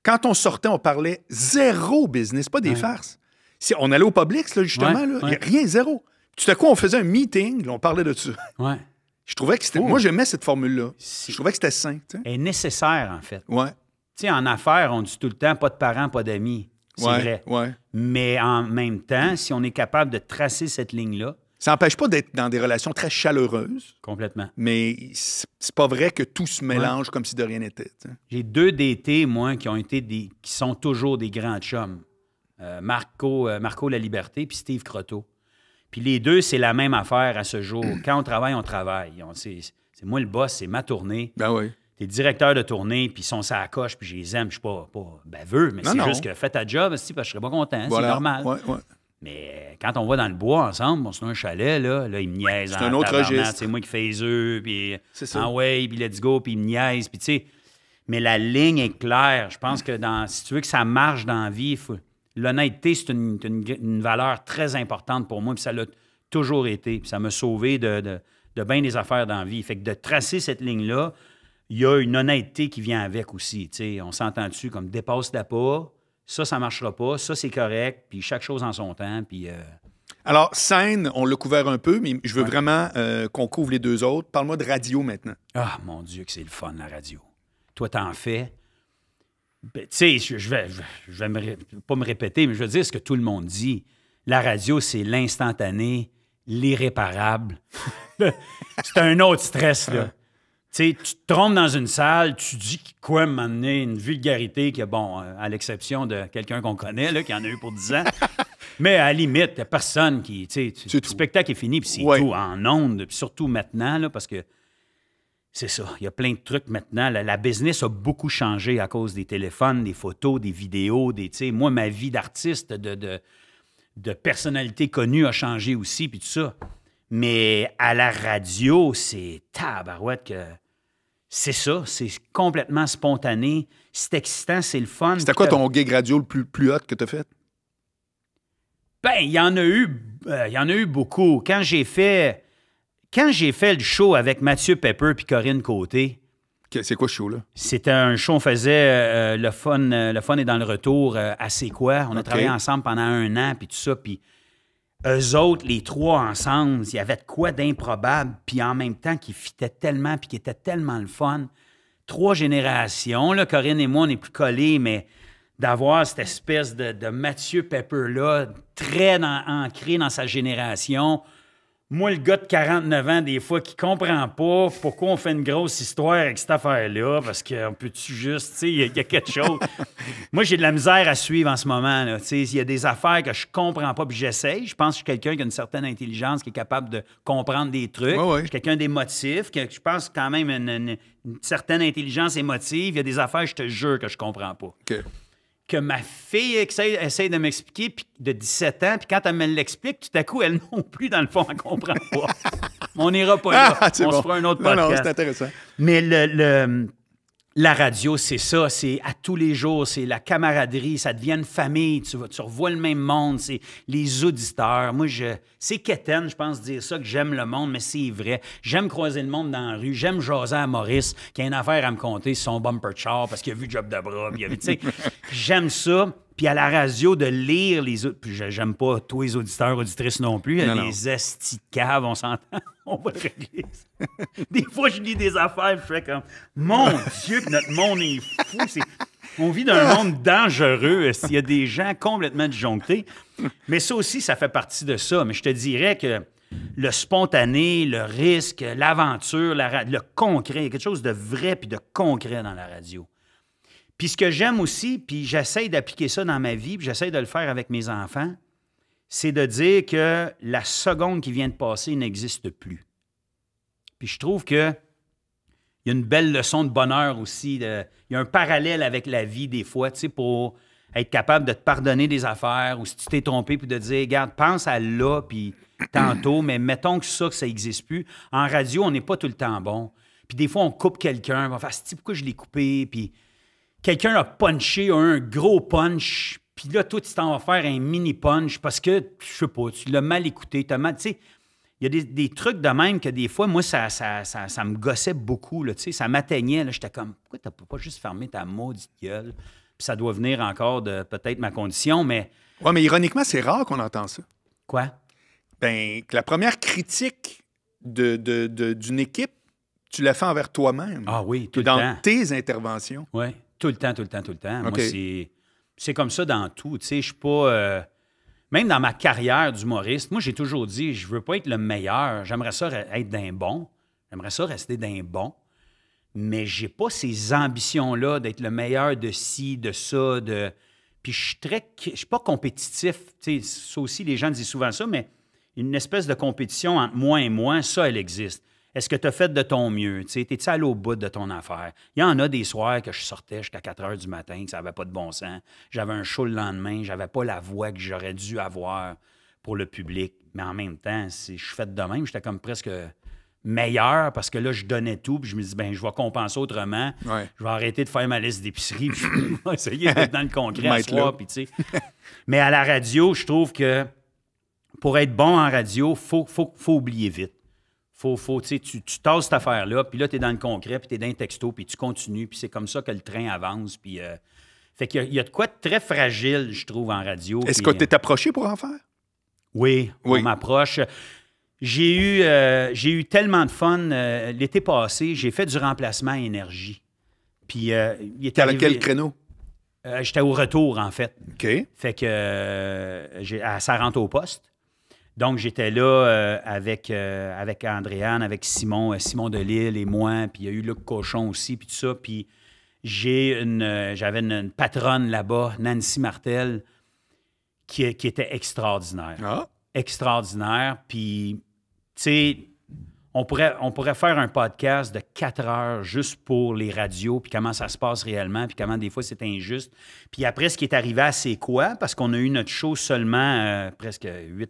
quand on sortait, on parlait zéro business, pas des farces. Si on allait au Publix, là, justement, là, rien, zéro. Tout à coup, on faisait un meeting, on parlait de ça. Ouais. Je trouvais que c'était. Moi, j'aimais cette formule-là. Je trouvais que c'était sain. Elle est nécessaire, en fait. Ouais. en affaires, on dit tout le temps pas de parents, pas d'amis. C'est vrai. Mais en même temps, si on est capable de tracer cette ligne-là, ça n'empêche pas d'être dans des relations très chaleureuses. Complètement. Mais c'est pas vrai que tout se mélange comme si de rien n'était. J'ai deux DT, moi, qui ont été des. qui sont toujours des grands chums. Euh, Marco, euh, Marco La Liberté puis Steve Croteau. Puis les deux, c'est la même affaire à ce jour. <clears throat> Quand on travaille, on travaille. c'est, moi le boss, c'est ma tournée. Ben oui. T'es directeur de tournée, puis ils sont ça coche, puis je les aime. Je suis pas, baveux, mais c'est juste que fais ta job, parce que je serais pas content. C'est normal. Ouais, ouais. Mais euh, quand on va dans le bois ensemble, on se un chalet, là, là, il me niaise. C'est un autre registre. C'est moi qui fais eux, puis en way, puis let's go, puis il me niaise, puis tu sais. Mais la ligne est claire. Je pense que dans, si tu veux que ça marche dans la vie, l'honnêteté, c'est une, une, valeur très importante pour moi, puis ça l'a toujours été, puis ça m'a sauvé de, de, bien des affaires dans la vie. Fait que de tracer cette ligne-là, il y a une honnêteté qui vient avec aussi. On s'entend dessus comme dépasse la pas ça, ça ne marchera pas, ça, c'est correct, puis chaque chose en son temps, puis... Euh, Alors, scène, on l'a couvert un peu, mais je veux vraiment euh, qu'on couvre les deux autres. Parle-moi de radio maintenant. Ah, mon Dieu, que c'est le fun, la radio. Toi, t'en fais. Ben, tu sais, je, vais, je vais pas me répéter, mais je veux dire ce que tout le monde dit. La radio, c'est l'instantané, l'irréparable. <laughs> c'est un autre stress, là. <laughs> tu te trompes dans une salle, tu dis quoi m'amener une vulgarité que, bon, euh, à l'exception de quelqu'un qu'on connaît, là, qui en a eu pour 10 ans, <laughs> mais à limite, il personne qui. le spectacle est fini, puis c'est tout en ondes, puis surtout maintenant, parce que c'est ça, il y a plein de trucs maintenant. La, business a beaucoup changé à cause des téléphones, des photos, des vidéos, des. moi, ma vie d'artiste, de, de, de personnalité connue a changé aussi, puis tout ça. Mais à la radio, c'est tabarouette que c'est ça, c'est complètement spontané. C'est excitant, c'est le fun. C'était quoi ton gig radio le plus, plus hot que tu as fait? Ben, il y en a eu euh, y en a eu beaucoup. Quand j'ai fait quand j'ai fait le show avec Mathieu Pepper puis Corinne Côté. C'est quoi ce show-là? C'était un show, on faisait euh, le, fun, euh, le fun est dans le retour à C'est quoi. On a travaillé ensemble pendant un an, puis tout ça. Puis eux autres, les trois ensemble, il y avait de quoi d'improbable, puis en même temps qui fitait tellement, puis qui était tellement le fun. Trois générations, là, Corinne et moi, on est plus collés, mais d'avoir cette espèce de, Mathieu Pepper-là, très ancré dans sa génération, moi, le gars de 49 ans, des fois, qui comprend pas pourquoi on fait une grosse histoire avec cette affaire-là, parce qu'on peut-tu juste, tu sais, il y, a quelque chose. <laughs> moi, j'ai de la misère à suivre en ce moment, Tu sais, il y a des affaires que je comprends pas, puis j'essaie. Je pense que je suis quelqu'un qui a une certaine intelligence, qui est capable de comprendre des trucs. Je suis quelqu'un d'émotif, que je pense quand même une, certaine intelligence émotive. Il y a des affaires, je te jure, que je comprends pas que ma fille essaie, de m'expliquer de 17 ans, puis quand elle me l'explique, tout à coup, elle <laughs> n'a plus, dans le fond, elle comprend pas. <laughs> on n'ira pas là. Ah, on se fera un autre podcast. c'est intéressant. Mais le la radio, c'est ça, c'est à tous les jours, c'est la camaraderie, ça devient une famille, tu, tu revois le même monde, c'est les auditeurs. Moi, je, c'est quétaine, je pense, dire ça, que j'aime le monde, mais c'est vrai. J'aime croiser le monde dans la rue, j'aime jaser à Maurice, qui a une affaire à me compter son bumper char parce qu'il a vu Job de bras, il a tu sais, <laughs> j'aime ça. Il y a la radio de lire les autres. Puis j'aime pas tous les auditeurs, auditrices non plus. les a des on s'entend. <laughs> on va le <laughs> des fois, je lis des affaires, je fais comme Mon <laughs> Dieu, notre monde est fou. On vit dans un monde dangereux. Il y a des gens complètement disjonctés. Mais ça aussi, ça fait partie de ça. Mais je te dirais que le spontané, le risque, l'aventure, le concret, il y a quelque chose de vrai puis de concret dans la radio. Puis ce que j'aime aussi, puis j'essaye d'appliquer ça dans ma vie, puis j'essaie de le faire avec mes enfants, c'est de dire que la seconde qui vient de passer n'existe plus. Puis je trouve que il y a une belle leçon de bonheur aussi. il y a un parallèle avec la vie des fois, tu sais, pour être capable de te pardonner des affaires ou si tu t'es trompé, puis de dire, regarde, pense à là, puis tantôt, mais mettons que ça, que ça n'existe plus. En radio, on n'est pas tout le temps bon. Puis des fois, on coupe quelqu'un, on va faire, ah, pourquoi je l'ai coupé? Puis quelqu'un a punché un gros punch, puis là, toi, tu t'en vas faire un mini punch parce que, je sais pas, tu l'as mal écouté, tu mal. Tu sais, il y a des, trucs de même que des fois, moi, ça, ça, me gossait beaucoup, là, tu sais, ça m'atteignait. J'étais comme, pourquoi tu pas juste fermé ta maudite gueule? Puis ça doit venir encore de peut-être ma condition, mais. Oui, mais ironiquement, c'est rare qu'on entend ça. Quoi? Ben, que la première critique d'une de, de, équipe, tu la fais envers toi-même. Ah oui, tout le temps. tes interventions. Oui. Tout le temps, tout le temps, tout le temps. Moi, c'est comme ça dans tout. Tu sais, je suis pas. Euh, même dans ma carrière d'humoriste, moi, j'ai toujours dit, je veux pas être le meilleur. J'aimerais ça être d'un bon. J'aimerais ça rester d'un bon. Mais j'ai pas ces ambitions-là d'être le meilleur de ci, de ça, de. Puis je suis très. Je suis pas compétitif. ça aussi, les gens disent souvent ça, mais une espèce de compétition entre moi et moi, ça, elle existe. Est-ce que tu as fait de ton mieux? T'es-tu allé au bout de ton affaire? Il y en a des soirs que je sortais jusqu'à 4 heures du matin, que ça n'avait pas de bon sens. J'avais un show le lendemain, j'avais pas la voix que j'aurais dû avoir pour le public. Mais en même temps, si je fais fait de même, j'étais comme presque meilleur parce que là, je donnais tout, puis je me dis, ben je vais compenser autrement. Je vais arrêter de faire ma liste d'épicerie, puis <laughs> essayer d'être dans le concret Mais à la radio, je trouve que pour être bon en radio, il faut oublier vite faut, tu, tu tasses cette affaire-là, puis là, tu es dans le concret, puis tu es dans un texto, puis tu continues, puis c'est comme ça que le train avance. Puis, euh, fait qu'il y, il y a de quoi de très fragile, je trouve, en radio. Est-ce que euh, tu es approché pour en faire? Oui, on m'approche. J'ai eu, euh, j'ai eu tellement de fun l'été passé, j'ai fait du remplacement à énergie. Puis, il était à quel créneau? J'étais au retour, en fait. OK. Fait que ça rentre au poste. Donc, j'étais là euh, avec, euh, avec Andréane, avec Simon, euh, Simon Delille et moi, puis il y a eu Luc Cochon aussi, puis tout ça. Puis j'ai une, j'avais une, patronne là-bas, Nancy Martel, qui, qui était extraordinaire. Ah. Extraordinaire. Puis, tu sais, on pourrait, on pourrait faire un podcast de quatre heures juste pour les radios, puis comment ça se passe réellement, puis comment des fois c'est injuste. Puis après, ce qui est arrivé à C'est quoi, parce qu'on a eu notre show seulement euh, presque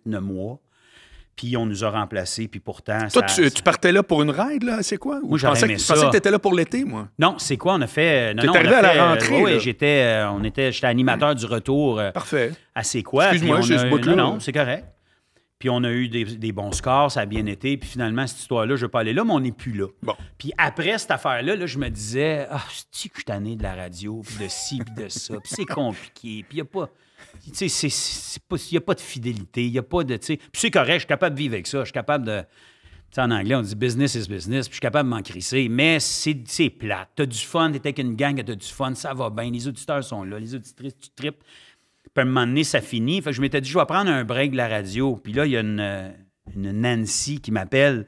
8-9 mois. Puis on nous a remplacés, puis pourtant. Toi, tu, partais là pour une ride, là, c'est quoi? Moi, je pensais, que, tu là pour l'été, moi. Non, c'est quoi? On a fait. Euh, non, arrivé à la euh, rentrée. oui, j'étais, on était, j'étais animateur du retour. Parfait. À c'est quoi? Excuse-moi, j'ai ce bout Non, non, c'est correct puis on a eu des, bons scores, ça a bien été, puis finalement, cette histoire-là, je vais pas aller là, mais on n'est plus là. Bon. Puis après cette affaire-là, je me disais, ah, c'est-tu de la radio, puis de ci, puis de ça, puis c'est compliqué, puis il n'y a pas... Tu sais, a pas de fidélité, il a pas de... Puis c'est correct, je suis capable de vivre avec ça, je suis capable de... sais, en anglais, on dit business is business, puis je suis capable de m'en crisser, mais c'est plate. as du fun, tu es avec une gang, tu as du fun, ça va bien, les auditeurs sont là, les auditrices, tu tripes. Puis à un moment donné, ça finit. Fait que je m'étais dit, je vais prendre un break de la radio. Puis là, il y a une, euh, Nancy qui m'appelle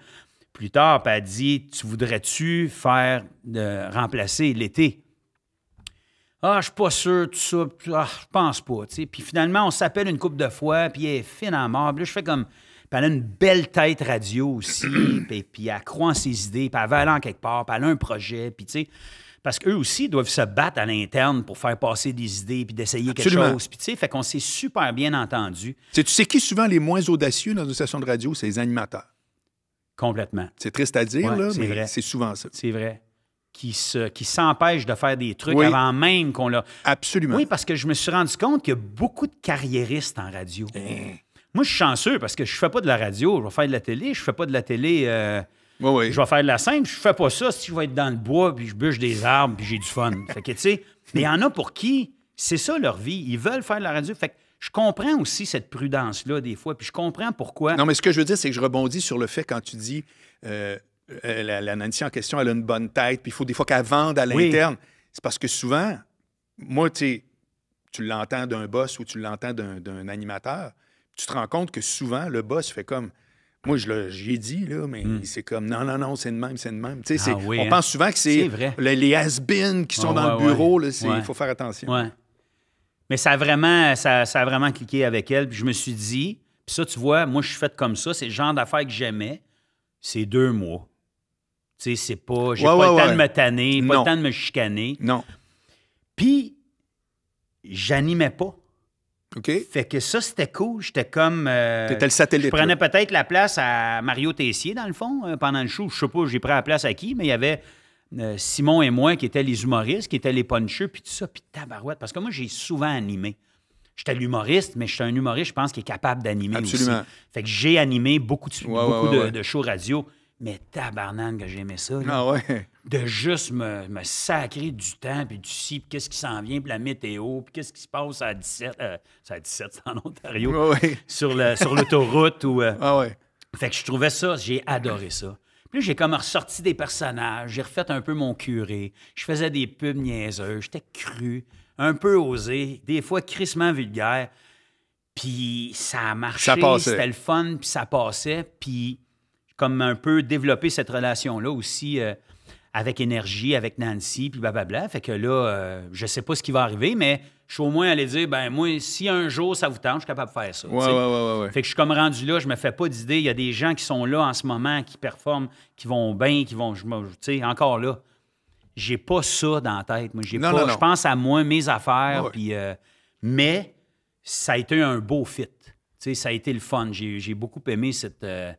plus tard, puis elle dit Tu voudrais-tu faire de remplacer l'été Ah, je suis pas sûr, tout ça, ah, je pense pas. Puis finalement, on s'appelle une coupe de fois, puis elle est fine en mort. Puis là, je fais comme. Puis elle a une belle tête radio aussi, <clears throat> puis, puis, elle croit en ses idées, puis elle va aller en quelque part, puis elle a un projet, puis tu sais parce qu'eux aussi doivent se battre à l'interne pour faire passer des idées puis d'essayer quelque chose. Puis tu sais, fait qu'on s'est super bien entendu. Tu sais qui souvent les moins audacieux dans une station de radio, c'est les animateurs. Complètement. C'est triste à dire, là, mais c'est souvent ça. C'est vrai. Qui, se, qui s'empêchent de faire des trucs avant même qu'on l'a. Absolument. Oui, parce que je me suis rendu compte qu'il y a beaucoup de carriéristes en radio. Eh. Moi, je suis chanceux parce que je fais pas de la radio, je vais faire de la télé. Je fais pas de la télé. Euh, je vais faire de la scène, je fais pas ça si je vais être dans le bois, puis je bûche des arbres, puis j'ai du fun. fait que, tu sais, mais il y en a pour qui c'est ça leur vie. Ils veulent faire de la radio. Fait que je comprends aussi cette prudence-là des fois, puis je comprends pourquoi. Non, mais ce que je veux dire, c'est que je rebondis sur le fait quand tu dis euh, euh, la, la, Nancy en question, elle a une bonne tête, puis il faut des fois qu'elle vende à l'interne. C'est parce que souvent, moi, tu tu l'entends d'un boss ou tu l'entends d'un animateur, tu te rends compte que souvent, le boss fait comme moi, je l'ai dit, là, mais hmm. c'est comme non, non, non, c'est le même, c'est le même. Ah on hein. pense souvent que c'est les, les qui sont ah dans le bureau. Il faut faire attention. Mais ça a, vraiment, ça, ça a vraiment cliqué avec elle. je me suis dit, ça, tu vois, moi, je suis fait comme ça. C'est le genre d'affaires que j'aimais. C'est deux mois. Tu sais, c'est pas. J'ai pas le temps de me tanner, pas le temps de me chicaner. Non. Puis, j'animais pas. Fait que ça, c'était cool. J'étais comme. Euh, T'étais le satellite. Je prenais peut-être la place à Mario Tessier, dans le fond, euh, pendant le show. Je sais pas, j'ai pris la place à qui, mais il y avait euh, Simon et moi qui étaient les humoristes, qui étaient les punchers, puis tout ça, puis tabarouette. Parce que moi, j'ai souvent animé. J'étais l'humoriste, mais j'étais un humoriste, je pense, qui est capable d'animer aussi. Fait que j'ai animé beaucoup de, de, shows radio. Mais tabarnane que j'aimais ça. Ah ouais de juste me, sacrer du temps, puis du ci, puis qu'est-ce qui s'en vient, puis la météo, puis qu'est-ce qui se passe à 17, euh, en Ontario, sur, sur l'autoroute. ou, euh, ah Fait que je trouvais ça, j'ai adoré ça. Puis j'ai comme ressorti des personnages, j'ai refait un peu mon curé, je faisais des pubs niaiseuses, j'étais cru, un peu osé, des fois crissement vulgaire, puis ça a marché, ça c'était le fun, puis ça passait, puis comme un peu développer cette relation-là aussi... Euh, avec énergie, avec Nancy, puis blablabla. Fait que là, euh, je sais pas ce qui va arriver, mais je suis au moins allé dire, ben moi, si un jour ça vous tente, je suis capable de faire ça. Fait que je suis comme rendu là, je me fais pas d'idée. Il y a des gens qui sont là en ce moment, qui performent, qui vont bien, qui vont, tu sais, encore là. J'ai pas ça dans la tête. Moi, j'ai je pense à moi, mes affaires, puis... Euh, mais ça a été un beau fit. sais, ça a été le fun. J'ai beaucoup aimé cette, euh,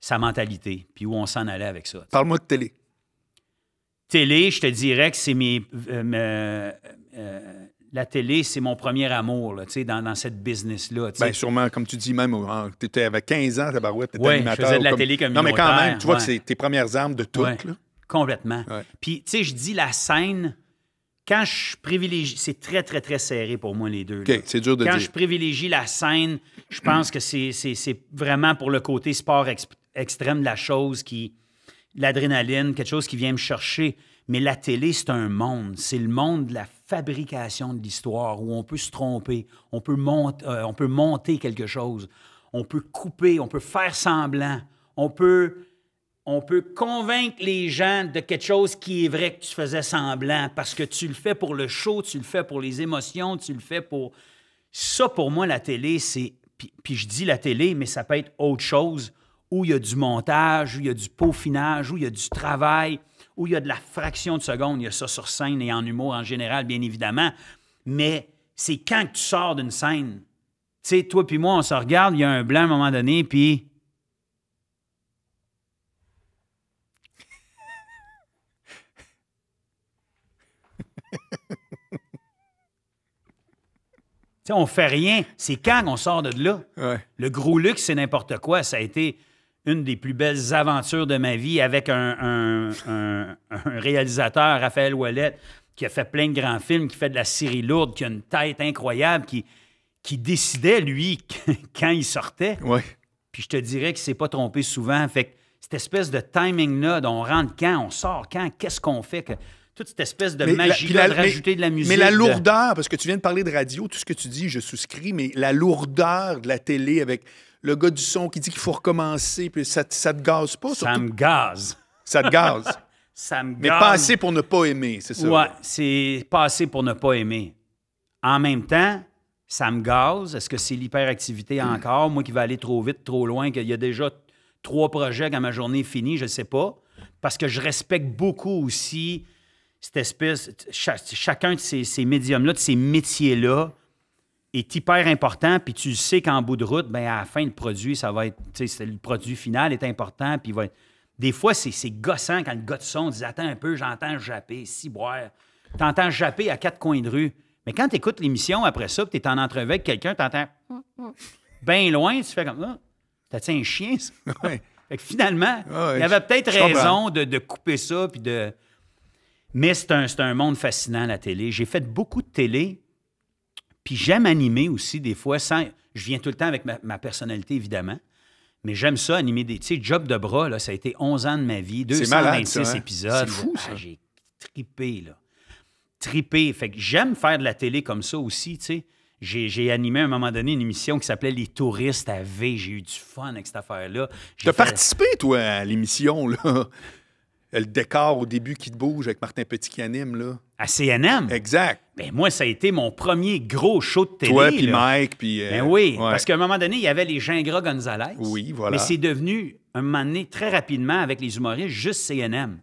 sa mentalité, puis où on s'en allait avec ça. Parle-moi de télé. Télé, je te dirais que c'est mes. Euh, euh, la télé, c'est mon premier amour là, dans, dans cette business-là. Bien, sûrement, comme tu dis, même, oh, tu étais avec 15 ans, Tabarouette, tu étais ouais, Je faisais de la télé Non, mais quand même, tu vois que c'est tes premières armes de toutes. Là. Complètement. Puis, tu sais, je dis la scène, quand je privilégie, c'est très, très, très serré pour moi, les deux. OK, c'est dur de quand dire. Quand je privilégie la scène, je pense que c'est vraiment pour le côté sport extrême de la chose qui, l'adrénaline, quelque chose qui vient me chercher. Mais la télé, c'est un monde. C'est le monde de la fabrication de l'histoire où on peut se tromper, on peut, monter, euh, on peut monter quelque chose, on peut couper, on peut faire semblant, on peut, on peut convaincre les gens de quelque chose qui est vrai que tu faisais semblant parce que tu le fais pour le show, tu le fais pour les émotions, tu le fais pour. Ça, pour moi, la télé, c'est. Puis, puis je dis la télé, mais ça peut être autre chose où il y a du montage, où il y a du peaufinage, où il y a du travail, où il y a de la fraction de seconde. Il y a ça sur scène et en humour en général, bien évidemment. Mais c'est quand que tu sors d'une scène. Tu sais, toi puis moi, on se regarde, il y a un blanc à un moment donné, puis... <laughs> Tu sais, on fait rien. C'est quand qu'on sort de là. Le gros luxe, c'est n'importe quoi. Ça a été une des plus belles aventures de ma vie avec un, réalisateur, Raphaël Ouellet, qui a fait plein de grands films, qui fait de la série lourde, qui a une tête incroyable, qui, qui décidait, lui, <laughs> quand il sortait. Oui. Puis je te dirais qu'il s'est pas trompé souvent. Fait que cette espèce de timing-là, on rentre quand, on sort quand, qu'est-ce qu'on fait que toute cette espèce de magie là de rajouter de la musique. Mais la lourdeur, parce que tu viens de parler de radio, tout ce que tu dis, je souscris, mais la lourdeur de la télé avec le gars du son qui dit qu'il faut recommencer, puis ça, ça te gaze pas. Ça me gaze. Ça te gaze. <laughs> ça me gaze. Mais pas assez pour ne pas aimer, c'est ça? Ouais, c'est pas assez pour ne pas aimer. En même temps, ça me gaze. Est-ce que c'est l'hyperactivité hmm. encore? Moi qui vais aller trop vite, trop loin, qu'il y a déjà trois projets quand ma journée est finie, je sais pas. Parce que je respecte beaucoup aussi cette espèce, chacun de ces médiums-là, de ces métiers-là est hyper important, puis tu sais qu'en bout de route, bien, à la fin, le produit, ça va être, tu sais, le produit final est important, puis va être... Des fois, c'est gossant quand le gars de son dit Attends un peu, j'entends japper, si boire. T'entends japper à quatre coins de rue. Mais quand tu écoutes l'émission après ça, tu es en entrevue avec quelqu'un, t'entends <laughs> bien loin, tu fais comme ça. Ah, tas un chien, <laughs> finalement, ah il y avait peut-être raison de, couper ça, puis de. Mais c'est un, un monde fascinant, la télé. J'ai fait beaucoup de télé, puis j'aime animer aussi des fois Je viens tout le temps avec ma, personnalité, évidemment. Mais j'aime ça, animer des. Tu sais, job de bras, là, ça a été 11 ans de ma vie, 226 malade, ça, hein? épisodes. C'est fou, ah, ça. j'ai tripé, là. Tripé. Fait que j'aime faire de la télé comme ça aussi, tu sais. J'ai, animé à un moment donné une émission qui s'appelait Les touristes à V. J'ai eu du fun avec cette affaire-là. T'as as participé, toi, à l'émission, là le décor au début qui te bouge avec Martin Petit qui anime, là. À CNM? Exact. Ben moi, ça a été mon premier gros show de télé. Toi, puis Mike, puis... Euh, ben oui, parce qu'à un moment donné, il y avait les Gingras Gonzalez. Oui, voilà. Mais c'est devenu, un moment donné, très rapidement, avec les humoristes, juste CNM.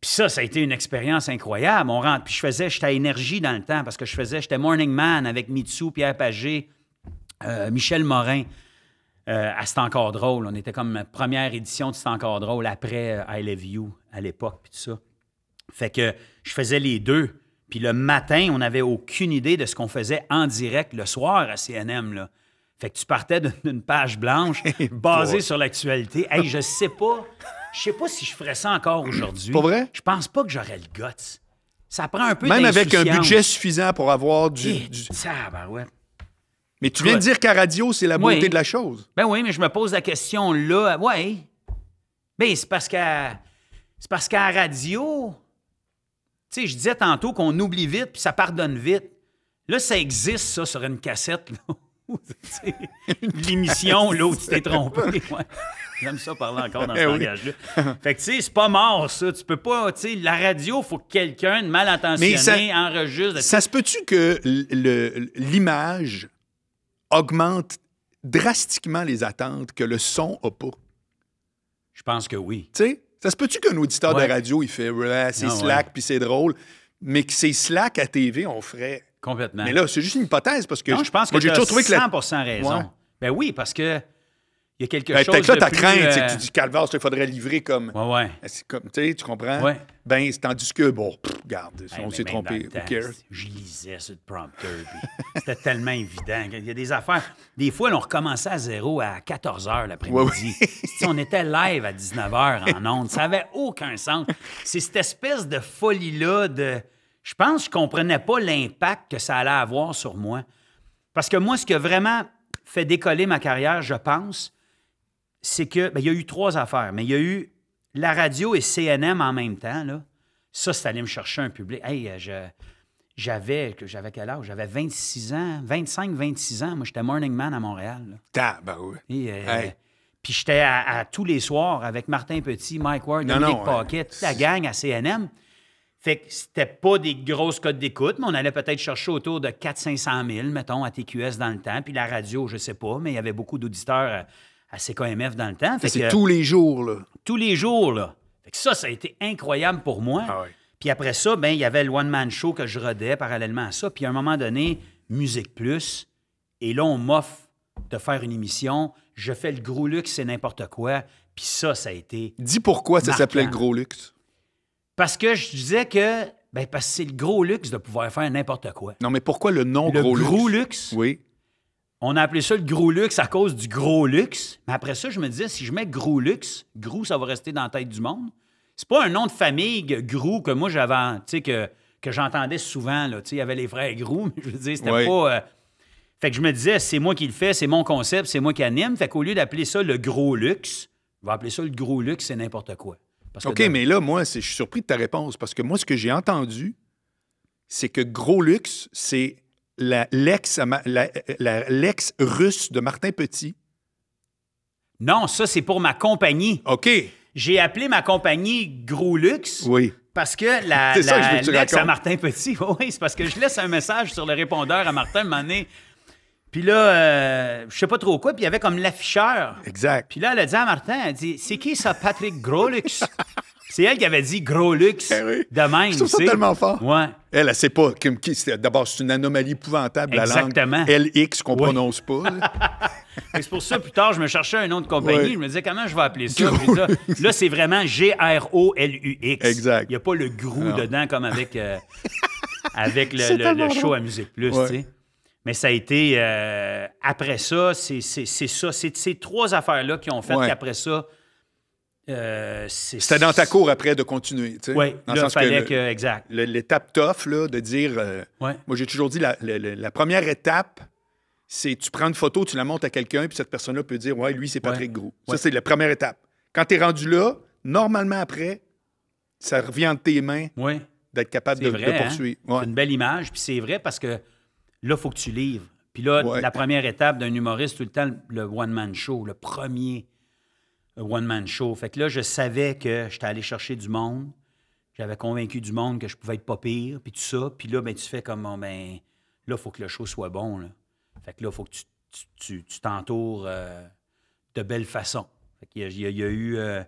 Puis ça, ça a été une expérience incroyable. On rentre, puis je faisais, j'étais à énergie dans le temps, parce que je faisais, j'étais Morning Man avec Mitsu, Pierre Pagé, euh, Michel Morin. Euh, à C'est encore drôle. On était comme première édition de C'est encore drôle après euh, I Love You à l'époque, puis tout ça. Fait que je faisais les deux. Puis le matin, on n'avait aucune idée de ce qu'on faisait en direct le soir à CNM. Là. Fait que tu partais d'une page blanche <laughs> basée sur l'actualité. Hey, je sais pas. Je sais pas si je ferais ça encore aujourd'hui. Pas vrai? Je pense pas que j'aurais le guts. Ça prend un peu Même avec un budget suffisant pour avoir du. Ça, ben ouais. Mais tu viens de dire qu'à radio, c'est la beauté de la chose. Ben oui, mais je me pose la question là. Oui. Ben, c'est parce qu'à. C'est parce qu'à radio, tu sais, je disais tantôt qu'on oublie vite puis ça pardonne vite. Là, ça existe, ça, sur une cassette. L'émission, <laughs> là, où tu t'es trompé. J'aime ça parler encore dans eh ce langage-là. Fait que, tu sais, c'est pas mort, ça. Tu peux pas, tu sais, la radio, il faut que quelqu'un de mal intentionné enregistre. Ça se peut-tu que l'image augmente drastiquement les attentes que le son n'a pas? Je pense que oui. Tu sais, ça se peut-tu qu'un auditeur de radio, il fait c'est slack puis c'est drôle, mais que c'est slack à TV, on ferait. Complètement. Mais là, c'est juste une hypothèse parce que. Non, je pense que j'ai toujours trouvé que. 100 raison. Mais Ben oui, parce que il y a quelque ben, chose. Peut-être ta crainte, euh, tu dis calvaire, il faudrait livrer comme. Ouais, ouais. Ah, comme tu comprends? Ben, c'est tandis que, bon, regarde, on s'est trompé. je lisais ce prompt, Kirby. c'était tellement évident. Il y a des affaires. Des fois, on recommençait à zéro à 14 h l'après-midi. <laughs> si on était live à 19 h en ondes, ça n'avait aucun sens. C'est cette espèce de folie-là de. Je pense que je comprenais pas l'impact que ça allait avoir sur moi. Parce que moi, ce qui a vraiment fait décoller ma carrière, je pense, c'est que, ben, il y a eu trois affaires, mais il y a eu la radio et CNM en même temps, Ça, c'est allé me chercher un public. Hey, euh, j'avais, j'avais quel âge? J'avais 26 ans, 25, 26 ans. Moi, j'étais morning man à Montréal. Ah, Ben oui. Puis j'étais à, tous les soirs avec Martin Petit, Mike Ward, non, Pocket, toute la gang à CNM. Fait que c'était pas des grosses codes d'écoute, mais on allait peut-être chercher autour de 400-500 000, mettons, à TQS dans le temps. Puis la radio, je sais pas, mais il y avait beaucoup d'auditeurs euh, à ah, CKMF dans le temps. C'est tous les jours, là. Tous les jours, là. ça, ça a été incroyable pour moi. Ah Puis après ça, ben il y avait le one-man show que je rodais parallèlement à ça. Puis à un moment donné, Musique Plus. Et là, on m'offre de faire une émission. Je fais le gros luxe, c'est n'importe quoi. Puis ça, ça a été. Dis pourquoi ça s'appelait le gros luxe. Parce que je disais que. Ben, parce c'est le gros luxe de pouvoir faire n'importe quoi. Non, mais pourquoi le nom de gros luxe? Le gros luxe. Oui on a appelé ça le gros luxe à cause du gros luxe. Mais après ça, je me disais, si je mets gros luxe, gros, ça va rester dans la tête du monde. C'est pas un nom de famille, gros, que moi j'avais, tu sais, que, que j'entendais souvent. Là, il y avait les vrais gros, <laughs> mais je veux dire, c'était pas. Euh, fait que je me disais, c'est moi qui le fais, c'est mon concept, c'est moi qui anime. Fait qu'au lieu d'appeler ça le gros luxe, on va appeler ça le gros luxe, c'est n'importe quoi. OK, mais là, moi, je suis surpris de ta réponse parce que moi, ce que j'ai entendu, c'est que gros luxe, c'est l'ex russe de Martin Petit? Non, ça, c'est pour ma compagnie. OK. J'ai appelé ma compagnie Gros Oui. Parce que la, <laughs> c'est ça à Martin Petit, <laughs> oui, c'est parce que je laisse un message sur le répondeur à Martin Manet. Puis là, je euh, je sais pas trop quoi, puis il y avait comme l'afficheur. Exact. Puis là, elle a dit à Martin, elle dit, c'est qui ça, Patrick Grolux? <laughs> C'est elle qui avait dit gros luxe eh de même. tellement fort. Ouais. Elle, elle pas. D'abord, c'est une anomalie épouvantable, la langue LX qu'on prononce pas. <laughs> c'est pour ça, plus tard, je me cherchais un nom de compagnie. Je me disais, comment je vais appeler ça? Là, c'est vraiment G-R-O-L-U-X. Exact. Il n'y a pas le grou dedans comme avec, euh, <laughs> avec le, show à Musique Plus. Mais ça a été, euh, après ça, c'est ça. C'est ces trois affaires-là qui ont fait qu'après ça, euh, c'est C'était dans ta cour après de continuer. oui, dans le sens que, exact. L'étape tough, là, de dire. Euh, moi, j'ai toujours dit la, première étape, c'est tu prends une photo, tu la montes à quelqu'un, puis cette personne-là peut dire Ouais, lui, c'est Patrick Gros. Ça, c'est la première étape. Quand tu es rendu là, normalement après, ça revient de tes mains d'être capable de, hein? poursuivre. poursuivre. C'est une belle image, puis c'est vrai parce que là, il faut que tu livres. Puis là, la première étape d'un humoriste, tout le temps, le one-man show, le premier one-man show. Fait que là, je savais que j'étais allé chercher du monde. J'avais convaincu du monde que je pouvais être pas pire, puis tout ça. Puis là, ben, tu fais comme, ben, là, il faut que le show soit bon. Fait que là, il faut que tu t'entoures euh, de belles façons. Fait il, y a, eu euh,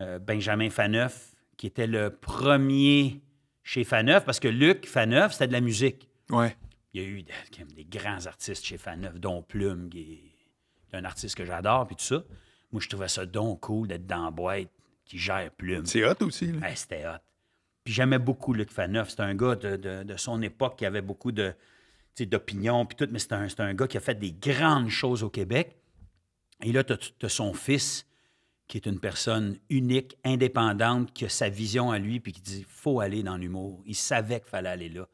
euh, Benjamin Faneuf, qui était le premier chez Faneuf, parce que Luc Faneuf, c'était de la musique. Ouais. Il y a eu des, des grands artistes chez Faneuf, dont Plume, qui est un artiste que j'adore, puis tout ça. Moi, je trouvais ça donc cool d'être dans la boîte qui gère Plume. C'est hot aussi. Là. c'était hot. Puis j'aimais beaucoup Luc Faneuf. C'était un gars de, son époque qui avait beaucoup de d'opinions, puis tout, mais c'est un, gars qui a fait des grandes choses au Québec. Et là, tu as, son fils, qui est une personne unique, indépendante, qui a sa vision à lui, puis qui dit faut aller dans l'humour. Il savait qu'il fallait aller là.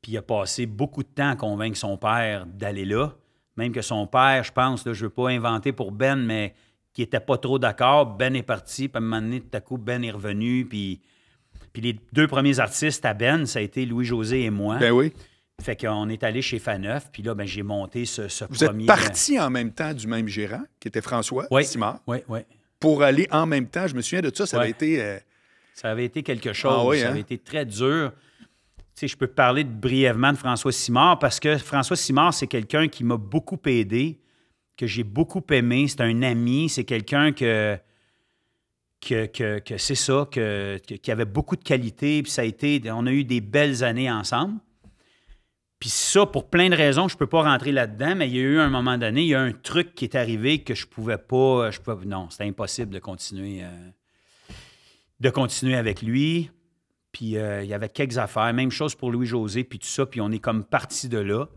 Puis il a passé beaucoup de temps à convaincre son père d'aller là. Même que son père, je pense, je ne veux pas inventer pour Ben, mais qui n'étaient pas trop d'accord. Ben est parti, puis à un moment donné, tout à coup, Ben est revenu. Puis, puis les deux premiers artistes à Ben, ça a été Louis-José et moi. Ben oui. Fait qu'on est allé chez Faneuf, puis là, ben, j'ai monté ce, premier. Vous êtes parti en même temps du même gérant, qui était François Simard. Oui, oui. Pour aller en même temps, je me souviens de ça, ça avait été. Euh, ça avait été quelque ah chose. Ça hein? avait été très dur. Tu sais, je peux parler brièvement de François Simard parce que François Simard, c'est quelqu'un qui m'a beaucoup aidé que j'ai beaucoup aimé. C'est un ami, c'est quelqu'un que, que, c'est ça, que, qui avait beaucoup de qualité. Puis ça a été, on a eu des belles années ensemble. Puis ça, pour plein de raisons, je ne peux pas rentrer là-dedans, mais il y a eu un moment donné, il y a un truc qui est arrivé que je pouvais pas. Je non, c'était impossible de continuer, euh, de continuer avec lui. Puis euh, il y avait quelques affaires. Même chose pour Louis-José, puis tout ça. Puis on est comme parti de là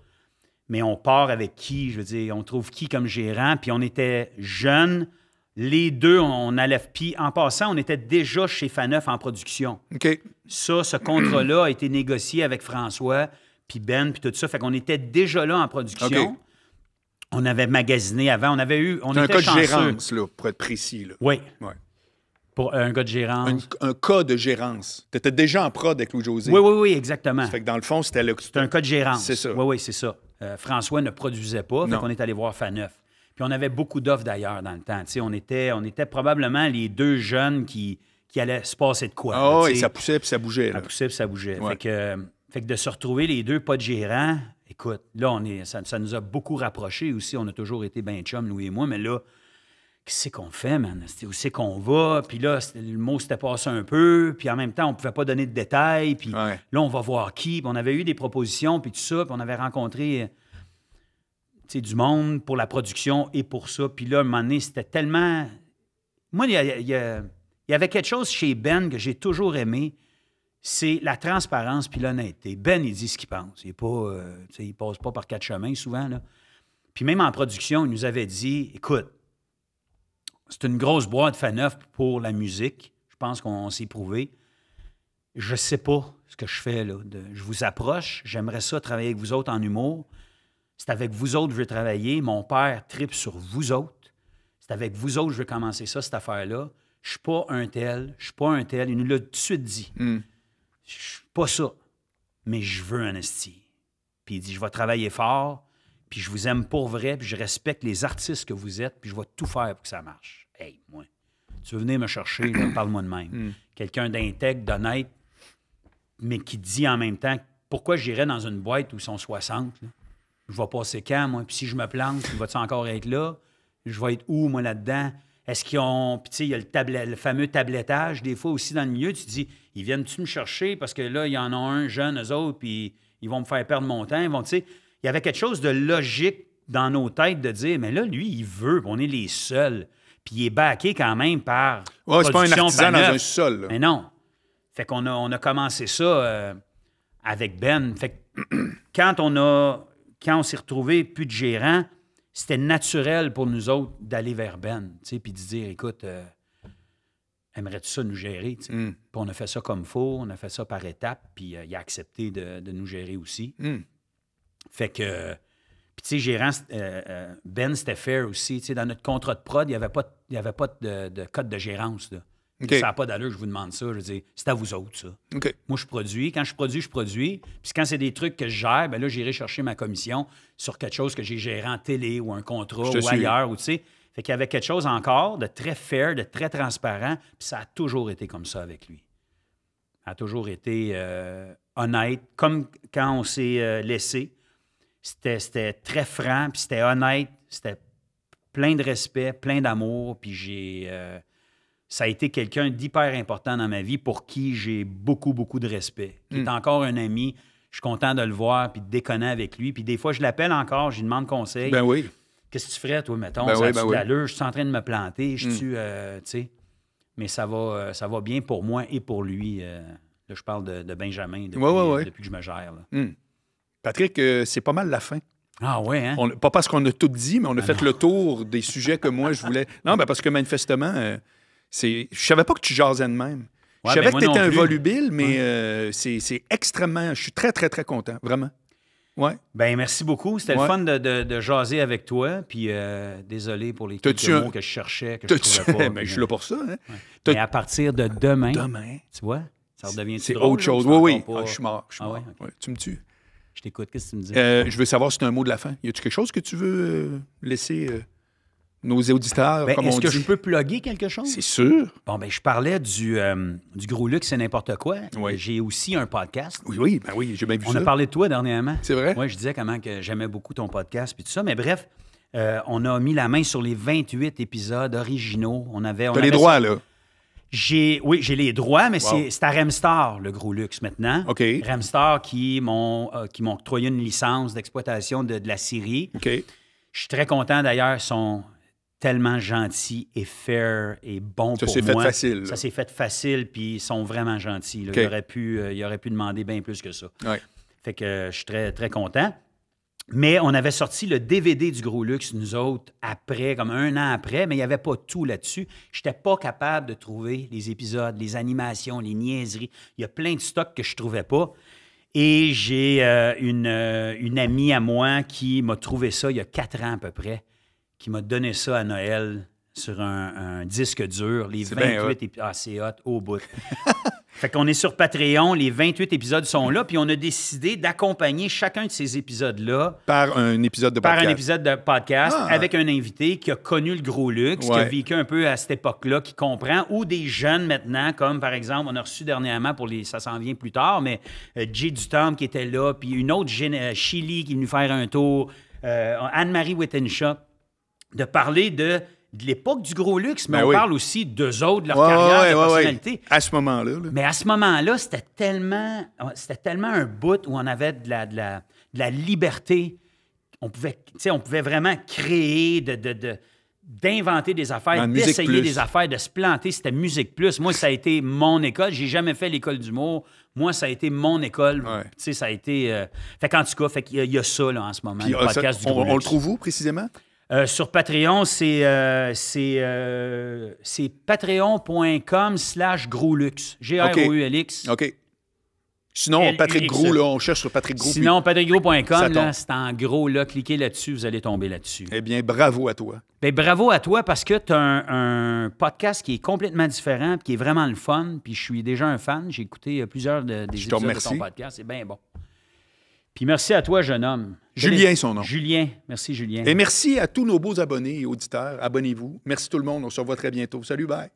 mais on part avec qui, je veux dire, on trouve qui comme gérant, puis on était jeunes. Les deux, on allait. Puis en passant, on était déjà chez Faneuf en production. OK. Ça, ce contrat-là a été négocié avec François, puis Ben, puis tout ça. Fait qu'on était déjà là en production. On avait magasiné avant. On avait eu. On était un cas de gérance, là, pour être précis. Là. Oui. Pour un cas de gérance. Un, un cas de gérance. Tu étais déjà en prod avec Louis-José. Oui, oui, oui, exactement. fait que dans le fond, c'était le. un cas de gérance. C'est ça. Oui, oui, c'est ça. Euh, François ne produisait pas. Donc, on est allé voir Faneuf. Puis on avait beaucoup d'offres d'ailleurs dans le temps. on était, on était probablement les deux jeunes qui, qui allaient se passer de quoi. Ah oh, et ça poussait puis ça bougeait. Ça poussait puis ça bougeait. Fait, que, de se retrouver les deux pas de gérant, écoute, là, on est, ça, nous a beaucoup rapprochés aussi. On a toujours été ben chum, Louis et moi, mais là, qu'est-ce qu'on fait, man? Où c'est qu'on va? Puis là, le mot s'était passé un peu, puis en même temps, on ne pouvait pas donner de détails, puis là, on va voir qui. Puis on avait eu des propositions, puis tout ça, puis on avait rencontré euh, du monde pour la production et pour ça. Puis là, un moment donné, c'était tellement... Moi, il y, avait quelque chose chez Ben que j'ai toujours aimé, c'est la transparence puis l'honnêteté. Ben, il dit ce qu'il pense. Il ne euh, passe pas par quatre chemins souvent. Là. Puis même en production, il nous avait dit, écoute, c'est une grosse boîte neuf pour la musique. Je pense qu'on s'est prouvé. Je sais pas ce que je fais. Là. je vous approche. J'aimerais ça travailler avec vous autres en humour. C'est avec vous autres que je veux travailler. Mon père tripe sur vous autres. C'est avec vous autres que je veux commencer ça, cette affaire-là. Je suis pas un tel. Je suis pas un tel. Il nous l'a tout de suite dit. Je hmm. Je suis pas ça. Mais je veux un esti. Puis il dit, je vais travailler fort. Puis je vous aime pour vrai. Puis je respecte les artistes que vous êtes. Puis je vais tout faire pour que ça marche moi, tu veux venir me chercher, <clears throat> parle-moi de même. Hmm. Quelqu'un d'intègre, d'honnête, mais qui dit en même temps pourquoi j'irais dans une boîte où ils sont 60 Je vais passer quand, moi? Puis si je me plante, vas-tu encore être là? Je vais être où, moi, là-dedans? Est-ce qu'ils ont. Puis, tu sais, il y a le, fameux tablettage, des fois aussi dans le milieu. Tu te dis, ils viennent-tu me chercher parce que là, il y en a un jeune, eux autres, puis ils vont me faire perdre mon temps. vont, il y avait quelque chose de logique dans nos têtes de dire, mais là, lui, il veut, on est les seuls. Puis il est backé quand même par. c'est pas un artisan dans un sol. Mais non. Fait qu'on a, on a commencé ça euh, avec Ben. Fait que <clears throat> quand on a quand on s'est retrouvé plus de gérant, c'était naturel pour nous autres d'aller vers Ben, tu sais, puis de dire écoute, euh, aimerais-tu ça nous gérer? Hmm. Puis on a fait ça comme faut, on a fait ça par étapes, puis euh, il a accepté de, nous gérer aussi. Hmm. Fait que tu sais, gérant euh, euh, Ben, c'était fair aussi, tu sais, dans notre contrat de prod, il n'y avait pas, avait pas de, code de gérance. Ça n'a pas d'allure, je vous demande ça. Je dis, c'est à vous autres, ça. Moi, je produis. Quand je produis, je produis. Puis quand c'est des trucs que je gère, ben là, j'irai chercher ma commission sur quelque chose que j'ai géré en télé ou un contrat ou ailleurs. Ou, tu sais. Fait qu'il y avait quelque chose encore de très fair, de très transparent. Puis ça a toujours été comme ça avec lui. Ça a toujours été euh, honnête, comme quand on s'est laissé. C'était très franc, puis c'était honnête, c'était plein de respect, plein d'amour, puis j'ai... Euh, ça a été quelqu'un d'hyper important dans ma vie pour qui j'ai beaucoup, beaucoup de respect. Qui est hmm. encore un ami, je suis content de le voir, puis de déconner avec lui. Puis des fois, je l'appelle encore, je lui demande conseil. Ben oui. Qu'est-ce que tu ferais, toi, mettons? Ben ça oui, ben oui. Je suis en train de me planter, je suis... Hmm. Euh, tu sais mais ça va, euh, ça va bien pour moi et pour lui. là, je parle de, Benjamin depuis, que je me gère. Hmm. Patrick, euh, c'est pas mal la fin. Ah ouais, hein? pas parce qu'on a tout dit, mais on a ah fait le tour des sujets que moi, je voulais. <laughs> Non, ben parce que manifestement, euh, c'est je savais pas que tu jasais de même. je savais ben, que tu étais un volubile, mais euh, c'est extrêmement... Je suis très, très, très content, vraiment. Ouais. Ben merci beaucoup. C'était le fun de, de, jaser avec toi. Puis désolé pour les quelques mots que je cherchais, que je trouvais pas. <laughs> Ben, mais je suis là pour ça. Hein? Mais à partir de demain, demain, tu vois, ça redevient C'est autre chose. Oui, oui. Ah, je suis mort. Je suis ah, mort. tu me tues. Je t'écoute. Qu'est-ce que tu me dis? Euh, je veux savoir si tu as un mot de la fin. Y a-tu quelque chose que tu veux euh, laisser euh, nos auditeurs? Ben, est-ce que je peux plugger quelque chose? C'est sûr. Bon, ben, je parlais du, du gros luxe c'est n'importe quoi. J'ai aussi un podcast. Oui, oui, ben oui, j'ai bien vu On a parlé de toi dernièrement. C'est vrai? Oui, je disais comment que j'aimais beaucoup ton podcast puis tout ça. Mais bref, on a mis la main sur les 28 épisodes originaux. On avait. les droits, là. J'ai, oui, j'ai les droits, mais c'est à Remstar, le gros luxe, maintenant. Remstar euh, qui m'ont octroyé une licence d'exploitation de, la Syrie. OK. Je suis très content, d'ailleurs, ils sont tellement gentils et fair et bons ça pour moi. Ça s'est fait facile. Ça s'est fait facile, puis ils sont vraiment gentils. Ils, auraient pu, euh, pu demander bien plus que ça. Fait que euh, je suis très, très content. Mais on avait sorti le DVD du Gros Luxe, nous autres, après, comme un an après, mais il n'y avait pas tout là-dessus. Je n'étais pas capable de trouver les épisodes, les animations, les niaiseries. Il y a plein de stocks que je ne trouvais pas. Et j'ai euh, une, euh, une, amie à moi qui m'a trouvé ça il y a quatre ans à peu près, qui m'a donné ça à Noël sur un, disque dur, les 28 épisodes. Ah, c'est hot, au bout. <laughs> fait qu'on est sur Patreon, les 28 épisodes sont là, puis on a décidé d'accompagner chacun de ces épisodes-là. Par un épisode de podcast. Par un épisode de podcast, ah. avec un invité qui a connu le gros luxe, qui a vécu un peu à cette époque-là, qui comprend, ou des jeunes maintenant, comme par exemple, on a reçu dernièrement, pour les, ça s'en vient plus tard, mais G euh, Jay Dutombe qui était là, puis une autre, euh, Chili qui est venue faire un tour, euh, Anne-Marie Wittenshaw, de parler de de l'époque du gros luxe, mais ben on parle aussi d'eux autres, de leur carrière, de leur personnalité. À ce moment-là. Mais à ce moment-là, c'était tellement, c'était tellement un bout où on avait de la, la, liberté. On pouvait, on pouvait vraiment créer, de, d'inventer des affaires, d'essayer des affaires, de se planter. C'était Musique Plus. Moi, ça a été mon école. J'ai jamais fait l'école d'humour. Moi, ça a été mon école. ça a été... Euh, fait tout cas, fait qu'il y, a ça en ce moment, ah, on, on, le trouve où, précisément? Euh, sur Patreon, c'est euh, euh, patreon.com slash groulux, G-R-O-U-L-X. OK. Sinon, Patrick Gros, on cherche sur Patrick Gros. Sinon, patrickgros.com, c'est en gros, là, cliquez là-dessus, vous allez tomber là-dessus. Eh bien, bravo à toi. Bien, bravo à toi parce que tu as un, podcast qui est complètement différent, qui est vraiment le fun, puis je suis déjà un fan, j'ai écouté plusieurs des je épisodes de ton podcast, c'est bien bon. Puis merci à toi, jeune homme. Julien, son nom. Julien. Merci, Julien. Et merci à tous nos beaux abonnés et auditeurs. Abonnez-vous. Merci tout le monde. On se revoit très bientôt. Salut, bye.